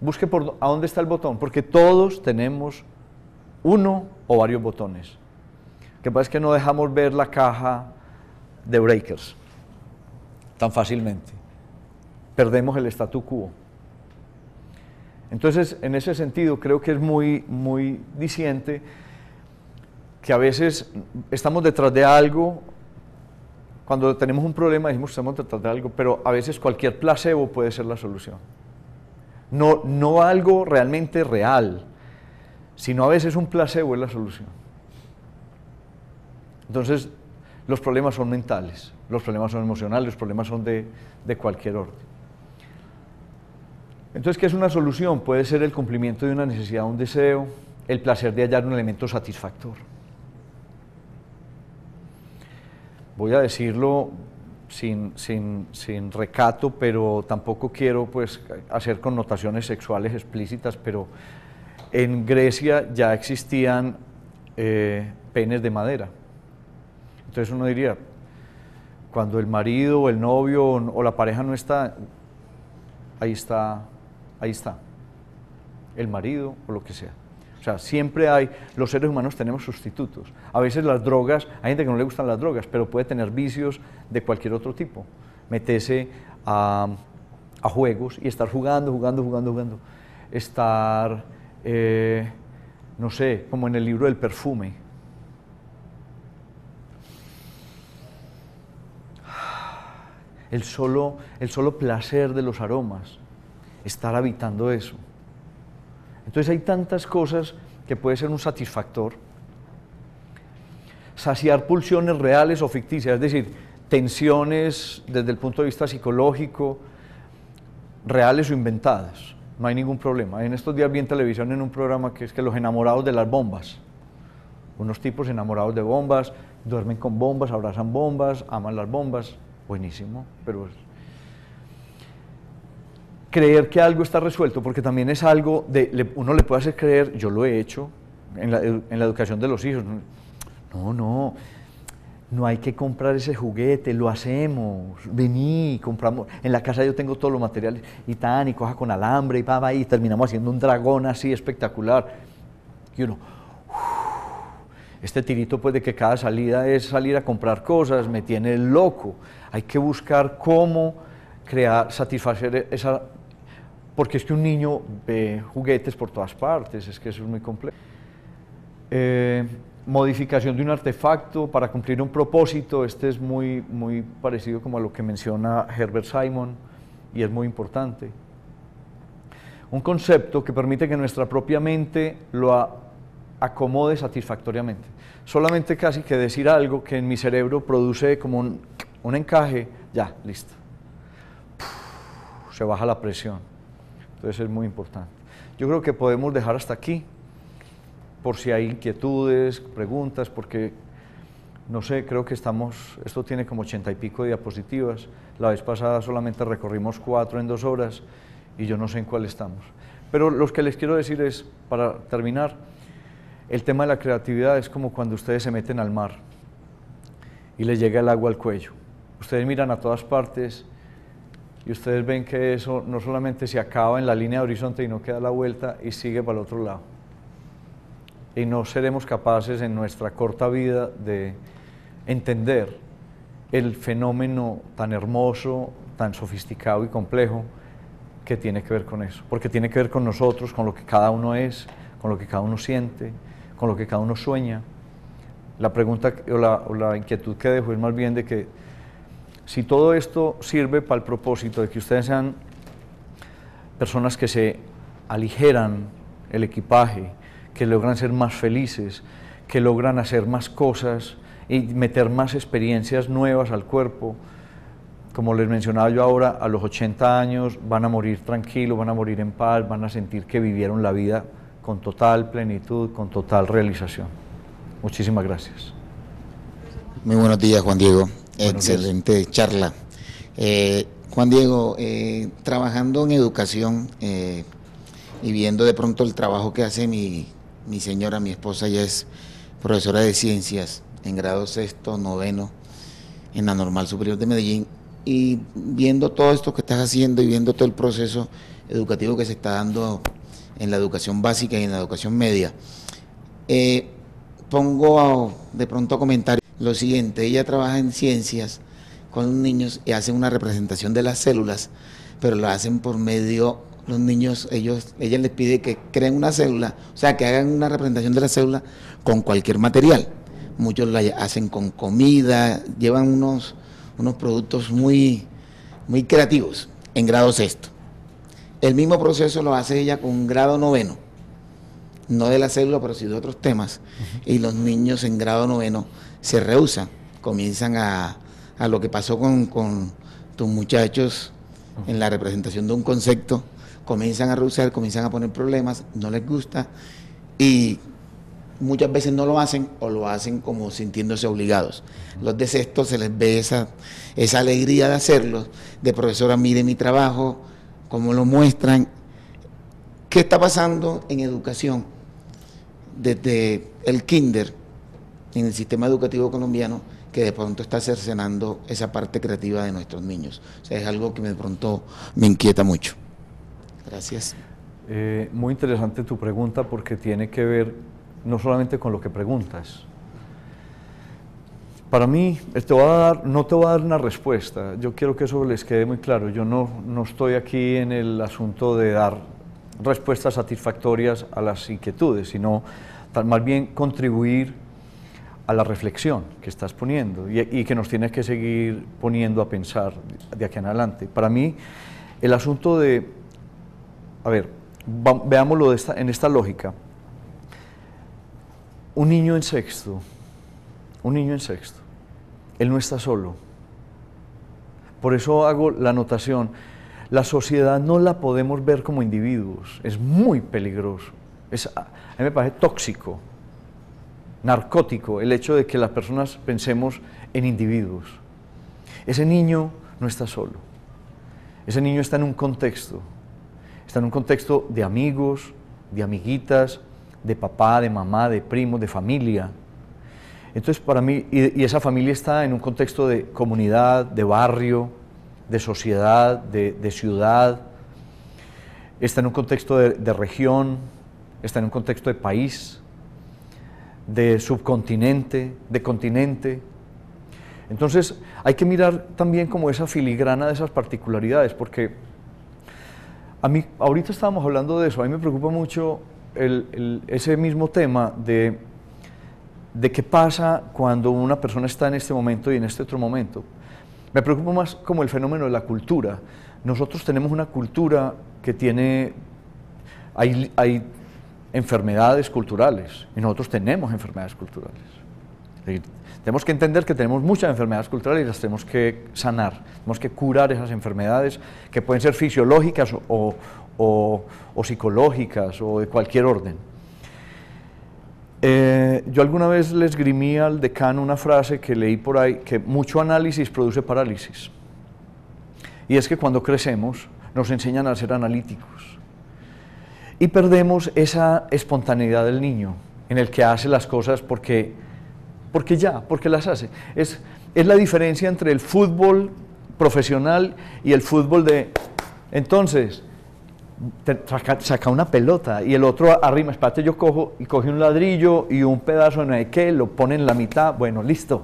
busque por a dónde está el botón, porque todos tenemos uno o varios botones. Lo que pasa es que no dejamos ver la caja de breakers tan fácilmente. Perdemos el statu quo. Entonces, en ese sentido, creo que es muy, muy diciente que a veces estamos detrás de algo, cuando tenemos un problema decimos estamos detrás de algo, pero a veces cualquier placebo puede ser la solución. No, no algo realmente real, sino a veces un placebo es la solución. Entonces, los problemas son mentales, los problemas son emocionales, los problemas son de, cualquier orden. Entonces, ¿qué es una solución? Puede ser el cumplimiento de una necesidad, un deseo, el placer de hallar un elemento satisfactor. Voy a decirlo sin, sin, sin, recato, pero tampoco quiero pues, hacer connotaciones sexuales explícitas, pero en Grecia ya existían eh, penes de madera. Entonces uno diría, cuando el marido o el novio o la pareja no está, ahí está, ahí está, el marido o lo que sea. O sea, siempre hay, los seres humanos tenemos sustitutos. A veces las drogas, hay gente que no le gustan las drogas, pero puede tener vicios de cualquier otro tipo. Meterse a, a juegos y estar jugando, jugando, jugando, jugando. Estar, eh, no sé, como en el libro del perfume. El solo, el solo placer de los aromas, estar habitando eso. Entonces hay tantas cosas que puede ser un satisfactor. Saciar pulsiones reales o ficticias, es decir, tensiones desde el punto de vista psicológico, reales o inventadas. No hay ningún problema. En estos días vi en televisión en un programa que es que los enamorados de las bombas, unos tipos enamorados de bombas, duermen con bombas, abrazan bombas, aman las bombas, buenísimo, pero creer que algo está resuelto, porque también es algo de, uno le puede hacer creer, yo lo he hecho en la, educación de los hijos, no, no, no hay que comprar ese juguete, lo hacemos, vení, compramos, en la casa yo tengo todos los materiales, y tan, y coja con alambre, y va, y terminamos haciendo un dragón así espectacular, y uno, este tirito pues de que cada salida es salir a comprar cosas, me tiene loco, hay que buscar cómo crear, satisfacer esa porque es que un niño ve juguetes por todas partes, es que eso es muy complejo. Eh, modificación de un artefacto para cumplir un propósito, este es muy, muy parecido como a lo que menciona Herbert Simon y es muy importante. Un concepto que permite que nuestra propia mente lo acomode satisfactoriamente. Solamente casi que decir algo que en mi cerebro produce como un, encaje, ya, listo. se baja la presión entonces es muy importante. Yo creo que podemos dejar hasta aquí, por si hay inquietudes, preguntas, porque no sé, creo que estamos, esto tiene como ochenta y pico de diapositivas, la vez pasada solamente recorrimos cuatro en dos horas y yo no sé en cuál estamos. Pero lo que les quiero decir es, para terminar, el tema de la creatividad es como cuando ustedes se meten al mar y les llega el agua al cuello. Ustedes miran a todas partes y ustedes ven que eso no solamente se acaba en la línea de horizonte y no queda la vuelta y sigue para el otro lado. Y no seremos capaces en nuestra corta vida de entender el fenómeno tan hermoso, tan sofisticado y complejo que tiene que ver con eso, porque tiene que ver con nosotros, con lo que cada uno es, con lo que cada uno siente, con lo que cada uno sueña. La pregunta o la, inquietud que dejo es más bien de que si todo esto sirve para el propósito de que ustedes sean personas que se aligeran el equipaje, que logran ser más felices, que logran hacer más cosas y meter más experiencias nuevas al cuerpo, como les mencionaba yo ahora, a los 80 años van a morir tranquilos, van a morir en paz, van a sentir que vivieron la vida con total plenitud, con total realización. Muchísimas gracias. Muy buenos días, Juan Diego. Excelente charla. Eh, Juan Diego, eh, trabajando en educación eh, y viendo de pronto el trabajo que hace mi, mi señora, mi esposa, ella es profesora de ciencias en grado sexto, noveno, en la Normal Superior de Medellín, y viendo todo esto que estás haciendo y viendo todo el proceso educativo que se está dando en la educación básica y en la educación media, pongo de pronto comentarios lo siguiente, ella trabaja en ciencias con los niños y hace una representación de las células, pero lo hacen por medio los niños, ellos, ella les pide que creen una célula, o sea, que hagan una representación de la célula con cualquier material. Muchos la hacen con comida, llevan unos, unos productos muy, muy creativos en grado sexto. El mismo proceso lo hace ella con grado noveno, no de la célula, pero sí de otros temas. Y los niños en grado noveno se rehusan, comienzan a, lo que pasó con, tus muchachos en la representación de un concepto, comienzan a rehusar, comienzan a poner problemas, no les gusta y muchas veces no lo hacen o lo hacen como sintiéndose obligados. Los de sexto se les ve esa, esa alegría de hacerlo, de profesora, mire mi trabajo, cómo lo muestran. ¿Qué está pasando en educación? Desde el kinder, en el sistema educativo colombiano que de pronto está cercenando esa parte creativa de nuestros niños. O sea, es algo que de pronto me inquieta mucho. Gracias. Eh, muy interesante tu pregunta porque tiene que ver no solamente con lo que preguntas. Para mí, eh, a dar, no te voy a dar una respuesta. Yo quiero que eso les quede muy claro. Yo no, no estoy aquí en el asunto de dar respuestas satisfactorias a las inquietudes, sino más bien contribuir a la reflexión que estás poniendo y, que nos tienes que seguir poniendo a pensar de aquí en adelante. Para mí, el asunto de, a ver, veámoslo de en esta lógica. Un niño en sexto, un niño en sexto, él no está solo. Por eso hago la anotación, la sociedad no la podemos ver como individuos, es muy peligroso, es, a mí me parece tóxico narcótico el hecho de que las personas pensemos en individuos. Ese niño no está solo. Ese niño está en un contexto. Está en un contexto de amigos, de amiguitas, de papá, de mamá, de primo, de familia. Entonces, para mí, y, esa familia está en un contexto de comunidad, de barrio, de sociedad, de, ciudad, está en un contexto de región, está en un contexto de país de subcontinente, de continente. Entonces hay que mirar también como esa filigrana de esas particularidades, porque a mí, ahorita estábamos hablando de eso, a mí me preocupa mucho ese mismo tema de, de qué pasa cuando una persona está en este momento y en este otro momento. Me preocupa más como el fenómeno de la cultura. Nosotros tenemos una cultura que tiene, hay, hay enfermedades culturales, y nosotros tenemos enfermedades culturales. tenemos que entender que tenemos muchas enfermedades culturales y las tenemos que sanar, tenemos que curar esas enfermedades que pueden ser fisiológicas o, psicológicas o de cualquier orden. Eh, yo alguna vez le esgrimí al decano una frase que leí por ahí, que mucho análisis produce parálisis. Y es que cuando crecemos nos enseñan a ser analíticos y perdemos esa espontaneidad del niño en el que hace las cosas porque, porque ya, porque las hace. Es, es la diferencia entre el fútbol profesional y el fútbol de... Entonces, saca, una pelota y el otro arriba, espérate, yo cojo y coge un ladrillo y un pedazo de no qué, lo pone en la mitad, bueno, listo.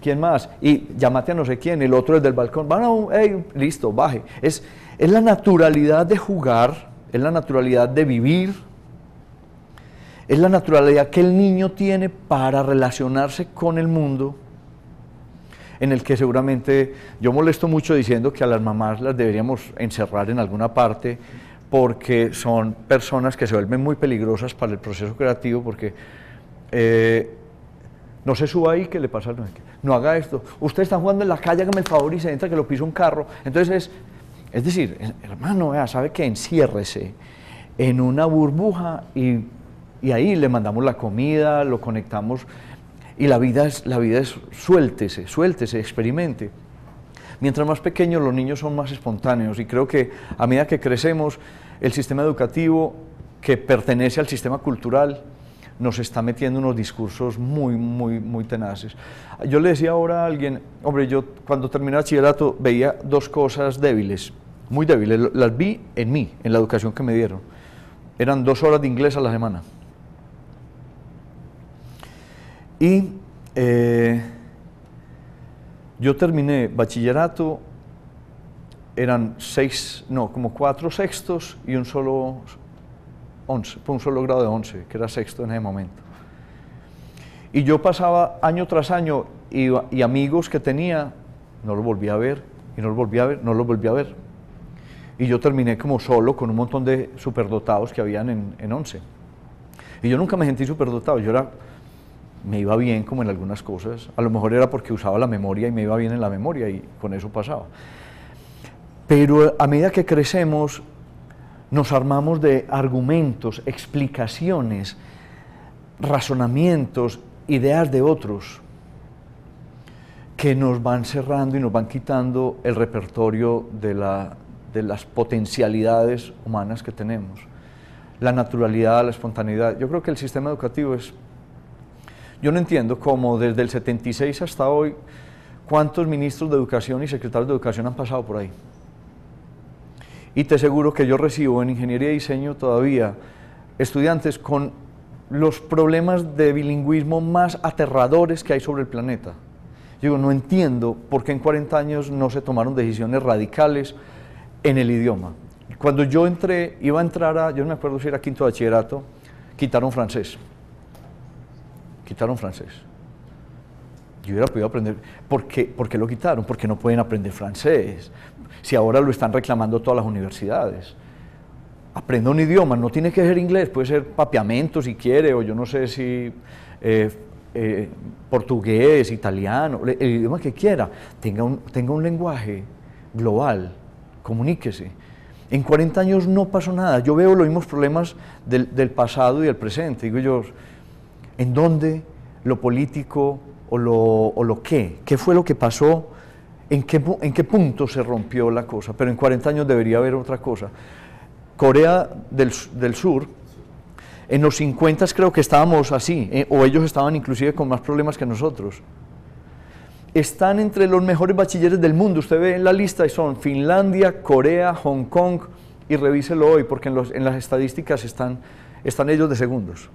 ¿Quién más? Y llámate a no sé quién, el otro es del balcón, van bueno, listo, baje. Es, es la naturalidad de jugar es la naturalidad de vivir, es la naturalidad que el niño tiene para relacionarse con el mundo, en el que seguramente yo molesto mucho diciendo que a las mamás las deberíamos encerrar en alguna parte porque son personas que se vuelven muy peligrosas para el proceso creativo porque eh, no se suba ahí ¿qué le pasa no, no haga esto usted está jugando en la calle que el favor y se entra que lo pisa un carro entonces es es decir, hermano, sabe que enciérrese en una burbuja y, ahí le mandamos la comida, lo conectamos y la vida es, la vida es suéltese, suéltese, experimente. Mientras más pequeños los niños son más espontáneos y creo que a medida que crecemos el sistema educativo que pertenece al sistema cultural nos está metiendo unos discursos muy, muy, muy tenaces. Yo le decía ahora a alguien, hombre, yo cuando terminé bachillerato veía dos cosas débiles, muy débiles, las vi en mí, en la educación que me dieron. Eran dos horas de inglés a la semana. Y eh, yo terminé bachillerato, eran seis, no, como cuatro sextos y un solo 11, por un solo grado de 11, que era sexto en ese momento. Y yo pasaba año tras año y, amigos que tenía, no los volví a ver, y no los volví a ver, no los volví a ver. Y yo terminé como solo con un montón de superdotados que habían en, en 11. Y yo nunca me sentí superdotado, yo era, me iba bien como en algunas cosas, a lo mejor era porque usaba la memoria y me iba bien en la memoria y con eso pasaba. Pero a medida que crecemos, nos armamos de argumentos, explicaciones, razonamientos, ideas de otros que nos van cerrando y nos van quitando el repertorio de, las potencialidades humanas que tenemos. La naturalidad, la espontaneidad. Yo creo que el sistema educativo es... Yo no entiendo cómo desde el 76 hasta hoy, cuántos ministros de educación y secretarios de educación han pasado por ahí. Y te aseguro que yo recibo en ingeniería y diseño todavía estudiantes con los problemas de bilingüismo más aterradores que hay sobre el planeta. Yo digo, no entiendo por qué en 40 años no se tomaron decisiones radicales en el idioma. Cuando yo entré, iba a entrar a, yo no me acuerdo si era quinto bachillerato, quitaron francés. Quitaron francés. Yo hubiera podido aprender. ¿Por qué? ¿Por qué lo quitaron? Porque no pueden aprender francés si ahora lo están reclamando todas las universidades. Aprenda un idioma, no tiene que ser inglés, puede ser papiamento si quiere, o yo no sé si eh, eh, portugués, italiano, el idioma que quiera, tenga un, tenga un lenguaje global, comuníquese. En 40 años no pasó nada. Yo veo los mismos problemas del, pasado y del presente. Digo yo, ¿en dónde lo político o lo, o lo qué? ¿Qué fue lo que pasó en qué, punto se rompió la cosa, pero en 40 años debería haber otra cosa. Corea del, Sur, en los 50 creo que estábamos así, eh, o ellos estaban inclusive con más problemas que nosotros. Están entre los mejores bachilleres del mundo, usted ve en la lista y son Finlandia, Corea, Hong Kong, y revíselo hoy, porque en, en las estadísticas están, están ellos de segundos.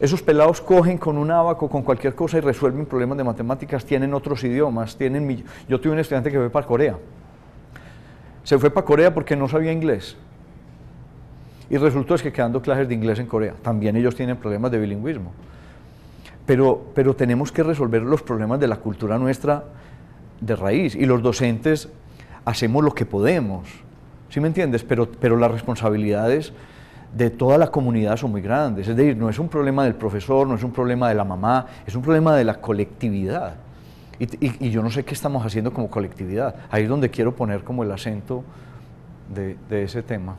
Esos pelados cogen con un abaco, con cualquier cosa y resuelven problemas de matemáticas, tienen otros idiomas, tienen... Yo tuve un estudiante que fue para Corea. Se fue para Corea porque no sabía inglés. Y resultó es que quedando clases de inglés en Corea. También ellos tienen problemas de bilingüismo. Pero, pero tenemos que resolver los problemas de la cultura nuestra de raíz. Y los docentes hacemos lo que podemos. ¿Sí me entiendes? Pero, pero las responsabilidades de toda la comunidad son muy grandes. Es decir, no es un problema del profesor, no es un problema de la mamá, es un problema de la colectividad. Y, yo no sé qué estamos haciendo como colectividad. Ahí es donde quiero poner como el acento de, ese tema.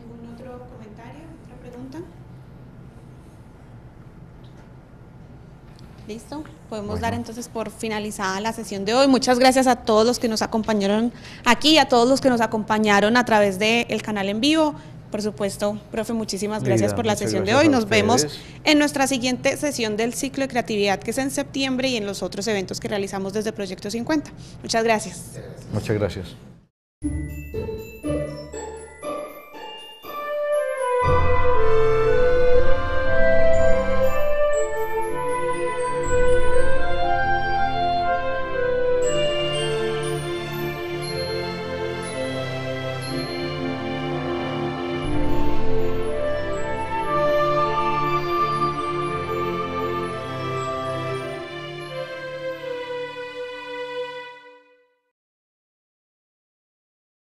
¿Algún otro comentario, otra pregunta? Listo, podemos dar entonces por finalizada la sesión de hoy. Muchas gracias a todos los que nos acompañaron aquí, a todos los que nos acompañaron a través del canal en vivo. Por supuesto, profe, muchísimas gracias por la sesión de hoy. Nos vemos en nuestra siguiente sesión del ciclo de creatividad, que es en septiembre, y en los otros eventos que realizamos desde Proyecto 50. Muchas gracias. Muchas gracias.